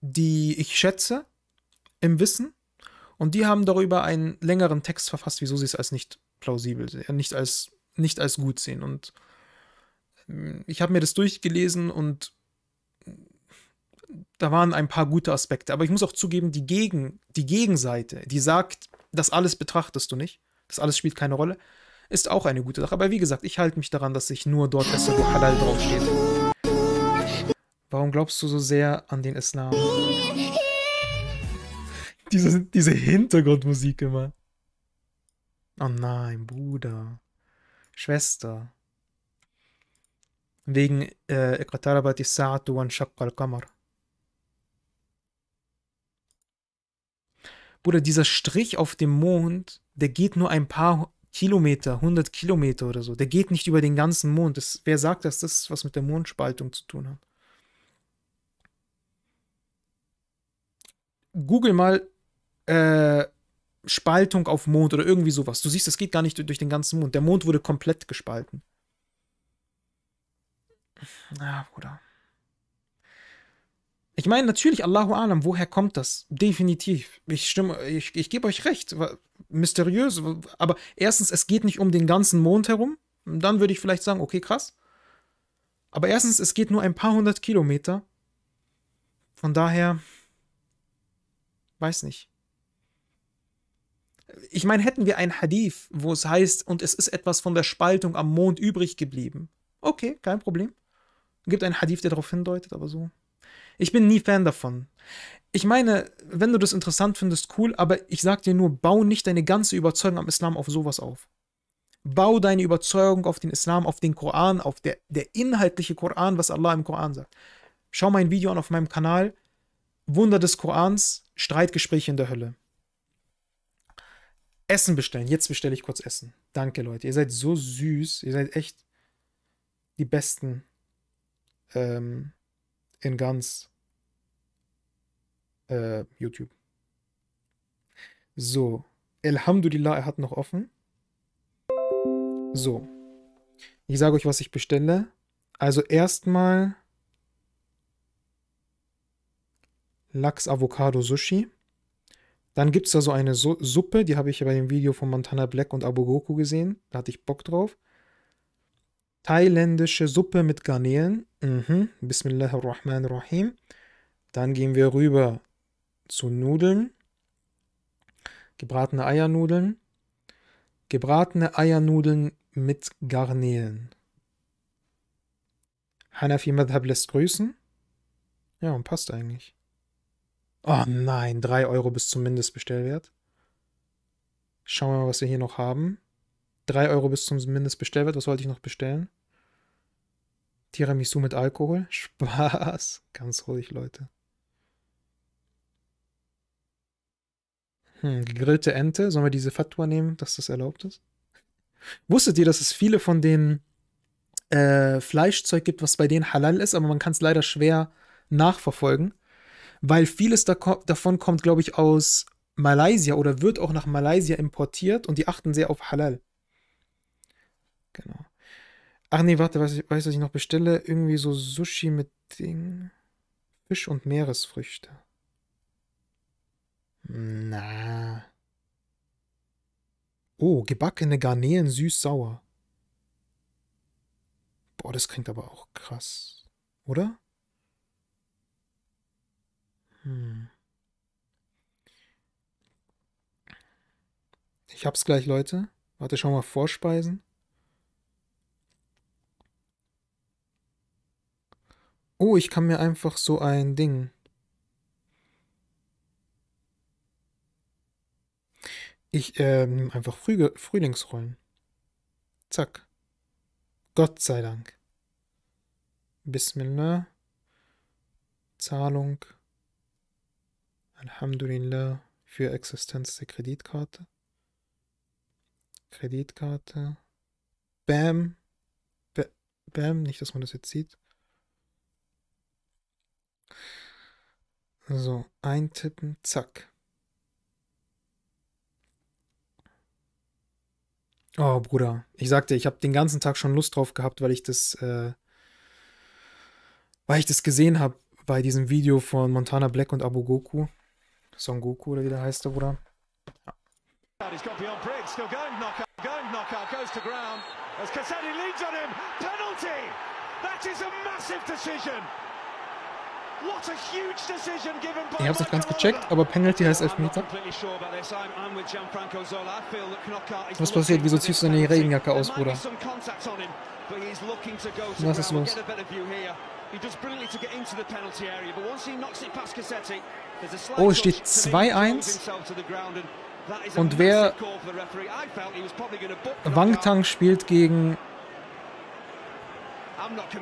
S2: die ich schätze im Wissen. Und die haben darüber einen längeren Text verfasst, wieso sie es als nicht plausibel, äh, nicht als, nicht als gut sehen. Und ähm, ich habe mir das durchgelesen und da waren ein paar gute Aspekte. Aber ich muss auch zugeben, die, Gegen, die Gegenseite, die sagt, das alles betrachtest du nicht, das alles spielt keine Rolle, ist auch eine gute Sache. Aber wie gesagt, ich halte mich daran, dass ich nur dort esse, wo Halal draufsteht. Warum glaubst du so sehr an den Islam? Diese, diese Hintergrundmusik immer. Oh nein, Bruder. Schwester. Wegen äh, Iqtarabat Sa'atu wa al Kamar. Bruder, dieser Strich auf dem Mond, der geht nur ein paar Kilometer, 100 Kilometer oder so. Der geht nicht über den ganzen Mond. Das, wer sagt, dass das was mit der Mondspaltung zu tun hat? Google mal äh, Spaltung auf Mond oder irgendwie sowas. Du siehst, das geht gar nicht durch den ganzen Mond. Der Mond wurde komplett gespalten. Ah, Bruder. Ich meine, natürlich, Allahu Alam, woher kommt das? Definitiv. Ich stimme, ich, ich gebe euch recht. Mysteriös. Aber erstens, es geht nicht um den ganzen Mond herum. Dann würde ich vielleicht sagen, okay, krass. Aber erstens, es geht nur ein paar hundert Kilometer. Von daher, weiß nicht. Ich meine, hätten wir ein Hadith, wo es heißt, und es ist etwas von der Spaltung am Mond übrig geblieben. Okay, kein Problem. Gibt ein Hadith, der darauf hindeutet, aber so. Ich bin nie Fan davon. Ich meine, wenn du das interessant findest, cool, aber ich sag dir nur, bau nicht deine ganze Überzeugung am Islam auf sowas auf. Bau deine Überzeugung auf den Islam, auf den Koran, auf der, der inhaltliche Koran, was Allah im Koran sagt. Schau mein Video an auf meinem Kanal, Wunder des Korans, Streitgespräche in der Hölle. Essen bestellen. Jetzt bestelle ich kurz Essen. Danke, Leute. Ihr seid so süß. Ihr seid echt die Besten. Ähm, in ganz äh, YouTube. So. Alhamdulillah, er hat noch offen. So. Ich sage euch, was ich bestelle. Also erstmal Lachs Avocado Sushi. Dann gibt es da so eine Suppe, die habe ich bei dem Video von Montana Black und Abu Goku gesehen. Da hatte ich Bock drauf thailändische Suppe mit Garnelen. Mhm. Bismillahirrahmanirrahim. Dann gehen wir rüber zu Nudeln. Gebratene Eiernudeln. Gebratene Eiernudeln mit Garnelen. Hanafi Madhab lässt grüßen. Ja, und passt eigentlich. Oh nein, 3 Euro bis zum Mindestbestellwert. Schauen wir mal, was wir hier noch haben. 3 Euro bis zum Mindestbestellwert. Was wollte ich noch bestellen? Tiramisu mit Alkohol? Spaß. Ganz ruhig, Leute. Hm, gegrillte Ente. Sollen wir diese Fatwa nehmen, dass das erlaubt ist? Wusstet ihr, dass es viele von den äh, Fleischzeug gibt, was bei denen halal ist, aber man kann es leider schwer nachverfolgen? Weil vieles da ko davon kommt, glaube ich, aus Malaysia oder wird auch nach Malaysia importiert und die achten sehr auf Halal. Genau. Ach nee, warte, weiß ich, was ich noch bestelle? Irgendwie so Sushi mit Ding. Fisch und Meeresfrüchte. Na. Oh, gebackene Garnelen süß-sauer. Boah, das klingt aber auch krass. Oder? Hm. Ich hab's gleich, Leute. Warte, schau mal, Vorspeisen. Oh, ich kann mir einfach so ein Ding. Ich äh, nehme einfach Früh Frühlingsrollen. Zack. Gott sei Dank. Bismillah. Zahlung. Alhamdulillah für Existenz der Kreditkarte. Kreditkarte. Bam. Ba Bam, nicht, dass man das jetzt sieht. So, eintippen, zack. Oh, Bruder. Ich sagte, ich habe den ganzen Tag schon Lust drauf gehabt, weil ich das, äh, weil ich das gesehen habe bei diesem Video von Montana Black und Abu Goku. Son Goku oder wie der heißt, der Bruder. Ja.
S4: Cassetti leads on Penalty. That is a massive decision. Ich habe es auch ganz
S2: gecheckt, aber Penalty heißt Elfmeter. Was passiert? Wieso ziehst du deine Regenjacke aus, Bruder?
S4: Was ist los? Oh, es steht
S2: 2-1. Und wer... Wang Tang spielt gegen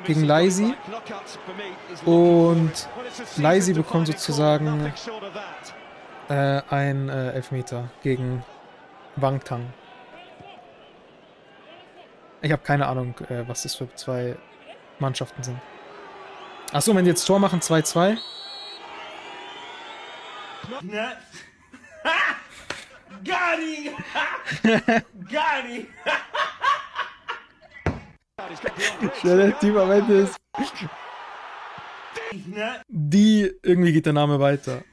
S2: gegen Leisi. Und Leisi bekommt sozusagen äh, einen äh, Elfmeter gegen Wang Tang. Ich habe keine Ahnung, äh, was das für zwei Mannschaften sind. Achso, wenn die jetzt Tor machen, 2-2.
S4: Ne? Gani! Gani!
S2: Schnelle Team am Ende ist. Die, irgendwie geht der Name weiter.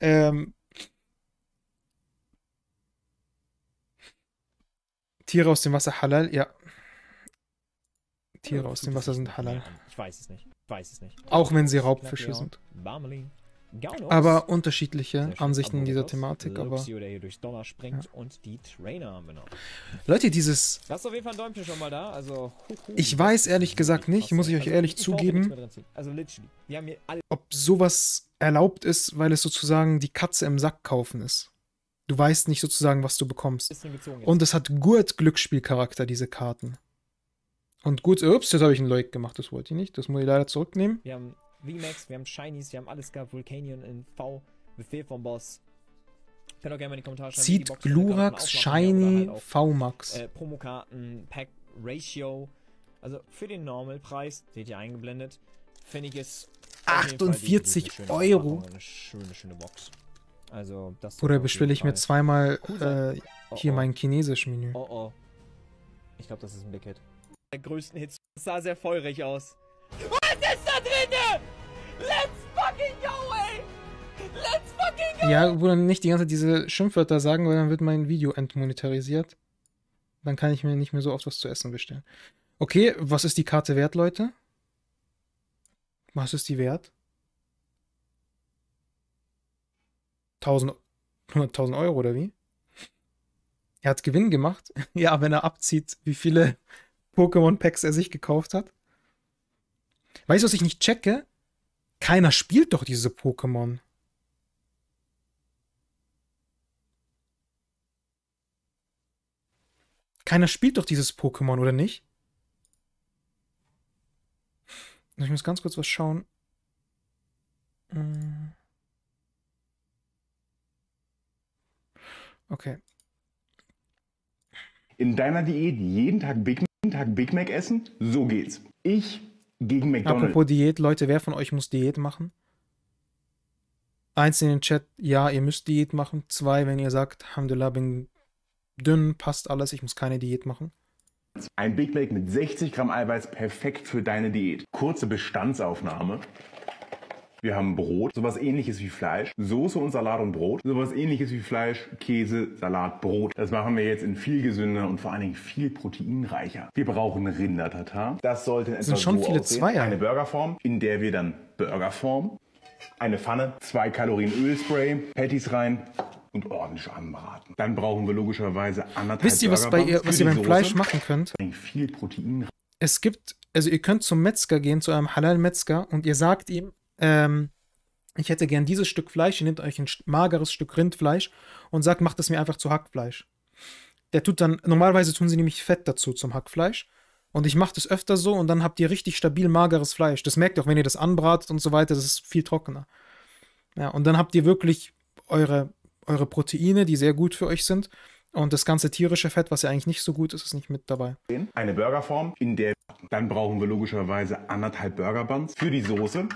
S2: ähm. Tiere aus dem Wasser halal, ja. Tiere aus dem Wasser sind halal. Ich weiß es nicht. Ich weiß es nicht. Auch wenn sie Raubfische sind. Barmeling aber unterschiedliche Ansichten in dieser Thematik. Aber ja. Leute, dieses. ich weiß ehrlich hm, gesagt nicht, muss ich euch also, ehrlich zugeben, also, ob sowas erlaubt ist, weil es sozusagen die Katze im Sack kaufen ist. Du weißt nicht sozusagen, was du bekommst. Und es hat gut Glücksspielcharakter, diese Karten. Und gut, ups, jetzt habe ich einen Leuk gemacht, das wollte ich nicht. Das muss ich leider zurücknehmen. Wir haben VMAX, wir haben Shinies, wir haben alles gehabt, Vulcanion in V,
S4: Befehl vom Boss. Könnt ihr auch gerne mal in die Kommentare schreiben. Zieht Glurax,
S2: Shiny, halt VMAX. Äh,
S4: Promokarten, Pack Ratio. Also für den Normalpreis, seht ihr eingeblendet, finde ich es 48 die,
S2: Euro. Eine schöne, schöne Box. Also, das Oder bestelle ich mir zweimal äh, oh, hier oh. oh. mein chinesisch Menü. Oh oh. Ich glaube, das ist ein Big Hit. Der größten Hit. Das sah sehr feurig aus.
S7: Ah! Let's
S2: fucking go! Ja, wo dann nicht die ganze Zeit diese Schimpfwörter sagen, weil dann wird mein Video entmonetarisiert. Dann kann ich mir nicht mehr so oft was zu essen bestellen. Okay, was ist die Karte wert, Leute? Was ist die wert? 1000, 1000 Euro oder wie? Er hat Gewinn gemacht. ja, wenn er abzieht, wie viele Pokémon-Packs er sich gekauft hat. Weißt du, was ich nicht checke? Keiner spielt doch diese Pokémon. keiner spielt doch dieses Pokémon, oder nicht? Ich muss ganz kurz was schauen. Äh. Okay.
S5: In deiner Diät jeden Tag Big, jeden Tag Big Mac essen? So geht's. Ich gegen McDonald's. Apropos
S2: Diät, Leute, wer von euch muss Diät machen? Eins in den Chat, ja, ihr müsst Diät machen. Zwei, wenn ihr sagt, Alhamdulillah, bin dünn, passt alles, ich muss keine Diät machen.
S5: Ein Big Mac mit 60 Gramm Eiweiß, perfekt für deine Diät. Kurze Bestandsaufnahme. Wir haben Brot, sowas ähnliches wie Fleisch, Soße und Salat und Brot, sowas ähnliches wie Fleisch, Käse, Salat, Brot. Das machen wir jetzt in viel gesünder und vor allen Dingen viel proteinreicher. Wir brauchen Rindertatar. Das sollte in etwa sind schon so viele Zweier. Eine Burgerform, in der wir dann Burgerform, eine Pfanne, zwei Kalorien Ölspray, Patties rein, und ordentlich anbraten. Dann brauchen wir logischerweise anderthalb Wisst ihr, was, bei ihr, was ihr beim Soße. Fleisch
S2: machen könnt? Viel Protein. Es gibt, also ihr könnt zum Metzger gehen, zu einem Halal-Metzger und ihr sagt ihm, ähm, ich hätte gern dieses Stück Fleisch, ihr nehmt euch ein mageres Stück Rindfleisch und sagt, macht es mir einfach zu Hackfleisch. Der tut dann, normalerweise tun sie nämlich Fett dazu zum Hackfleisch. Und ich mache das öfter so und dann habt ihr richtig stabil mageres Fleisch. Das merkt ihr auch, wenn ihr das anbratet und so weiter, das ist viel trockener. Ja, und dann habt ihr wirklich eure eure Proteine, die sehr gut für euch sind. Und das ganze tierische Fett, was ja eigentlich nicht so gut ist, ist nicht mit dabei.
S5: Eine Burgerform, in der dann brauchen wir logischerweise anderthalb Burger Buns. Für die Soße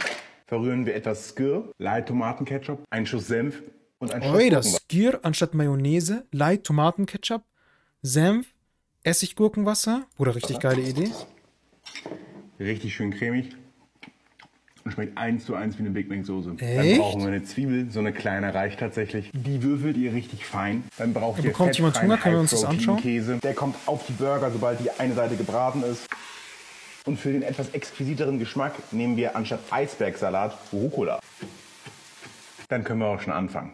S5: verrühren wir etwas Skir, Light Tomatenketchup, einen Schuss Senf und einen Schuss Oi, das
S2: Skir anstatt Mayonnaise, Light Tomatenketchup, Senf, Essiggurkenwasser. Oder richtig geile Idee.
S5: Richtig schön cremig und schmeckt eins zu eins wie eine Big Mac Soße. Echt? Dann brauchen wir eine Zwiebel, so eine kleine reicht tatsächlich. Die würfelt ihr richtig fein. Dann braucht da ihr bekommt jemand Hunger, können wir uns das anschauen? Käse. Der kommt auf die Burger, sobald die eine Seite gebraten ist. Und für den etwas exquisiteren Geschmack nehmen wir anstatt Eisbergsalat Rucola. Dann können wir auch schon anfangen.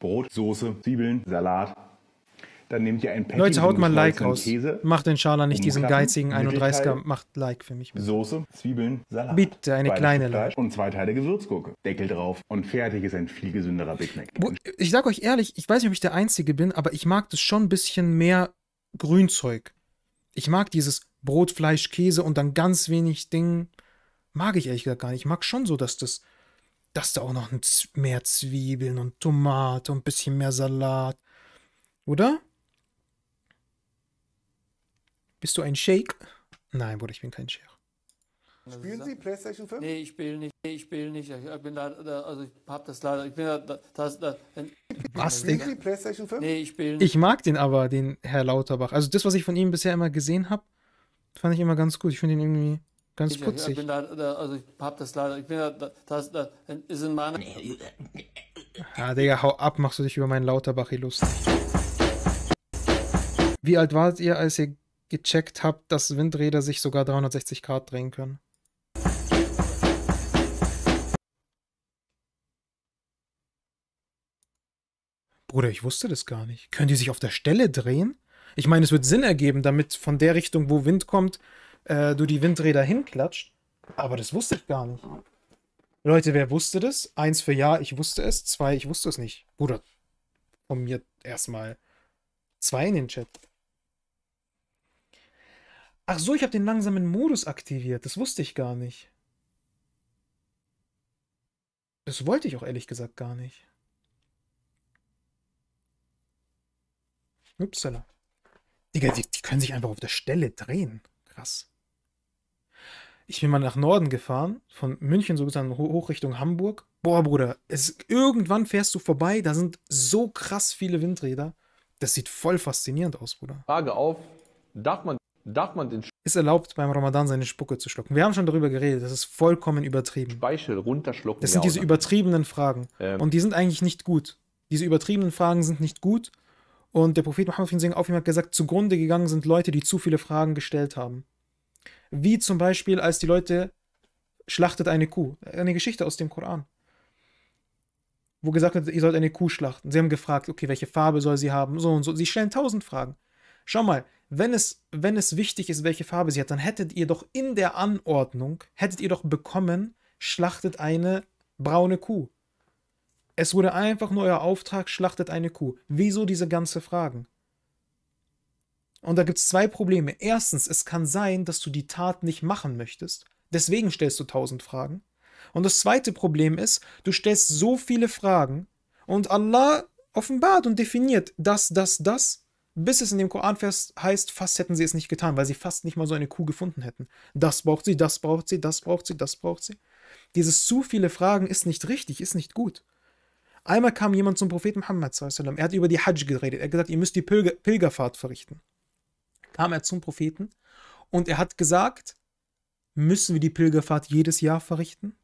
S5: Brot, Soße, Zwiebeln, Salat, dann nehmt ihr ein Patty Leute, haut mal Like raus. Käse, macht den Schala nicht diesen geizigen 31er. Macht Like für mich. Bitte. Soße, Zwiebeln, Salat. Bitte eine kleine Like. Und zwei Teile Gewürzgurke. Deckel drauf. Und fertig ist ein viel gesünderer Big Mac.
S2: Ich sag euch ehrlich, ich weiß nicht, ob ich der Einzige bin, aber ich mag das schon ein bisschen mehr Grünzeug. Ich mag dieses Brot, Fleisch, Käse und dann ganz wenig Ding. Mag ich ehrlich gesagt gar nicht. Ich mag schon so, dass das dass da auch noch mehr Zwiebeln und Tomate und ein bisschen mehr Salat. Oder? Bist du ein Shake? Nein, Bruder, ich bin kein Shake.
S7: Spielen Sie PlayStation 5? Nee, ich spiele nicht. Nee, ich spiele nicht. Ich bin da, da, also ich hab das leider. Ich bin da, da, da Was, Digga? Spielen Sie PlayStation 5? Nee, ich spiele nicht. Ich
S2: mag den aber, den Herr Lauterbach. Also das, was ich von ihm bisher immer gesehen habe, fand ich immer ganz gut. Ich finde ihn irgendwie ganz ich, putzig. Ich
S7: bin da, da, also ich hab das leider. Ich bin da, da, das, da ist in meiner... Ja,
S2: ah, Digga, hau ab, machst du dich über meinen Lauterbach lustig. Wie alt wart ihr, als ihr gecheckt habe, dass Windräder sich sogar 360 Grad drehen können. Bruder, ich wusste das gar nicht. Können die sich auf der Stelle drehen? Ich meine, es wird Sinn ergeben, damit von der Richtung, wo Wind kommt, äh, du die Windräder hinklatscht. Aber das wusste ich gar nicht. Leute, wer wusste das? Eins für ja, ich wusste es. Zwei, ich wusste es nicht. Bruder, von mir erstmal zwei in den Chat. Ach so, ich habe den langsamen Modus aktiviert. Das wusste ich gar nicht. Das wollte ich auch ehrlich gesagt gar nicht. Upsala. Digga, die, die können sich einfach auf der Stelle drehen. Krass. Ich bin mal nach Norden gefahren, von München sozusagen hoch Richtung Hamburg. Boah, Bruder, es, irgendwann fährst du vorbei, da sind so krass viele Windräder. Das sieht voll faszinierend aus, Bruder.
S1: Frage auf, darf man darf man den
S2: ist erlaubt, beim Ramadan seine Spucke zu schlucken. Wir haben schon darüber geredet, das ist vollkommen übertrieben.
S1: Speichel runterschlucken. Das sind diese auch,
S2: übertriebenen Fragen. Ähm. Und die sind eigentlich nicht gut. Diese übertriebenen Fragen sind nicht gut. Und der Prophet Muhammad Singh auf ihm hat gesagt, zugrunde gegangen sind Leute, die zu viele Fragen gestellt haben. Wie zum Beispiel, als die Leute schlachtet eine Kuh. Eine Geschichte aus dem Koran. Wo gesagt wird, ihr sollt eine Kuh schlachten. Sie haben gefragt, okay, welche Farbe soll sie haben? So und so. Sie stellen tausend Fragen. Schau mal, wenn es, wenn es wichtig ist, welche Farbe sie hat, dann hättet ihr doch in der Anordnung, hättet ihr doch bekommen, schlachtet eine braune Kuh. Es wurde einfach nur euer Auftrag, schlachtet eine Kuh. Wieso diese ganze Fragen? Und da gibt es zwei Probleme. Erstens, es kann sein, dass du die Tat nicht machen möchtest. Deswegen stellst du tausend Fragen. Und das zweite Problem ist, du stellst so viele Fragen und Allah offenbart und definiert das, das, das bis es in dem Koran heißt, fast hätten sie es nicht getan, weil sie fast nicht mal so eine Kuh gefunden hätten. Das braucht sie, das braucht sie, das braucht sie, das braucht sie. Dieses zu viele Fragen ist nicht richtig, ist nicht gut. Einmal kam jemand zum Propheten Muhammad, er hat über die Hajj geredet, er hat gesagt, ihr müsst die Pilger Pilgerfahrt verrichten. Kam er zum Propheten und er hat gesagt, müssen wir die Pilgerfahrt jedes Jahr verrichten?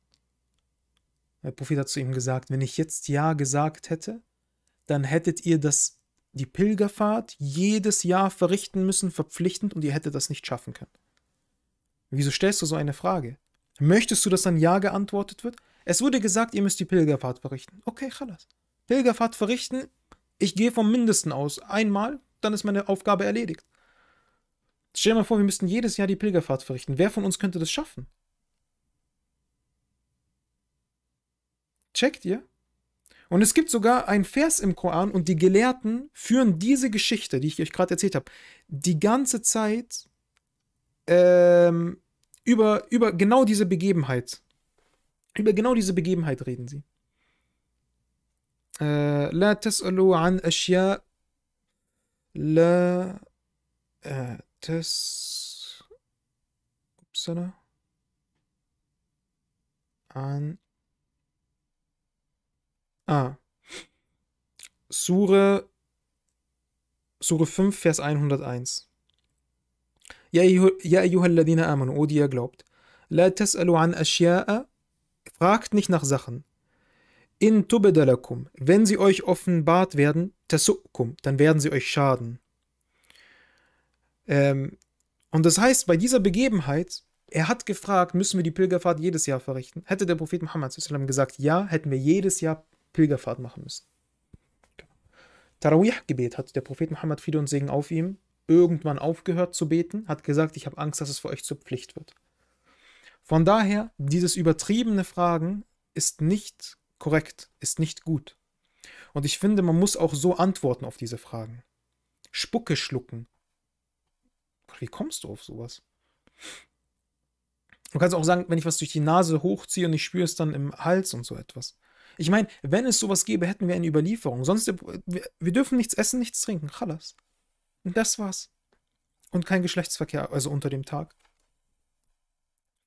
S2: Der Prophet hat zu ihm gesagt, wenn ich jetzt Ja gesagt hätte, dann hättet ihr das die Pilgerfahrt jedes Jahr verrichten müssen, verpflichtend, und ihr hättet das nicht schaffen können. Wieso stellst du so eine Frage? Möchtest du, dass dann Ja geantwortet wird? Es wurde gesagt, ihr müsst die Pilgerfahrt verrichten. Okay, Chalas. Pilgerfahrt verrichten, ich gehe vom Mindesten aus. Einmal, dann ist meine Aufgabe erledigt. Stell dir mal vor, wir müssten jedes Jahr die Pilgerfahrt verrichten. Wer von uns könnte das schaffen? Checkt ihr? Und es gibt sogar einen Vers im Koran und die Gelehrten führen diese Geschichte, die ich euch gerade erzählt habe, die ganze Zeit ähm, über, über genau diese Begebenheit. Über genau diese Begebenheit reden sie. Äh, لا تسألوا عن أشياء لا äh, تس أبسنا عن Ah. Sure, Sure 5, Vers 101. Ja, ja أيها الذين آمنوا, oh, die ihr glaubt. لا تسألوا عن أشياء, fragt nicht nach Sachen. In tubedalakum, wenn sie euch offenbart werden, tasukum, dann werden sie euch schaden. Ähm, und das heißt, bei dieser Begebenheit, er hat gefragt, müssen wir die Pilgerfahrt jedes Jahr verrichten? Hätte der Prophet Muhammad gesagt, ja, hätten wir jedes Jahr Pilgerfahrt machen müssen. Genau. Tarawih-Gebet hat der Prophet Muhammad Friede und Segen auf ihm irgendwann aufgehört zu beten, hat gesagt, ich habe Angst, dass es für euch zur Pflicht wird. Von daher, dieses übertriebene Fragen ist nicht korrekt, ist nicht gut. Und ich finde, man muss auch so antworten auf diese Fragen. Spucke schlucken. Wie kommst du auf sowas? Du kannst auch sagen, wenn ich was durch die Nase hochziehe und ich spüre es dann im Hals und so etwas. Ich meine, wenn es sowas gäbe, hätten wir eine Überlieferung. Sonst, äh, wir, wir dürfen nichts essen, nichts trinken. Chalas. Und das war's. Und kein Geschlechtsverkehr, also unter dem Tag.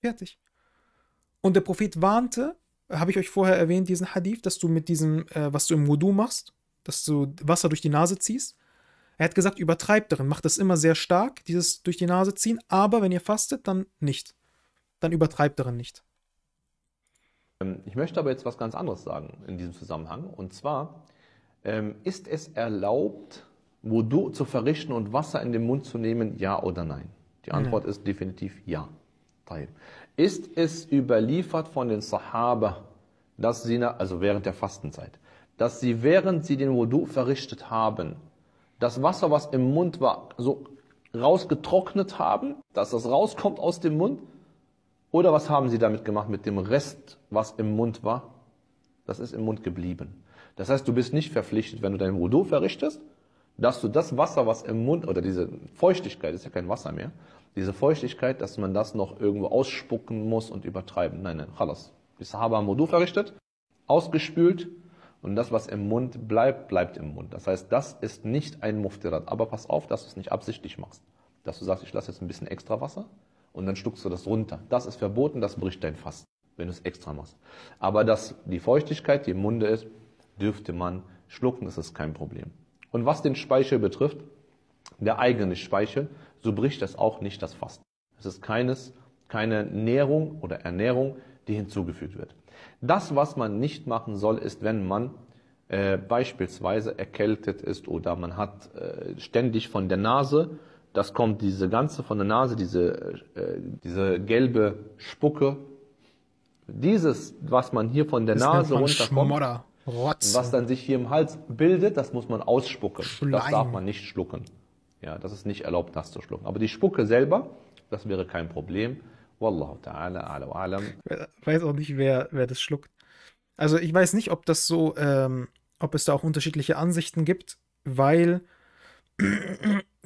S2: Fertig. Und der Prophet warnte, habe ich euch vorher erwähnt, diesen Hadith, dass du mit diesem, äh, was du im Wudu machst, dass du Wasser durch die Nase ziehst. Er hat gesagt, übertreibt darin, macht das immer sehr stark, dieses durch die Nase ziehen, aber wenn ihr fastet, dann nicht. Dann übertreibt darin nicht.
S1: Ähm, ich möchte aber jetzt was ganz anderes sagen in diesem Zusammenhang. Und zwar ähm, ist es erlaubt, Wudu zu verrichten und Wasser in den Mund zu nehmen, ja oder nein? Die Antwort nein. ist definitiv ja. Ist es überliefert von den Sahaba, dass sie, also während der Fastenzeit, dass sie, während sie den Wudu verrichtet haben, das Wasser, was im Mund war, so rausgetrocknet haben, dass das rauskommt aus dem Mund oder was haben sie damit gemacht mit dem Rest, was im Mund war? Das ist im Mund geblieben. Das heißt, du bist nicht verpflichtet, wenn du dein Wudu verrichtest, dass du das Wasser, was im Mund, oder diese Feuchtigkeit, ist ja kein Wasser mehr, diese Feuchtigkeit, dass man das noch irgendwo ausspucken muss und übertreiben. Nein, nein, Chalas. Die Sahaba haben Wudu verrichtet, ausgespült, und das, was im Mund bleibt, bleibt im Mund. Das heißt, das ist nicht ein Muftirat. Aber pass auf, dass du es nicht absichtlich machst. Dass du sagst, ich lasse jetzt ein bisschen extra Wasser, und dann schluckst du das runter. Das ist verboten, das bricht dein Fasten, wenn du es extra machst. Aber dass die Feuchtigkeit, die im Munde ist, dürfte man schlucken, das ist kein Problem. Und was den Speichel betrifft, der eigene Speichel, so bricht das auch nicht das Fasten. Es ist keines, keine Nährung oder Ernährung, die hinzugefügt wird. Das, was man nicht machen soll, ist, wenn man äh, beispielsweise erkältet ist oder man hat äh, ständig von der Nase das kommt diese ganze von der Nase, diese, äh, diese gelbe Spucke. Dieses, was man hier von der das Nase runterkommt,
S6: was
S1: dann sich hier im Hals bildet, das muss man ausspucken. Schleim. Das darf man nicht schlucken. Ja, das ist nicht erlaubt, das zu schlucken. Aber die Spucke selber, das wäre kein Problem. Wallahu ta'ala, ala wa
S2: alam. Weiß auch nicht, wer, wer das schluckt. Also ich weiß nicht, ob das so, ähm, ob es da auch unterschiedliche Ansichten gibt, weil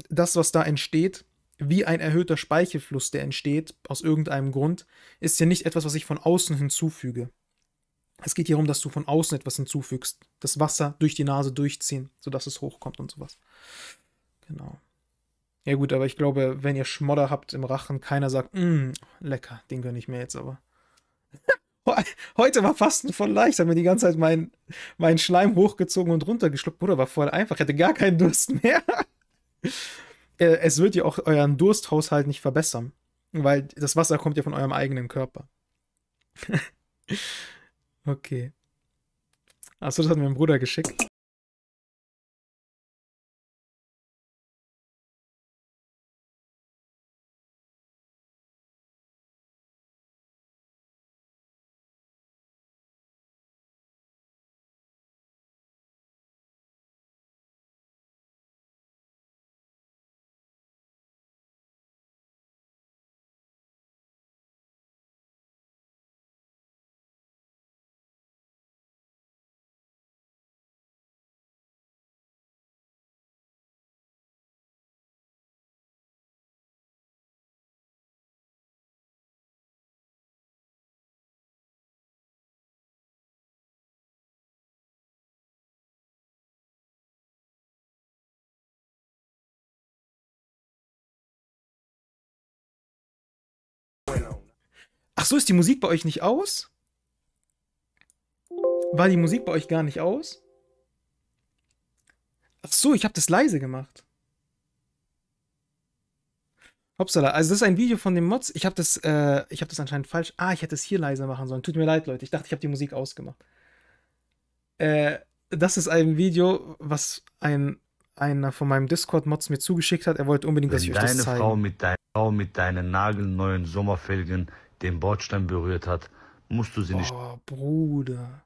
S2: das, was da entsteht, wie ein erhöhter Speichelfluss, der entsteht, aus irgendeinem Grund, ist ja nicht etwas, was ich von außen hinzufüge. Es geht hier darum, dass du von außen etwas hinzufügst. Das Wasser durch die Nase durchziehen, sodass es hochkommt und sowas. Genau. Ja gut, aber ich glaube, wenn ihr Schmodder habt im Rachen, keiner sagt, mm, lecker, den gönne ich mir jetzt aber. Heute war Fasten voll leicht, haben mir die ganze Zeit meinen mein Schleim hochgezogen und runtergeschluckt. Bruder, war voll einfach, Ich hätte gar keinen Durst mehr. Äh, es wird ja auch euren Dursthaushalt nicht verbessern, weil das Wasser kommt ja von eurem eigenen Körper. okay. Achso, das hat mir ein Bruder geschickt. Ach so, ist die Musik bei euch nicht aus? War die Musik bei euch gar nicht aus? Ach so, ich habe das leise gemacht. Hopsala, also das ist ein Video von dem Mods. Ich habe das, äh, ich das anscheinend falsch. Ah, ich hätte es hier leiser machen sollen. Tut mir leid, Leute. Ich dachte, ich habe die Musik ausgemacht. Äh, das ist ein Video, was ein einer von meinem Discord-Mods mir zugeschickt hat. Er wollte unbedingt, Wenn dass ich euch das zeige.
S1: Deine Frau mit deinen nagelneuen Sommerfelgen den Bordstein berührt hat, musst du sie nicht.
S2: Oh, Bruder.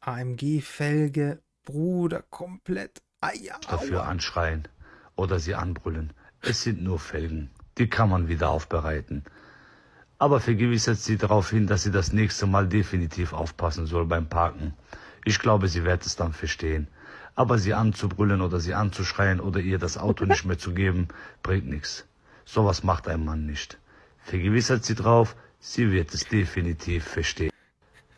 S2: AMG-Felge, Bruder, komplett.
S1: Eier. Dafür anschreien oder sie anbrüllen. Es sind nur Felgen. Die kann man wieder aufbereiten. Aber vergewissert sie darauf hin, dass sie das nächste Mal definitiv aufpassen soll beim Parken. Ich glaube, sie wird es dann verstehen. Aber sie anzubrüllen oder sie anzuschreien oder ihr das Auto nicht mehr zu geben, bringt nichts. Sowas macht ein Mann nicht. Vergewissert sie drauf, sie wird es definitiv verstehen.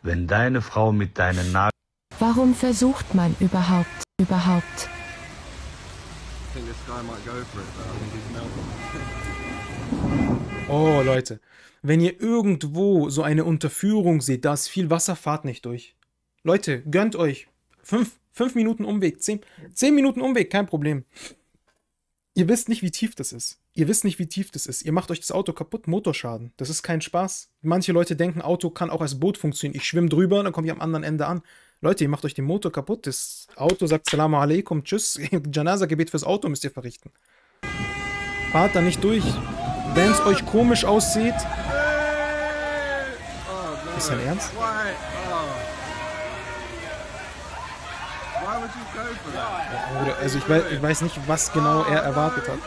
S1: Wenn deine Frau mit deinen Nagel...
S7: Warum
S2: versucht man überhaupt, überhaupt? Oh Leute, wenn ihr irgendwo so eine Unterführung seht, da ist viel Wasser, fahrt nicht durch. Leute, gönnt euch. Fünf, fünf Minuten Umweg, zehn, zehn Minuten Umweg, kein Problem. Ihr wisst nicht, wie tief das ist. Ihr wisst nicht, wie tief das ist. Ihr macht euch das Auto kaputt, Motorschaden. Das ist kein Spaß. Manche Leute denken, Auto kann auch als Boot funktionieren. Ich schwimme drüber, dann komme ich am anderen Ende an. Leute, ihr macht euch den Motor kaputt. Das Auto sagt Salamu alaikum, tschüss. Janaza-Gebet fürs Auto müsst ihr verrichten. Fahrt da nicht durch. Wenn es euch komisch aussieht. Ist dein Ernst?
S4: wurde. Also ich weiß, ich
S2: weiß nicht, was genau er erwartet hat.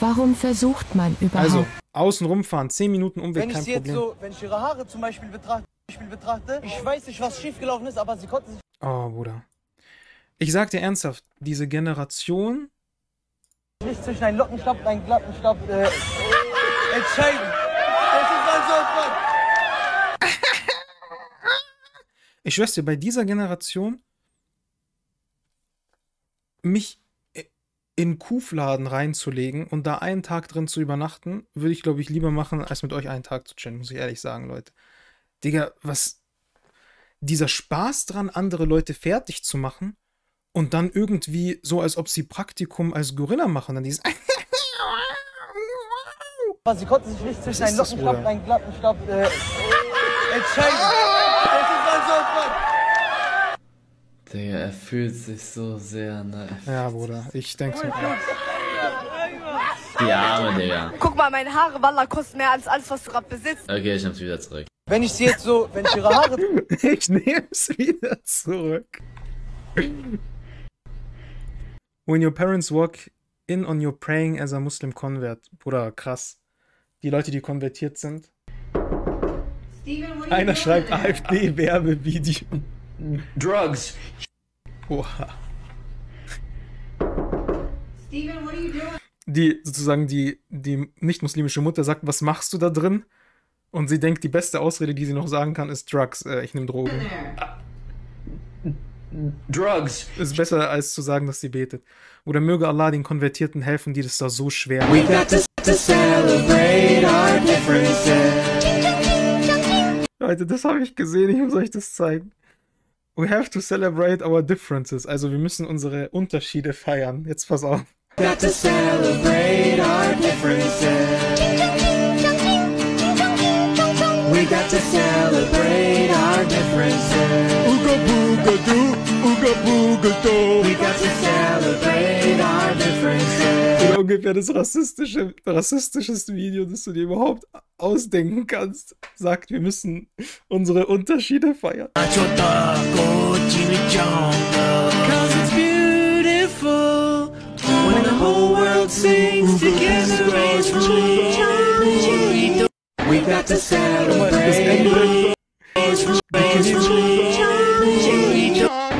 S2: Warum versucht man überhaupt? Also, außen rumfahren, 10 Minuten Umweg, wenn kein Problem. Jetzt so,
S7: wenn ich ihre Haare zum Beispiel betrachte, betrachte, ich weiß nicht, was schiefgelaufen ist, aber sie konnten sich...
S2: Oh, Bruder. Ich sag dir ernsthaft, diese Generation...
S7: Nicht zwischen einem Lockenstab und einem glatten Stab äh, entscheiden. Das ist mein
S2: Sohn, Ich schwör's dir, bei dieser Generation mich äh, in Kuhfladen reinzulegen und da einen Tag drin zu übernachten, würde ich, glaube ich, lieber machen, als mit euch einen Tag zu chillen, muss ich ehrlich sagen, Leute. Digga, was. Dieser Spaß dran, andere Leute fertig zu machen und dann irgendwie so, als ob sie Praktikum als Gorilla machen, dann dieses. sie konnten sich nicht zwischen einen Lockenstab und einen
S7: glatten Stab äh, entscheiden.
S6: Digga, er fühlt sich so sehr, ne? Ja, Bruder, ich denke so. Die Arme, Digga.
S1: Guck mal, meine Haare, Walla, kosten mehr als alles, was du gerade besitzt. Okay, ich nehm's wieder zurück.
S2: Wenn ich sie jetzt so, wenn ich ihre Haare... ich nehm's wieder zurück. When your parents walk in on your praying as a Muslim convert. Bruder, krass. Die Leute, die konvertiert sind.
S3: Steven, Einer schreibt
S2: AfD-Werbevideo drugs. Oha.
S3: Steven, what are you doing?
S2: Die sozusagen die, die nicht-muslimische Mutter sagt, was machst du da drin? Und sie denkt, die beste Ausrede, die sie noch sagen kann, ist Drugs. Äh, ich nehme Drogen. Drugs. Ist besser, als zu sagen, dass sie betet. Oder möge Allah den Konvertierten helfen, die das da so schwer Leute, das habe ich gesehen, ich muss euch das zeigen. We have to celebrate our differences. Also wir müssen unsere Unterschiede feiern. Jetzt pass auf. Got to celebrate our differences.
S4: We got to celebrate our differences. Ooga booga doo birthday. We got to celebrate our differences.
S2: Genau ungefähr das rassistische, rassistischste Video, das du dir überhaupt ausdenken kannst, sagt, wir müssen unsere Unterschiede feiern.
S4: We got to celebrate.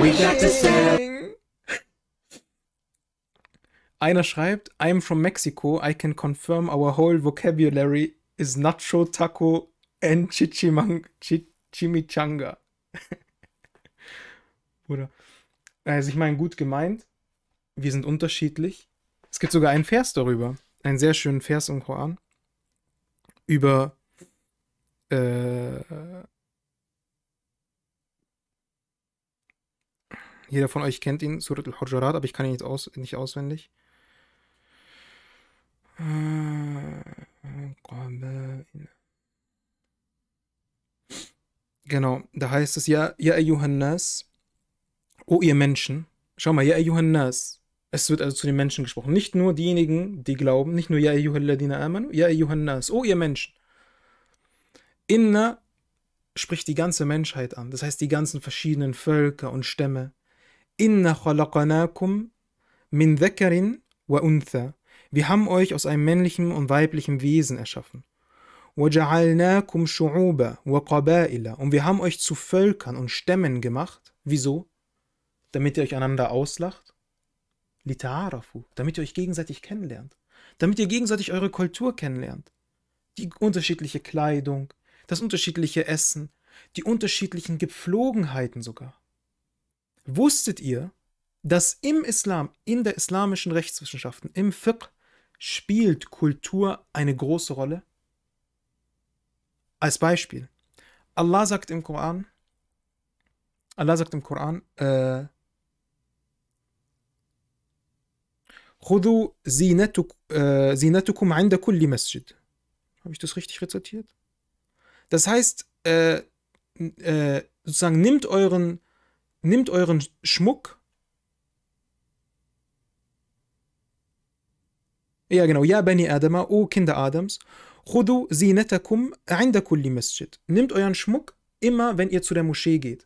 S4: We got to celebrate.
S2: Einer schreibt, I'm from Mexico, I can confirm our whole vocabulary is nacho, taco and chichimang, chimichanga. Bruder. Also ich meine, gut gemeint. Wir sind unterschiedlich. Es gibt sogar einen Vers darüber. Einen sehr schönen Vers im Koran. Über äh, jeder von euch kennt ihn, Surat al-Hujarat, aber ich kann ihn jetzt aus, nicht auswendig. Äh, äh, genau, da heißt es ja, ja Johannes, oh ihr Menschen. Schau mal, ja Johannes. Es wird also zu den Menschen gesprochen. Nicht nur diejenigen, die glauben, nicht nur ja amanu, ja Johannes, oh ihr Menschen. Inna spricht die ganze Menschheit an, das heißt die ganzen verschiedenen Völker und Stämme. Inna khalaqnakum min dhakarin wa untha. Wir haben euch aus einem männlichen und weiblichen Wesen erschaffen. Und wir haben euch zu Völkern und Stämmen gemacht. Wieso? Damit ihr euch einander auslacht? Lita'arafu. Damit ihr euch gegenseitig kennenlernt. Damit ihr gegenseitig eure Kultur kennenlernt. Die unterschiedliche Kleidung, das unterschiedliche Essen, die unterschiedlichen Gepflogenheiten sogar. Wusstet ihr, dass im Islam, in der islamischen Rechtswissenschaften, im Fiqh, spielt Kultur eine große Rolle? Als Beispiel, Allah sagt im Koran, Allah sagt im Koran, äh, خذوا زينتك, äh, زينتكم عند كل مسجد. Habe ich das richtig rezitiert? Das heißt, äh, äh, sozusagen nimmt euren, nimmt euren Schmuck Ja, genau. Ja, Bani Adama, o Kinder Adams. Khudu zinetakum عند kulli masjid. Nehmt euren Schmuck immer, wenn ihr zu der Moschee geht.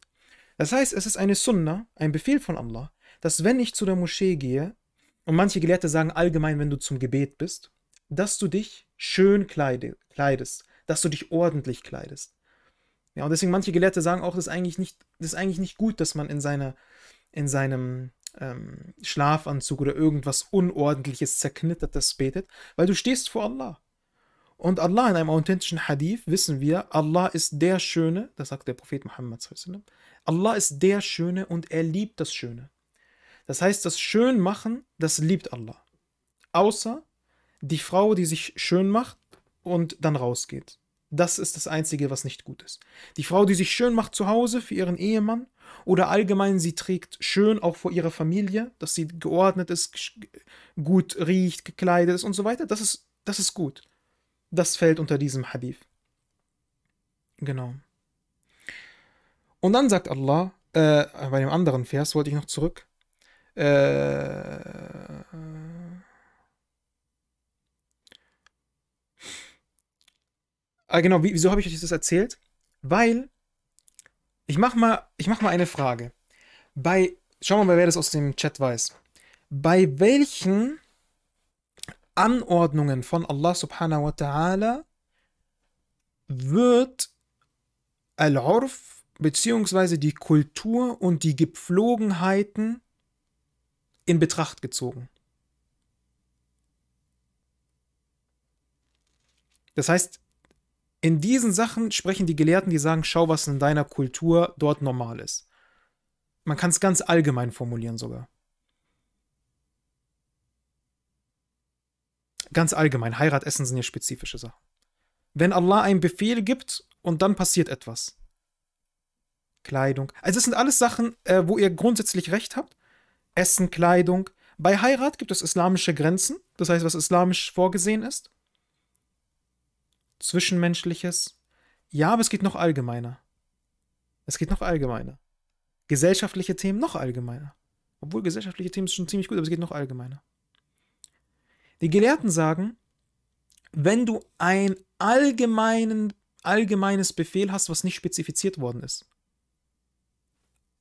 S2: Das heißt, es ist eine Sunna, ein Befehl von Allah, dass wenn ich zu der Moschee gehe, und manche Gelehrte sagen allgemein, wenn du zum Gebet bist, dass du dich schön kleidest, dass du dich ordentlich kleidest. Ja, und deswegen manche Gelehrte sagen auch, das ist eigentlich nicht, das ist eigentlich nicht gut, dass man in seiner, in seinem, ähm, Schlafanzug oder irgendwas Unordentliches, Zerknittertes betet, weil du stehst vor Allah. Und Allah in einem authentischen Hadith wissen wir, Allah ist der Schöne, das sagt der Prophet Muhammad. Allah ist der Schöne und er liebt das Schöne. Das heißt, das Schönmachen, das liebt Allah. Außer die Frau, die sich schön macht und dann rausgeht. Das ist das Einzige, was nicht gut ist. Die Frau, die sich schön macht zu Hause für ihren Ehemann oder allgemein sie trägt schön auch vor ihrer Familie, dass sie geordnet ist, gut riecht, gekleidet ist und so weiter, das ist, das ist gut. Das fällt unter diesem Hadith. Genau. Und dann sagt Allah, äh, bei dem anderen Vers wollte ich noch zurück, äh, Ah, genau, wieso habe ich euch das erzählt? Weil ich mache mal, ich mach mal eine Frage. Bei, schauen wir mal, wer das aus dem Chat weiß. Bei welchen Anordnungen von Allah subhanahu wa ta'ala wird Al-Urf beziehungsweise die Kultur und die Gepflogenheiten in Betracht gezogen. Das heißt, in diesen Sachen sprechen die Gelehrten, die sagen, schau, was in deiner Kultur dort normal ist. Man kann es ganz allgemein formulieren sogar. Ganz allgemein, Heirat, Essen sind ja spezifische Sachen. Wenn Allah einen Befehl gibt und dann passiert etwas. Kleidung. Also es sind alles Sachen, äh, wo ihr grundsätzlich recht habt. Essen, Kleidung. Bei Heirat gibt es islamische Grenzen, das heißt, was islamisch vorgesehen ist. Zwischenmenschliches. Ja, aber es geht noch allgemeiner. Es geht noch allgemeiner. Gesellschaftliche Themen noch allgemeiner. Obwohl gesellschaftliche Themen ist schon ziemlich gut, aber es geht noch allgemeiner. Die Gelehrten sagen, wenn du ein allgemeinen, allgemeines Befehl hast, was nicht spezifiziert worden ist.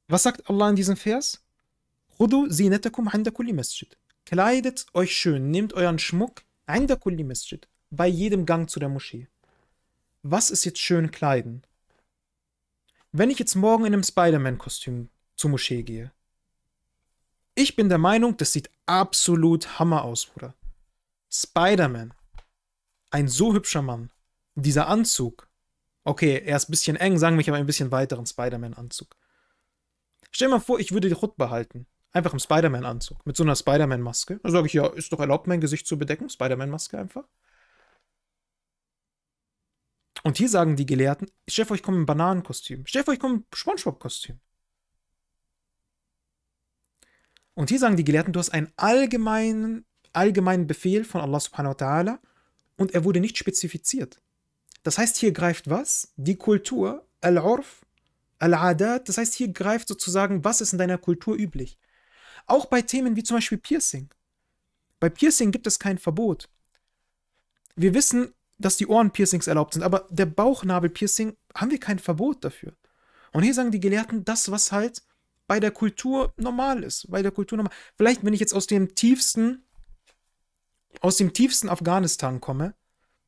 S2: Was sagt Allah in diesem Vers? Rudu zinatakum handa kulli masjid. Kleidet euch schön, nehmt euren Schmuck handa kulli masjid bei jedem Gang zu der Moschee. Was ist jetzt schön kleiden? Wenn ich jetzt morgen in einem Spider-Man-Kostüm zur Moschee gehe, ich bin der Meinung, das sieht absolut Hammer aus, Bruder. Spider-Man. Ein so hübscher Mann. Dieser Anzug. Okay, er ist ein bisschen eng, sagen wir, aber ein bisschen weiteren Spider-Man-Anzug. Stell dir mal vor, ich würde die Hut behalten. Einfach im Spider-Man-Anzug. Mit so einer Spider-Man-Maske. Dann sage ich, ja, ist doch erlaubt, mein Gesicht zu bedecken. Spider-Man-Maske einfach. Und hier sagen die Gelehrten, Chef, ich komme im Bananenkostüm. Chef, ich komme im Spongebob-Kostüm. Und hier sagen die Gelehrten, du hast einen allgemeinen, allgemeinen Befehl von Allah subhanahu wa ta'ala und er wurde nicht spezifiziert. Das heißt, hier greift was? Die Kultur, Al-Urf, Al-Adat, das heißt, hier greift sozusagen, was ist in deiner Kultur üblich. Auch bei Themen wie zum Beispiel Piercing. Bei Piercing gibt es kein Verbot. Wir wissen, dass die Ohrenpiercings erlaubt sind, aber der Bauchnabelpiercing haben wir kein Verbot dafür. Und hier sagen die Gelehrten das, was halt bei der Kultur normal ist, bei der Kultur normal. Vielleicht, wenn ich jetzt aus dem tiefsten, aus dem tiefsten Afghanistan komme,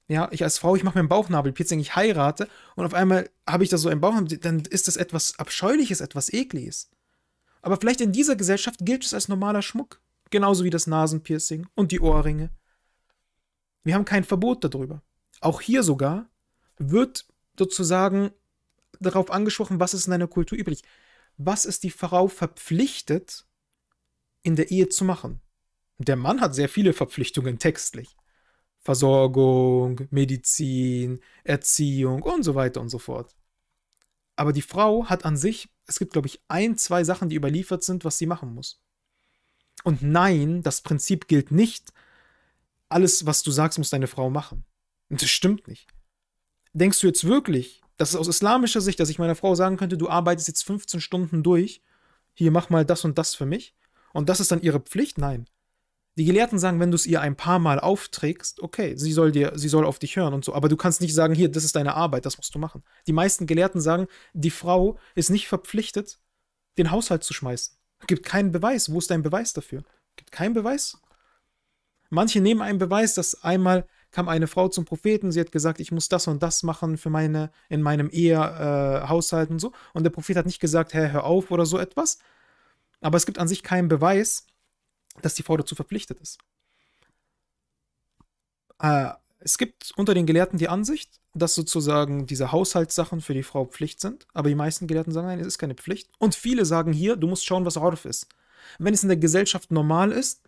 S2: ja, ich als Frau, ich mache mir ein Bauchnabelpiercing, ich heirate und auf einmal habe ich da so ein Bauchnabel, dann ist das etwas Abscheuliches, etwas Ekliges. Aber vielleicht in dieser Gesellschaft gilt es als normaler Schmuck, genauso wie das Nasenpiercing und die Ohrringe. Wir haben kein Verbot darüber. Auch hier sogar wird sozusagen darauf angesprochen, was ist in einer Kultur üblich. Was ist die Frau verpflichtet, in der Ehe zu machen? Der Mann hat sehr viele Verpflichtungen textlich. Versorgung, Medizin, Erziehung und so weiter und so fort. Aber die Frau hat an sich, es gibt, glaube ich, ein, zwei Sachen, die überliefert sind, was sie machen muss. Und nein, das Prinzip gilt nicht, alles, was du sagst, muss deine Frau machen. Und das stimmt nicht. Denkst du jetzt wirklich, dass es aus islamischer Sicht, dass ich meiner Frau sagen könnte, du arbeitest jetzt 15 Stunden durch, hier mach mal das und das für mich? Und das ist dann ihre Pflicht? Nein. Die Gelehrten sagen, wenn du es ihr ein paar Mal aufträgst, okay, sie soll dir, sie soll auf dich hören und so, aber du kannst nicht sagen, hier, das ist deine Arbeit, das musst du machen. Die meisten Gelehrten sagen, die Frau ist nicht verpflichtet, den Haushalt zu schmeißen. Gibt keinen Beweis. Wo ist dein Beweis dafür? Gibt keinen Beweis. Manche nehmen einen Beweis, dass einmal kam eine Frau zum Propheten, sie hat gesagt, ich muss das und das machen für meine, in meinem Ehehaushalt äh, und so. Und der Prophet hat nicht gesagt, Herr, hör auf oder so etwas. Aber es gibt an sich keinen Beweis, dass die Frau dazu verpflichtet ist. Äh, es gibt unter den Gelehrten die Ansicht, dass sozusagen diese Haushaltssachen für die Frau Pflicht sind, aber die meisten Gelehrten sagen, nein, es ist keine Pflicht. Und viele sagen hier, du musst schauen, was Orf ist. Wenn es in der Gesellschaft normal ist,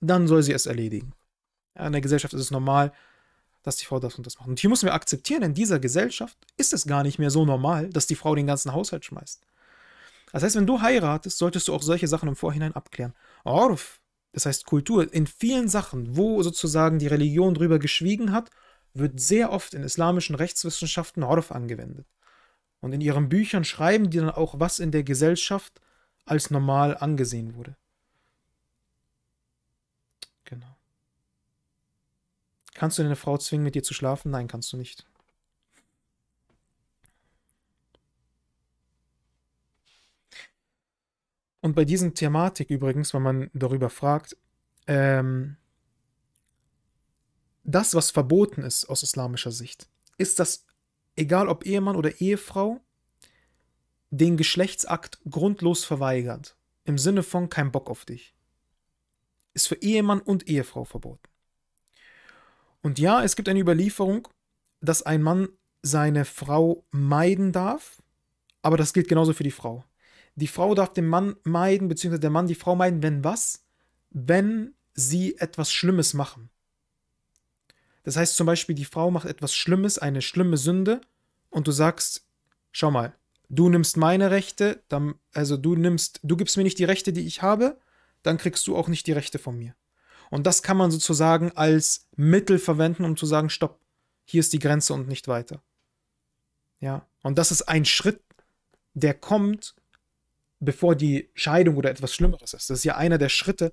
S2: dann soll sie es erledigen. Ja, in der Gesellschaft ist es normal, dass die Frau das und das macht. Und hier müssen wir akzeptieren, in dieser Gesellschaft ist es gar nicht mehr so normal, dass die Frau den ganzen Haushalt schmeißt. Das heißt, wenn du heiratest, solltest du auch solche Sachen im Vorhinein abklären. Orf, das heißt Kultur, in vielen Sachen, wo sozusagen die Religion drüber geschwiegen hat, wird sehr oft in islamischen Rechtswissenschaften Orf angewendet. Und in ihren Büchern schreiben die dann auch, was in der Gesellschaft als normal angesehen wurde. Kannst du deine Frau zwingen, mit dir zu schlafen? Nein, kannst du nicht. Und bei diesen Thematik übrigens, wenn man darüber fragt, ähm, das, was verboten ist aus islamischer Sicht, ist das, egal ob Ehemann oder Ehefrau, den Geschlechtsakt grundlos verweigert. Im Sinne von kein Bock auf dich. Ist für Ehemann und Ehefrau verboten. Und ja, es gibt eine Überlieferung, dass ein Mann seine Frau meiden darf, aber das gilt genauso für die Frau. Die Frau darf den Mann meiden, beziehungsweise der Mann die Frau meiden, wenn was? Wenn sie etwas Schlimmes machen. Das heißt zum Beispiel, die Frau macht etwas Schlimmes, eine schlimme Sünde, und du sagst, schau mal, du nimmst meine Rechte, dann, also du nimmst, du gibst mir nicht die Rechte, die ich habe, dann kriegst du auch nicht die Rechte von mir. Und das kann man sozusagen als Mittel verwenden, um zu sagen, stopp, hier ist die Grenze und nicht weiter. Ja, und das ist ein Schritt, der kommt, bevor die Scheidung oder etwas Schlimmeres ist. Das ist ja einer der Schritte,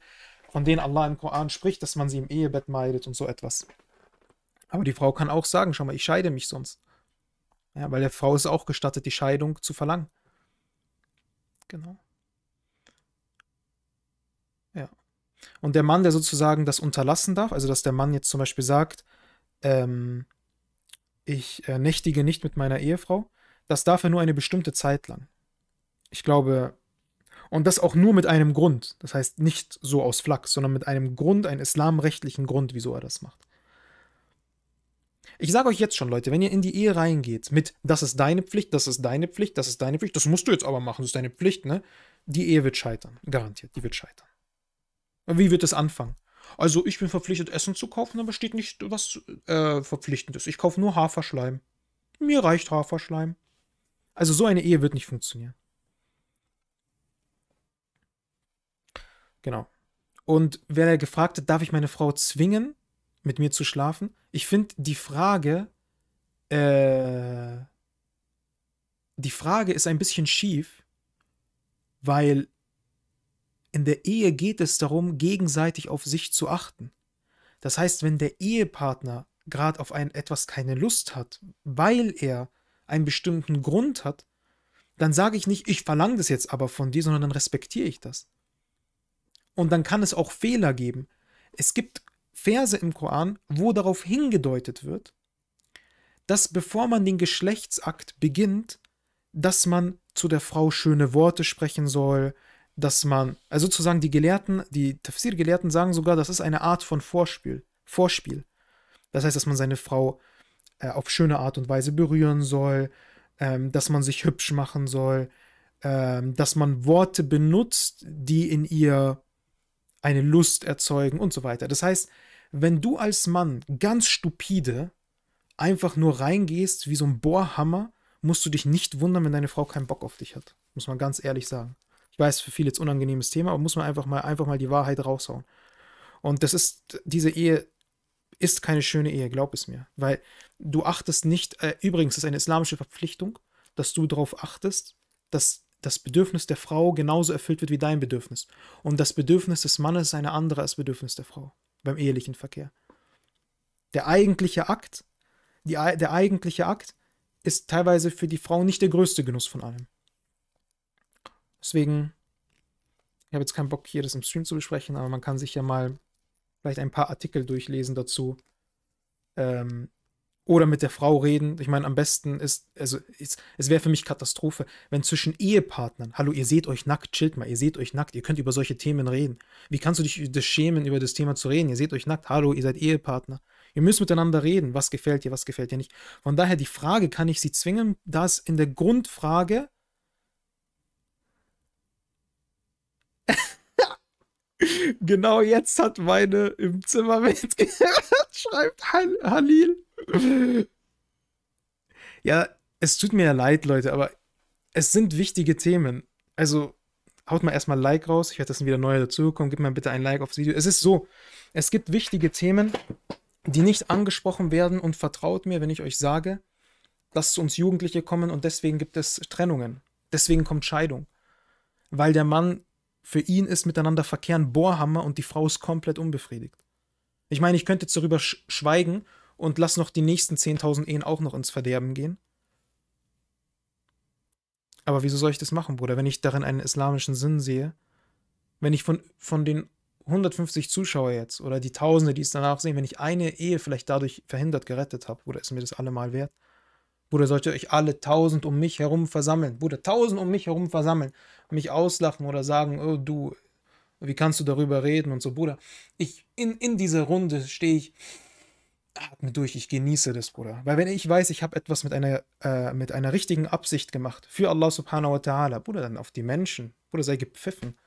S2: von denen Allah im Koran spricht, dass man sie im Ehebett meidet und so etwas. Aber die Frau kann auch sagen, schau mal, ich scheide mich sonst. Ja, weil der Frau ist auch gestattet, die Scheidung zu verlangen. Genau. Und der Mann, der sozusagen das unterlassen darf, also dass der Mann jetzt zum Beispiel sagt, ähm, ich äh, nächtige nicht mit meiner Ehefrau, das darf er nur eine bestimmte Zeit lang. Ich glaube, und das auch nur mit einem Grund. Das heißt nicht so aus Flachs, sondern mit einem Grund, einem islamrechtlichen Grund, wieso er das macht. Ich sage euch jetzt schon, Leute, wenn ihr in die Ehe reingeht mit, das ist deine Pflicht, das ist deine Pflicht, das ist deine Pflicht, das musst du jetzt aber machen, das ist deine Pflicht, ne? Die Ehe wird scheitern, garantiert, die wird scheitern. Wie wird es anfangen? Also ich bin verpflichtet, Essen zu kaufen, aber steht nicht was äh, Verpflichtendes. Ich kaufe nur Haferschleim. Mir reicht Haferschleim. Also so eine Ehe wird nicht funktionieren. Genau. Und wer da gefragt hat, darf ich meine Frau zwingen, mit mir zu schlafen? Ich finde die Frage, äh, die Frage ist ein bisschen schief, weil in der Ehe geht es darum, gegenseitig auf sich zu achten. Das heißt, wenn der Ehepartner gerade auf ein etwas keine Lust hat, weil er einen bestimmten Grund hat, dann sage ich nicht, ich verlange das jetzt aber von dir, sondern dann respektiere ich das. Und dann kann es auch Fehler geben. Es gibt Verse im Koran, wo darauf hingedeutet wird, dass bevor man den Geschlechtsakt beginnt, dass man zu der Frau schöne Worte sprechen soll, dass man, also sozusagen die Gelehrten, die Tafsir-Gelehrten sagen sogar, das ist eine Art von Vorspiel. Vorspiel. Das heißt, dass man seine Frau äh, auf schöne Art und Weise berühren soll, ähm, dass man sich hübsch machen soll, ähm, dass man Worte benutzt, die in ihr eine Lust erzeugen und so weiter. Das heißt, wenn du als Mann ganz stupide einfach nur reingehst wie so ein Bohrhammer, musst du dich nicht wundern, wenn deine Frau keinen Bock auf dich hat. Muss man ganz ehrlich sagen. Ich weiß, für viele jetzt unangenehmes Thema, aber muss man einfach mal, einfach mal die Wahrheit raushauen. Und das ist, diese Ehe ist keine schöne Ehe, glaub es mir. Weil du achtest nicht, äh, übrigens, das ist eine islamische Verpflichtung, dass du darauf achtest, dass das Bedürfnis der Frau genauso erfüllt wird wie dein Bedürfnis. Und das Bedürfnis des Mannes ist eine andere als Bedürfnis der Frau beim ehelichen Verkehr. Der eigentliche Akt, die, der eigentliche Akt ist teilweise für die Frau nicht der größte Genuss von allem. Deswegen, ich habe jetzt keinen Bock, hier das im Stream zu besprechen, aber man kann sich ja mal vielleicht ein paar Artikel durchlesen dazu. Ähm, oder mit der Frau reden. Ich meine, am besten ist, also es, es wäre für mich Katastrophe, wenn zwischen Ehepartnern, hallo, ihr seht euch nackt, chillt mal, ihr seht euch nackt, ihr könnt über solche Themen reden. Wie kannst du dich das schämen, über das Thema zu reden? Ihr seht euch nackt, hallo, ihr seid Ehepartner. Ihr müsst miteinander reden, was gefällt dir, was gefällt dir nicht. Von daher die Frage, kann ich sie zwingen, dass in der Grundfrage Genau jetzt hat meine im Zimmer mitgehört, schreibt Hal Halil. Ja, es tut mir ja leid, Leute, aber es sind wichtige Themen. Also haut mal erstmal Like raus. Ich werde das wieder neu dazugekommen. Gib mal bitte ein Like aufs Video. Es ist so, es gibt wichtige Themen, die nicht angesprochen werden und vertraut mir, wenn ich euch sage, dass zu uns Jugendliche kommen und deswegen gibt es Trennungen. Deswegen kommt Scheidung. Weil der Mann für ihn ist miteinander verkehren Bohrhammer und die Frau ist komplett unbefriedigt. Ich meine, ich könnte jetzt darüber sch schweigen und lass noch die nächsten 10.000 Ehen auch noch ins Verderben gehen. Aber wieso soll ich das machen, Bruder, wenn ich darin einen islamischen Sinn sehe? Wenn ich von, von den 150 Zuschauer jetzt oder die Tausende, die es danach sehen, wenn ich eine Ehe vielleicht dadurch verhindert, gerettet habe, oder ist mir das allemal wert? Bruder, solltet ihr euch alle tausend um mich herum versammeln. Bruder, tausend um mich herum versammeln. Mich auslachen oder sagen, oh du, wie kannst du darüber reden und so. Bruder, ich, in, in dieser Runde stehe ich, atme durch, ich genieße das, Bruder. Weil wenn ich weiß, ich habe etwas mit einer, äh, mit einer richtigen Absicht gemacht, für Allah subhanahu wa ta'ala, Bruder, dann auf die Menschen. Bruder, sei gepfiffen.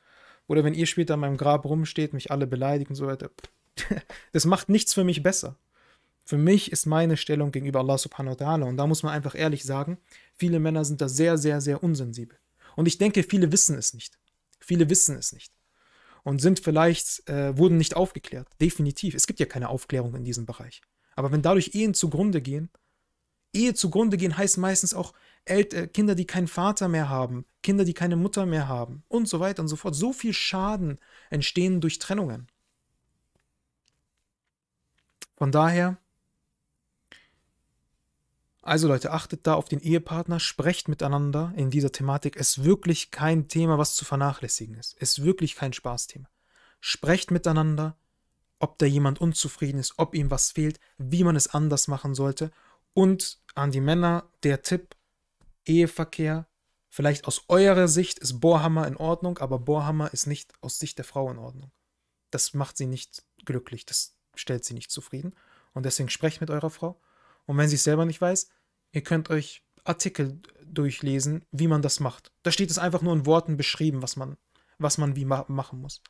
S2: Oder wenn ihr später an meinem Grab rumsteht, mich alle beleidigt und so weiter. Das macht nichts für mich besser. Für mich ist meine Stellung gegenüber Allah subhanahu wa ta'ala, und da muss man einfach ehrlich sagen, viele Männer sind da sehr, sehr, sehr unsensibel. Und ich denke, viele wissen es nicht. Viele wissen es nicht. Und sind vielleicht, äh, wurden nicht aufgeklärt. Definitiv. Es gibt ja keine Aufklärung in diesem Bereich. Aber wenn dadurch Ehen zugrunde gehen, Ehe zugrunde gehen heißt meistens auch Ält äh, Kinder, die keinen Vater mehr haben, Kinder, die keine Mutter mehr haben und so weiter und so fort. So viel Schaden entstehen durch Trennungen. Von daher also Leute, achtet da auf den Ehepartner, sprecht miteinander in dieser Thematik. Es ist wirklich kein Thema, was zu vernachlässigen ist. Es ist wirklich kein Spaßthema. Sprecht miteinander, ob da jemand unzufrieden ist, ob ihm was fehlt, wie man es anders machen sollte. Und an die Männer der Tipp, Eheverkehr, vielleicht aus eurer Sicht ist Bohrhammer in Ordnung, aber Bohrhammer ist nicht aus Sicht der Frau in Ordnung. Das macht sie nicht glücklich, das stellt sie nicht zufrieden. Und deswegen sprecht mit eurer Frau. Und wenn sie es selber nicht weiß, Ihr könnt euch Artikel durchlesen, wie man das macht. Da steht es einfach nur in Worten beschrieben, was man, was man wie ma machen muss.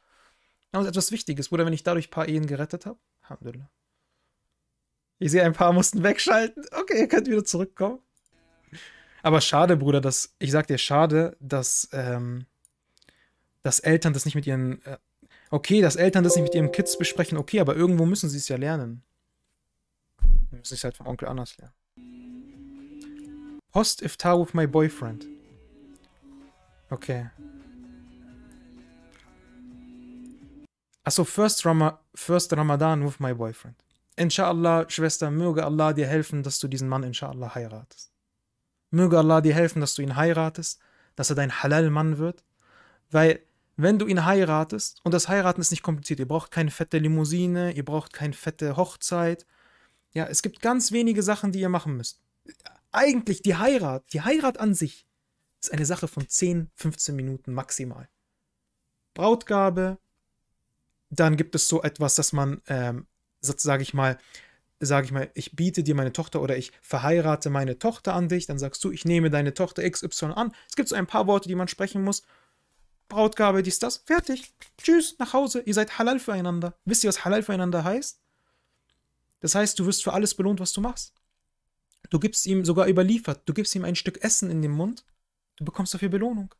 S2: Das ist etwas Wichtiges. Bruder, wenn ich dadurch ein paar Ehen gerettet habe, Alhamdulillah. Ich sehe, ein paar mussten wegschalten. Okay, ihr könnt wieder zurückkommen. Aber schade, Bruder, dass, ich sag dir, schade, dass, ähm, dass Eltern das nicht mit ihren, äh, okay, dass Eltern das nicht mit ihren Kids besprechen, okay, aber irgendwo müssen sie es ja lernen. Wir müssen es halt vom Onkel anders lernen. Post Iftar with my boyfriend. Okay. Achso, first, Ram first Ramadan with my boyfriend. Inshallah, Schwester, möge Allah dir helfen, dass du diesen Mann inshallah heiratest. Möge Allah dir helfen, dass du ihn heiratest, dass er dein Halal-Mann wird. Weil, wenn du ihn heiratest, und das Heiraten ist nicht kompliziert, ihr braucht keine fette Limousine, ihr braucht keine fette Hochzeit. Ja, es gibt ganz wenige Sachen, die ihr machen müsst. Ja eigentlich die Heirat, die Heirat an sich, ist eine Sache von 10, 15 Minuten maximal. Brautgabe, dann gibt es so etwas, dass man, ähm, sage ich mal, sage ich mal, ich biete dir meine Tochter oder ich verheirate meine Tochter an dich, dann sagst du, ich nehme deine Tochter XY an. Es gibt so ein paar Worte, die man sprechen muss. Brautgabe, dies, das, fertig. Tschüss, nach Hause. Ihr seid halal füreinander. Wisst ihr, was halal füreinander heißt? Das heißt, du wirst für alles belohnt, was du machst. Du gibst ihm sogar überliefert, du gibst ihm ein Stück Essen in den Mund, du bekommst dafür Belohnung.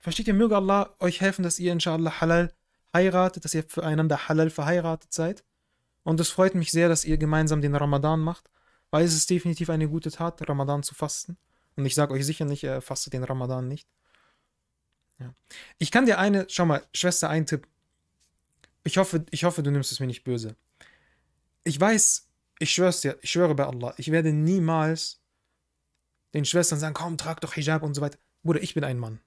S2: Versteht ihr, möge Allah euch helfen, dass ihr inshallah halal heiratet, dass ihr füreinander halal verheiratet seid. Und es freut mich sehr, dass ihr gemeinsam den Ramadan macht, weil es ist definitiv eine gute Tat, Ramadan zu fasten. Und ich sage euch sicher nicht, er fastet den Ramadan nicht. Ja. Ich kann dir eine, schau mal, Schwester, ein Tipp. Ich hoffe, ich hoffe, du nimmst es mir nicht böse. Ich weiß, ich schwör's dir, ich schwöre bei Allah, ich werde niemals den Schwestern sagen, komm, trag doch Hijab und so weiter. Bruder, ich bin ein Mann.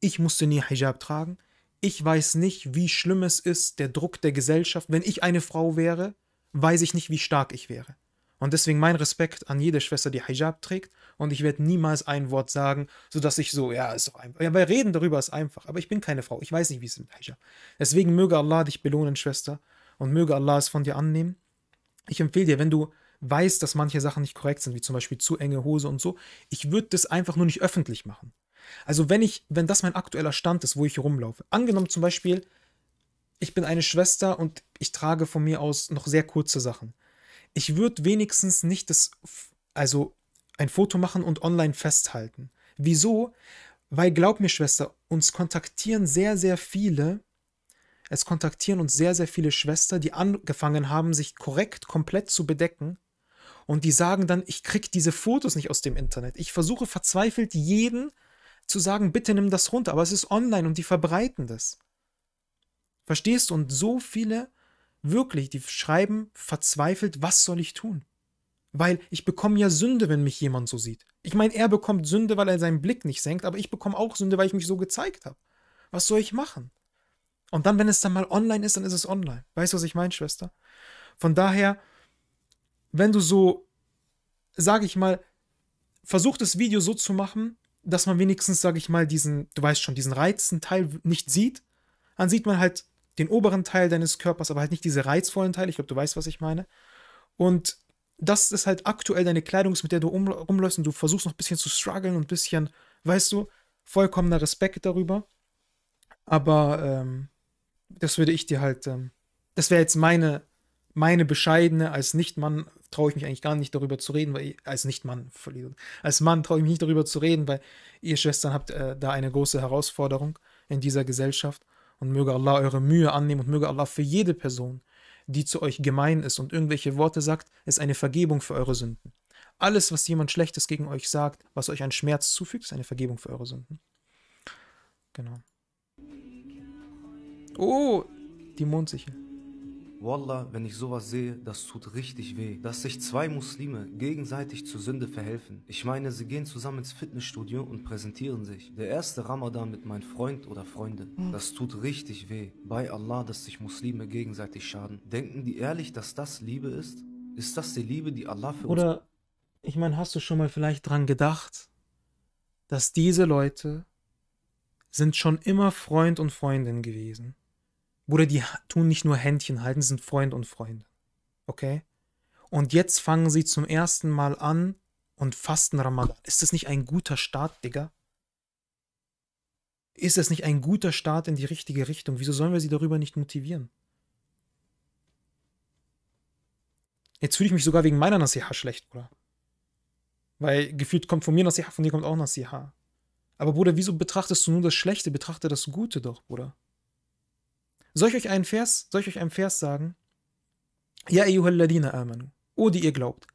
S2: Ich musste nie Hijab tragen. Ich weiß nicht, wie schlimm es ist, der Druck der Gesellschaft. Wenn ich eine Frau wäre, weiß ich nicht, wie stark ich wäre. Und deswegen mein Respekt an jede Schwester, die Hijab trägt. Und ich werde niemals ein Wort sagen, sodass ich so, ja, ist doch einfach. Ja, weil Reden darüber ist einfach. Aber ich bin keine Frau. Ich weiß nicht, wie es ist mit Hijab. Deswegen möge Allah dich belohnen, Schwester. Und möge Allah es von dir annehmen ich empfehle dir, wenn du weißt, dass manche Sachen nicht korrekt sind, wie zum Beispiel zu enge Hose und so, ich würde das einfach nur nicht öffentlich machen. Also wenn ich, wenn das mein aktueller Stand ist, wo ich rumlaufe, angenommen zum Beispiel, ich bin eine Schwester und ich trage von mir aus noch sehr kurze Sachen. Ich würde wenigstens nicht das, also ein Foto machen und online festhalten. Wieso? Weil glaub mir, Schwester, uns kontaktieren sehr, sehr viele, es kontaktieren uns sehr, sehr viele Schwestern, die angefangen haben, sich korrekt komplett zu bedecken. Und die sagen dann, ich kriege diese Fotos nicht aus dem Internet. Ich versuche verzweifelt jeden zu sagen, bitte nimm das runter, aber es ist online und die verbreiten das. Verstehst du? Und so viele wirklich, die schreiben verzweifelt, was soll ich tun? Weil ich bekomme ja Sünde, wenn mich jemand so sieht. Ich meine, er bekommt Sünde, weil er seinen Blick nicht senkt, aber ich bekomme auch Sünde, weil ich mich so gezeigt habe. Was soll ich machen? Und dann, wenn es dann mal online ist, dann ist es online. Weißt du, was ich meine, Schwester? Von daher, wenn du so, sage ich mal, versuch das Video so zu machen, dass man wenigstens, sage ich mal, diesen, du weißt schon, diesen reizenden Teil nicht sieht. Dann sieht man halt den oberen Teil deines Körpers, aber halt nicht diese reizvollen Teile. Ich glaube, du weißt, was ich meine. Und das ist halt aktuell deine Kleidung, mit der du rumläufst und du versuchst noch ein bisschen zu strugglen und ein bisschen, weißt du, vollkommener Respekt darüber. Aber ähm, das würde ich dir halt, ähm, das wäre jetzt meine, meine bescheidene, als Nicht-Mann traue ich mich eigentlich gar nicht darüber zu reden, weil, als Nicht-Mann, als Mann traue ich mich nicht darüber zu reden, weil ihr Schwestern habt äh, da eine große Herausforderung in dieser Gesellschaft und möge Allah eure Mühe annehmen und möge Allah für jede Person, die zu euch gemein ist und irgendwelche Worte sagt, ist eine Vergebung für eure Sünden. Alles, was jemand Schlechtes gegen euch sagt, was euch einen Schmerz zufügt, ist eine Vergebung für eure Sünden. Genau. Oh, die Mondsichel.
S1: Wallah, wenn ich sowas sehe, das tut richtig weh. Dass sich zwei Muslime gegenseitig zur Sünde verhelfen. Ich meine, sie gehen zusammen ins Fitnessstudio und präsentieren sich. Der erste Ramadan mit meinem Freund oder Freundin. Hm. Das tut richtig weh. Bei Allah, dass sich Muslime gegenseitig schaden. Denken die ehrlich, dass das Liebe ist? Ist das die Liebe, die Allah für oder, uns...
S2: Oder, ich meine, hast du schon mal vielleicht dran gedacht, dass diese Leute sind schon immer Freund und Freundin gewesen? sind? Bruder, die tun nicht nur Händchen halten, sind Freund und Freund. Okay? Und jetzt fangen sie zum ersten Mal an und fasten Ramadan. Ist das nicht ein guter Start, Digga? Ist das nicht ein guter Start in die richtige Richtung? Wieso sollen wir sie darüber nicht motivieren? Jetzt fühle ich mich sogar wegen meiner Nasiha schlecht, Bruder. Weil gefühlt kommt von mir Nasiha, von dir kommt auch Nasiha. Aber Bruder, wieso betrachtest du nur das Schlechte? Betrachte das Gute doch, Bruder. Soll ich euch einen Vers, soll ich euch einen Vers sagen? Ja, ayyuhalladina amanu. O, die ihr glaubt.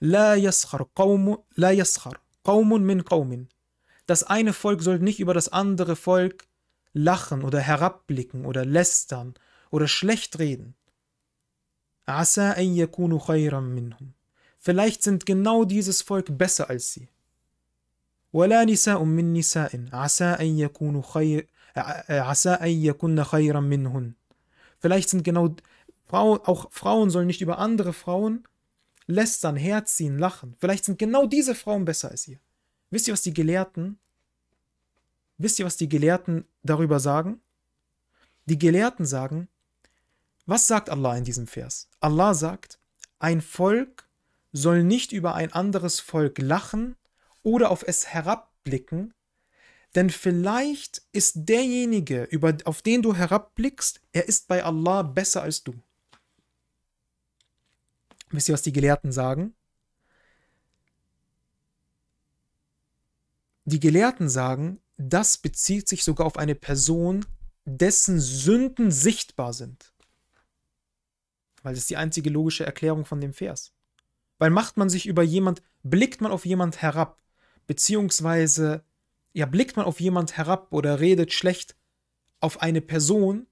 S2: La yaskhar qawmun, min qawmin. Das eine Volk soll nicht über das andere Volk lachen oder herabblicken oder lästern oder schlecht reden. Asa an yakunu khayran minhum. Vielleicht sind genau dieses Volk besser als sie. ولا نساء من نساء عسى أن يكونوا خير äh, äh, Vielleicht sind genau Frauen, auch Frauen sollen nicht über andere Frauen lästern, herziehen, lachen. Vielleicht sind genau diese Frauen besser als ihr. Wisst ihr, was die Gelehrten, wisst ihr, was die Gelehrten darüber sagen? Die Gelehrten sagen, was sagt Allah in diesem Vers? Allah sagt, ein Volk soll nicht über ein anderes Volk lachen oder auf es herabblicken, denn vielleicht ist derjenige, über, auf den du herabblickst, er ist bei Allah besser als du. Wisst ihr, was die Gelehrten sagen? Die Gelehrten sagen, das bezieht sich sogar auf eine Person, dessen Sünden sichtbar sind. Weil das ist die einzige logische Erklärung von dem Vers. Weil macht man sich über jemand, blickt man auf jemand herab, beziehungsweise ja, blickt man auf jemand herab oder redet schlecht auf eine Person,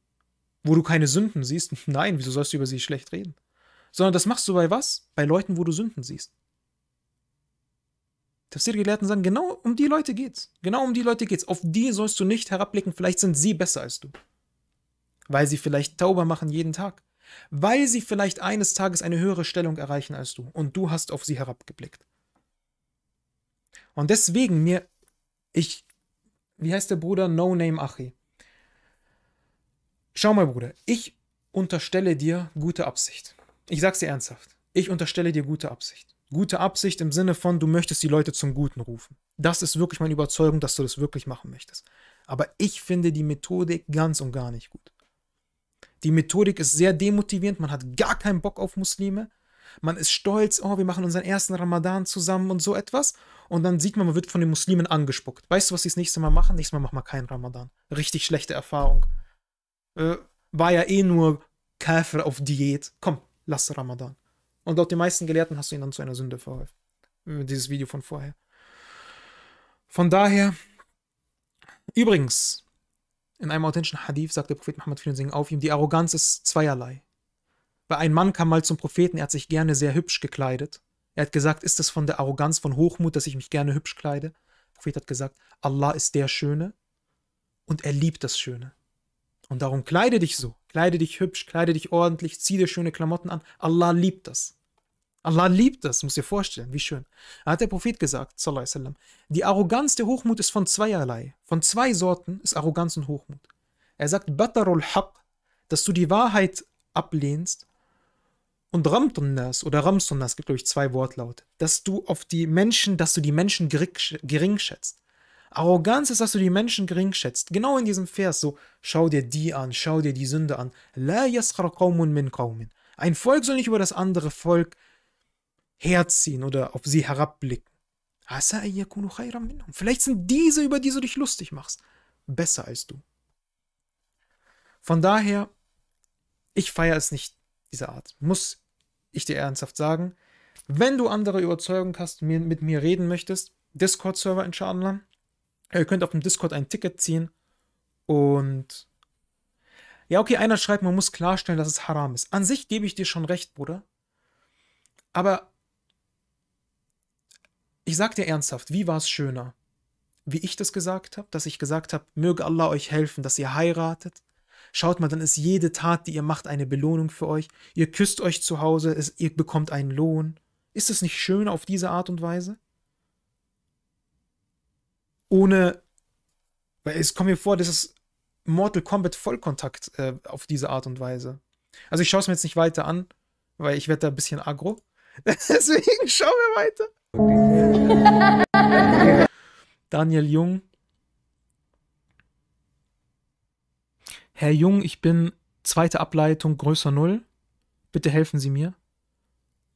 S2: wo du keine Sünden siehst? Nein, wieso sollst du über sie schlecht reden? Sondern das machst du bei was? Bei Leuten, wo du Sünden siehst. Tafsir-Gelehrten sagen, genau um die Leute geht's. Genau um die Leute geht's. Auf die sollst du nicht herabblicken, vielleicht sind sie besser als du. Weil sie vielleicht Tauber machen jeden Tag. Weil sie vielleicht eines Tages eine höhere Stellung erreichen als du und du hast auf sie herabgeblickt. Und deswegen, mir ich, wie heißt der Bruder? No Name Achi. Schau mal, Bruder, ich unterstelle dir gute Absicht. Ich sag's dir ernsthaft. Ich unterstelle dir gute Absicht. Gute Absicht im Sinne von, du möchtest die Leute zum Guten rufen. Das ist wirklich meine Überzeugung, dass du das wirklich machen möchtest. Aber ich finde die Methodik ganz und gar nicht gut. Die Methodik ist sehr demotivierend, man hat gar keinen Bock auf Muslime man ist stolz, oh, wir machen unseren ersten Ramadan zusammen und so etwas. Und dann sieht man, man wird von den Muslimen angespuckt. Weißt du, was sie das nächste Mal machen? Nächstes Mal machen wir keinen Ramadan. Richtig schlechte Erfahrung. Äh, war ja eh nur Käfer auf Diät. Komm, lass Ramadan. Und laut den meisten Gelehrten hast du ihn dann zu einer Sünde verholfen. Äh, dieses Video von vorher. Von daher, übrigens, in einem authentischen Hadith sagt der Prophet Muhammad auf ihm, die Arroganz ist zweierlei. Weil ein Mann kam mal zum Propheten, er hat sich gerne sehr hübsch gekleidet. Er hat gesagt, ist es von der Arroganz, von Hochmut, dass ich mich gerne hübsch kleide? Der Prophet hat gesagt, Allah ist der Schöne und er liebt das Schöne. Und darum kleide dich so, kleide dich hübsch, kleide dich ordentlich, zieh dir schöne Klamotten an. Allah liebt das. Allah liebt das, muss dir vorstellen, wie schön. Da hat der Prophet gesagt, sallallahu sallam, die Arroganz der Hochmut ist von zweierlei. Von zwei Sorten ist Arroganz und Hochmut. Er sagt, Batarul Haq, dass du die Wahrheit ablehnst und Ramtunnas oder Ramsunnas gibt, glaube ich, zwei Wortlaute. Dass du auf die Menschen, dass du die Menschen gering schätzt. Arroganz ist, dass du die Menschen gering schätzt. Genau in diesem Vers so, schau dir die an, schau dir die Sünde an. La yaskhar qawmun min qawmin. Ein Volk soll nicht über das andere Volk herziehen oder auf sie herabblicken. Vielleicht sind diese, über die du dich lustig machst, besser als du. Von daher, ich feiere es nicht, diese Art. Muss ich dir ernsthaft sagen. Wenn du andere Überzeugung hast, mit mir reden möchtest, Discord-Server in inshallah. Äh, ihr könnt auf dem Discord ein Ticket ziehen und ja, okay, einer schreibt, man muss klarstellen, dass es haram ist. An sich gebe ich dir schon recht, Bruder. Aber ich sag dir ernsthaft, wie war es schöner? Wie ich das gesagt habe, dass ich gesagt habe, möge Allah euch helfen, dass ihr heiratet, Schaut mal, dann ist jede Tat, die ihr macht, eine Belohnung für euch. Ihr küsst euch zu Hause, es, ihr bekommt einen Lohn. Ist es nicht schön auf diese Art und Weise? Ohne, weil es kommt mir vor, das ist Mortal Kombat Vollkontakt äh, auf diese Art und Weise. Also ich schaue es mir jetzt nicht weiter an, weil ich werde da ein bisschen aggro. Deswegen schauen wir weiter. Daniel Jung, Herr Jung, ich bin zweite Ableitung größer Null. Bitte helfen Sie mir.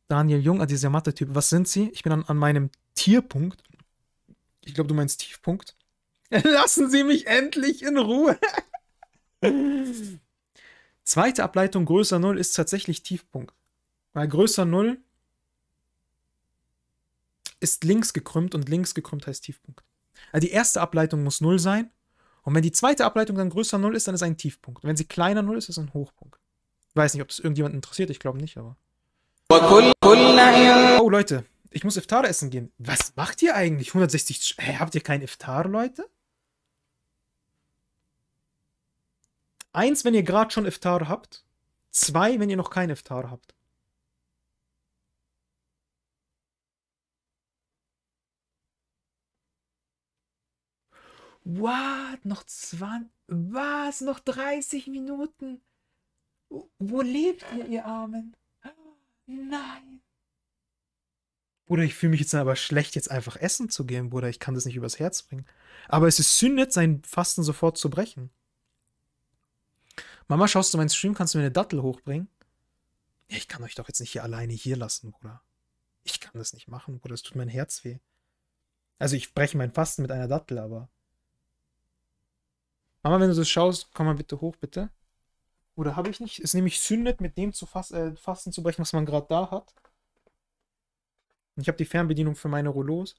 S2: Daniel Jung, also dieser Mathe-Typ, was sind Sie? Ich bin an, an meinem Tierpunkt. Ich glaube, du meinst Tiefpunkt. Lassen Sie mich endlich in Ruhe. Zweite Ableitung größer Null ist tatsächlich Tiefpunkt. Weil größer Null ist links gekrümmt und links gekrümmt heißt Tiefpunkt. Also die erste Ableitung muss Null sein und wenn die zweite Ableitung dann größer 0 ist, dann ist ein Tiefpunkt. Und wenn sie kleiner 0 ist, ist es ein Hochpunkt. Ich weiß nicht, ob das irgendjemand interessiert, ich glaube nicht, aber. Oh Leute, ich muss Iftar essen gehen. Was macht ihr eigentlich? 160. Hä, habt ihr keinen Iftar, Leute? Eins, wenn ihr gerade schon Iftar habt. Zwei, wenn ihr noch kein Iftar habt. What? Noch 20? Was? Noch 30 Minuten? Wo lebt ihr, ihr Armen? Nein. Bruder, ich fühle mich jetzt aber schlecht, jetzt einfach essen zu gehen, Bruder. Ich kann das nicht übers Herz bringen. Aber es ist Sündet, sein Fasten sofort zu brechen. Mama, schaust du meinen Stream? Kannst du mir eine Dattel hochbringen? Ja, ich kann euch doch jetzt nicht hier alleine hier lassen, Bruder. Ich kann das nicht machen, Bruder. Es tut mein Herz weh. Also ich breche mein Fasten mit einer Dattel, aber Mama, wenn du das schaust, komm mal bitte hoch, bitte. Oder habe ich nicht? Ist nämlich Sündet, mit dem zu fas äh, fasten zu brechen, was man gerade da hat. Und ich habe die Fernbedienung für meine Rollos.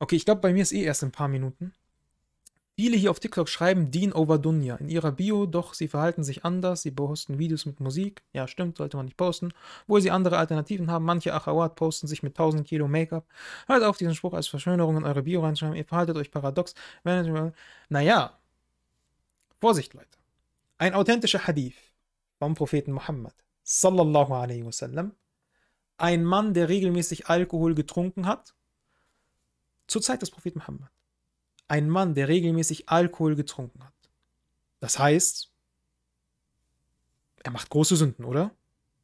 S2: Okay, ich glaube, bei mir ist eh erst in ein paar Minuten. Viele hier auf TikTok schreiben Dean over Dunja in ihrer Bio, doch sie verhalten sich anders, sie posten Videos mit Musik, ja stimmt, sollte man nicht posten, obwohl sie andere Alternativen haben, manche Achawat posten sich mit 1000 Kilo Make-up. Hört auf, diesen Spruch als Verschönerung in eure Bio reinschreiben, ihr verhaltet euch paradox. Naja, Vorsicht Leute. Ein authentischer Hadith vom Propheten Muhammad, sallallahu alaihi wasallam, ein Mann, der regelmäßig Alkohol getrunken hat, zur Zeit des Propheten Muhammad ein Mann, der regelmäßig Alkohol getrunken hat. Das heißt, er macht große Sünden, oder?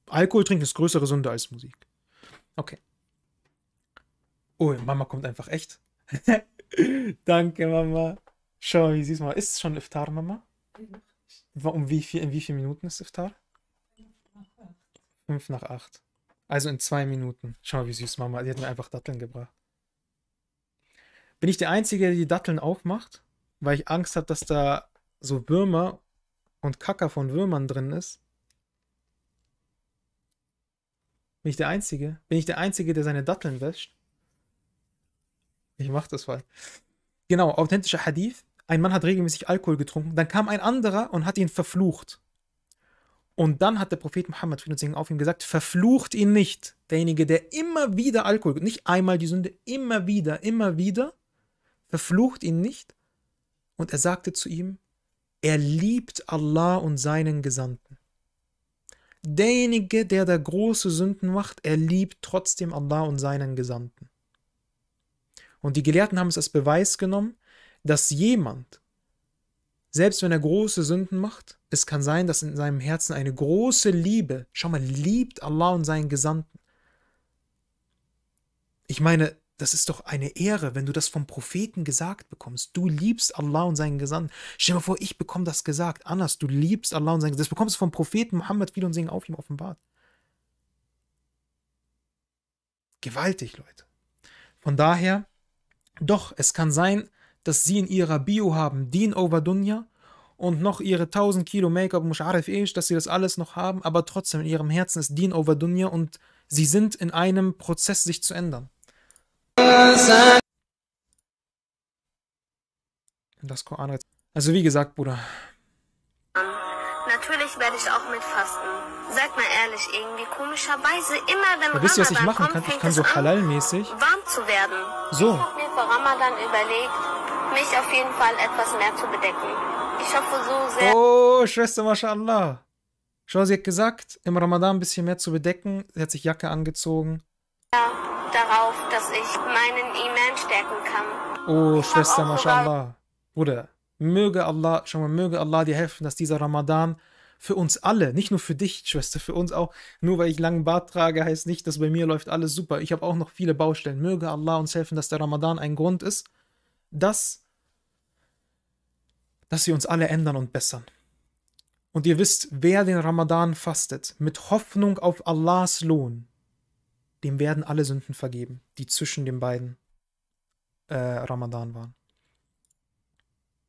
S2: Alkohol trinken ist größere Sünde als Musik. Okay. Oh, Mama kommt einfach echt. Danke, Mama. Schau, wie siehst du mal. Ist es schon Iftar, Mama? Um wie viel, in wie vielen Minuten ist Iftar? Fünf nach acht. Also in zwei Minuten. Schau mal, wie süß Mama. Die hat mir einfach Datteln gebracht. Bin ich der Einzige, der die Datteln aufmacht, weil ich Angst habe, dass da so Würmer und Kacker von Würmern drin ist? Bin ich der Einzige? Bin ich der Einzige, der seine Datteln wäscht? Ich mach das mal. Genau, authentischer Hadith. Ein Mann hat regelmäßig Alkohol getrunken. Dann kam ein anderer und hat ihn verflucht. Und dann hat der Prophet Muhammad Frieden auf ihm gesagt, verflucht ihn nicht. Derjenige, der immer wieder Alkohol, nicht einmal die Sünde, immer wieder, immer wieder, verflucht ihn nicht? Und er sagte zu ihm, er liebt Allah und seinen Gesandten. Derjenige, der da große Sünden macht, er liebt trotzdem Allah und seinen Gesandten. Und die Gelehrten haben es als Beweis genommen, dass jemand, selbst wenn er große Sünden macht, es kann sein, dass in seinem Herzen eine große Liebe, schau mal, liebt Allah und seinen Gesandten. Ich meine, das ist doch eine Ehre, wenn du das vom Propheten gesagt bekommst. Du liebst Allah und seinen Gesandten. Stell dir mal vor, ich bekomme das gesagt. Anders, du liebst Allah und seinen Gesandten. Das bekommst du vom Propheten Muhammad, Friede und Segen auf ihm offenbart. Gewaltig, Leute. Von daher, doch, es kann sein, dass sie in ihrer Bio haben, Din over Dunya und noch ihre 1000 Kilo Make-up, Musharif Ish, dass sie das alles noch haben, aber trotzdem in ihrem Herzen ist Din over Dunya und sie sind in einem Prozess, sich zu ändern. Das Koran. Also wie gesagt, Bruder.
S7: Natürlich werde ich auch mitfasten. Sag mal ehrlich, irgendwie komischerweise immer wenn ja, wisst ihr, was ich machen kann? Ich kann so
S2: halalmäßig
S7: warm zu werden. So. Ich habe mir vor Ramadan überlegt, mich auf jeden Fall etwas mehr zu bedecken. Ich hoffe so sehr.
S2: Oh, Schwester, mashallah. Schau, sie hat gesagt, im Ramadan ein bisschen mehr zu bedecken. Sie hat sich Jacke angezogen.
S7: Ja darauf, dass ich meinen Iman stärken kann.
S2: Oh, Schwester, mashallah. Bruder, möge Allah, schau mal, möge Allah dir helfen, dass dieser Ramadan für uns alle, nicht nur für dich, Schwester, für uns auch. Nur weil ich langen Bart trage, heißt nicht, dass bei mir läuft alles super. Ich habe auch noch viele Baustellen. Möge Allah uns helfen, dass der Ramadan ein Grund ist, dass, dass wir uns alle ändern und bessern. Und ihr wisst, wer den Ramadan fastet, mit Hoffnung auf Allahs Lohn, dem werden alle Sünden vergeben, die zwischen den beiden äh, Ramadan waren.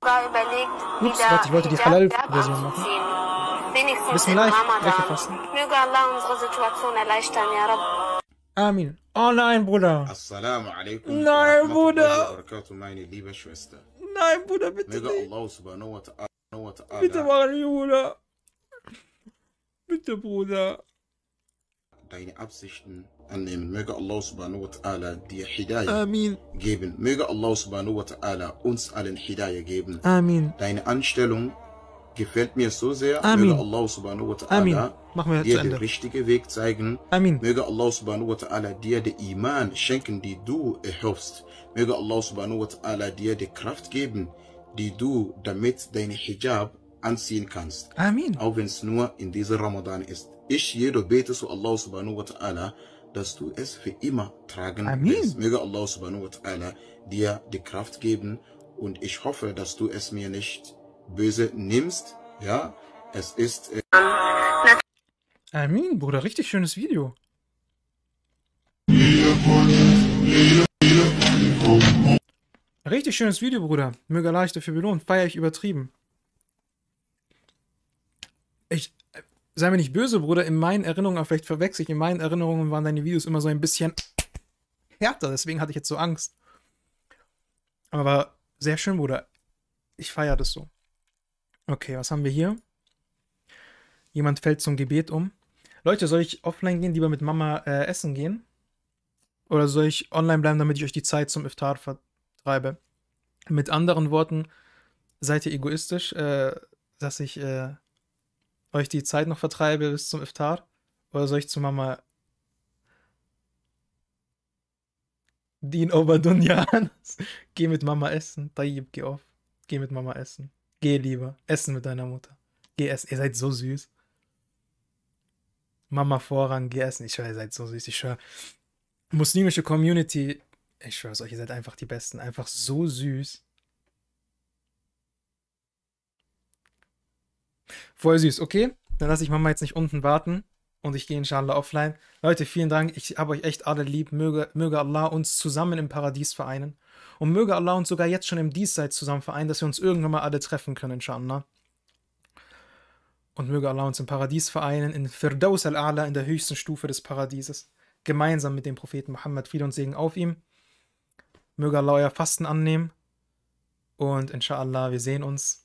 S7: Ups, warte, ich wollte die Halal-Version machen.
S2: Wenigstens Bismillah, Ramadan. Fasten.
S3: Möge Allah unsere Situation erleichtern, ja Rabb.
S2: Amin. Oh nein, Bruder. Assalamu
S5: alaikum. Nein, Bruder. meine liebe Schwester. Nein, Bruder, bitte Möge Allah subhanahu wa ta'ala. Bitte
S2: mach nicht, Bruder. Bitte, Bruder.
S5: Deine Absichten annehmen. Möge Allah subhanahu wa ta'ala dir Hidayah Amin. geben. Möge Allah subhanahu wa ta'ala uns allen Hidayah geben. Amin. Deine Anstellung gefällt mir so sehr. Amin. Möge Allah subhanahu wa ta'ala dir den richtigen Weg zeigen. Amin. Möge Allah subhanahu wa ta'ala dir den Iman schenken, die du erhoffst. Möge Allah subhanahu wa ta'ala dir die Kraft geben, die du damit deine Hijab anziehen kannst. Amin. Auch wenn es nur in diesem Ramadan ist. Ich jedoch bete zu Allah subhanahu wa ta'ala, dass du es für immer tragen wirst. Möge Allah subhanahu wa ta'ala dir die Kraft geben und ich hoffe, dass du es mir nicht böse nimmst. Ja, es ist... Äh
S2: Amin, Bruder, richtig schönes Video. Richtig schönes Video, Bruder. Möge Allah dafür belohnt. Feier ich übertrieben. sei mir nicht böse, Bruder, in meinen Erinnerungen, aber vielleicht verwechsel ich, in meinen Erinnerungen waren deine Videos immer so ein bisschen härter, deswegen hatte ich jetzt so Angst. Aber sehr schön, Bruder. Ich feiere das so. Okay, was haben wir hier? Jemand fällt zum Gebet um. Leute, soll ich offline gehen, lieber mit Mama äh, essen gehen? Oder soll ich online bleiben, damit ich euch die Zeit zum Iftar vertreibe? Mit anderen Worten, seid ihr egoistisch, äh, dass ich äh, weil ich die Zeit noch vertreibe bis zum Iftar? Oder soll ich zu Mama Din Oberdunjan? geh mit Mama essen. Tayyip, geh auf. Geh mit Mama essen. Geh lieber. Essen mit deiner Mutter. Geh essen. Ihr seid so süß. Mama Vorrang, geh essen. Ich schwöre, ihr seid so süß. Ich schwöre. Muslimische Community. Ich schwöre euch, ihr seid einfach die Besten. Einfach so süß. Voll süß, okay? Dann lasse ich Mama jetzt nicht unten warten und ich gehe inshallah offline. Leute, vielen Dank. Ich habe euch echt alle lieb. Möge, möge Allah uns zusammen im Paradies vereinen. Und möge Allah uns sogar jetzt schon im Diesseits zusammen vereinen, dass wir uns irgendwann mal alle treffen können, inshallah. Und möge Allah uns im Paradies vereinen, in Firdaus al-A'la, in der höchsten Stufe des Paradieses, gemeinsam mit dem Propheten Muhammad. Friede und Segen auf ihm. Möge Allah euer Fasten annehmen. Und inshallah, wir sehen uns.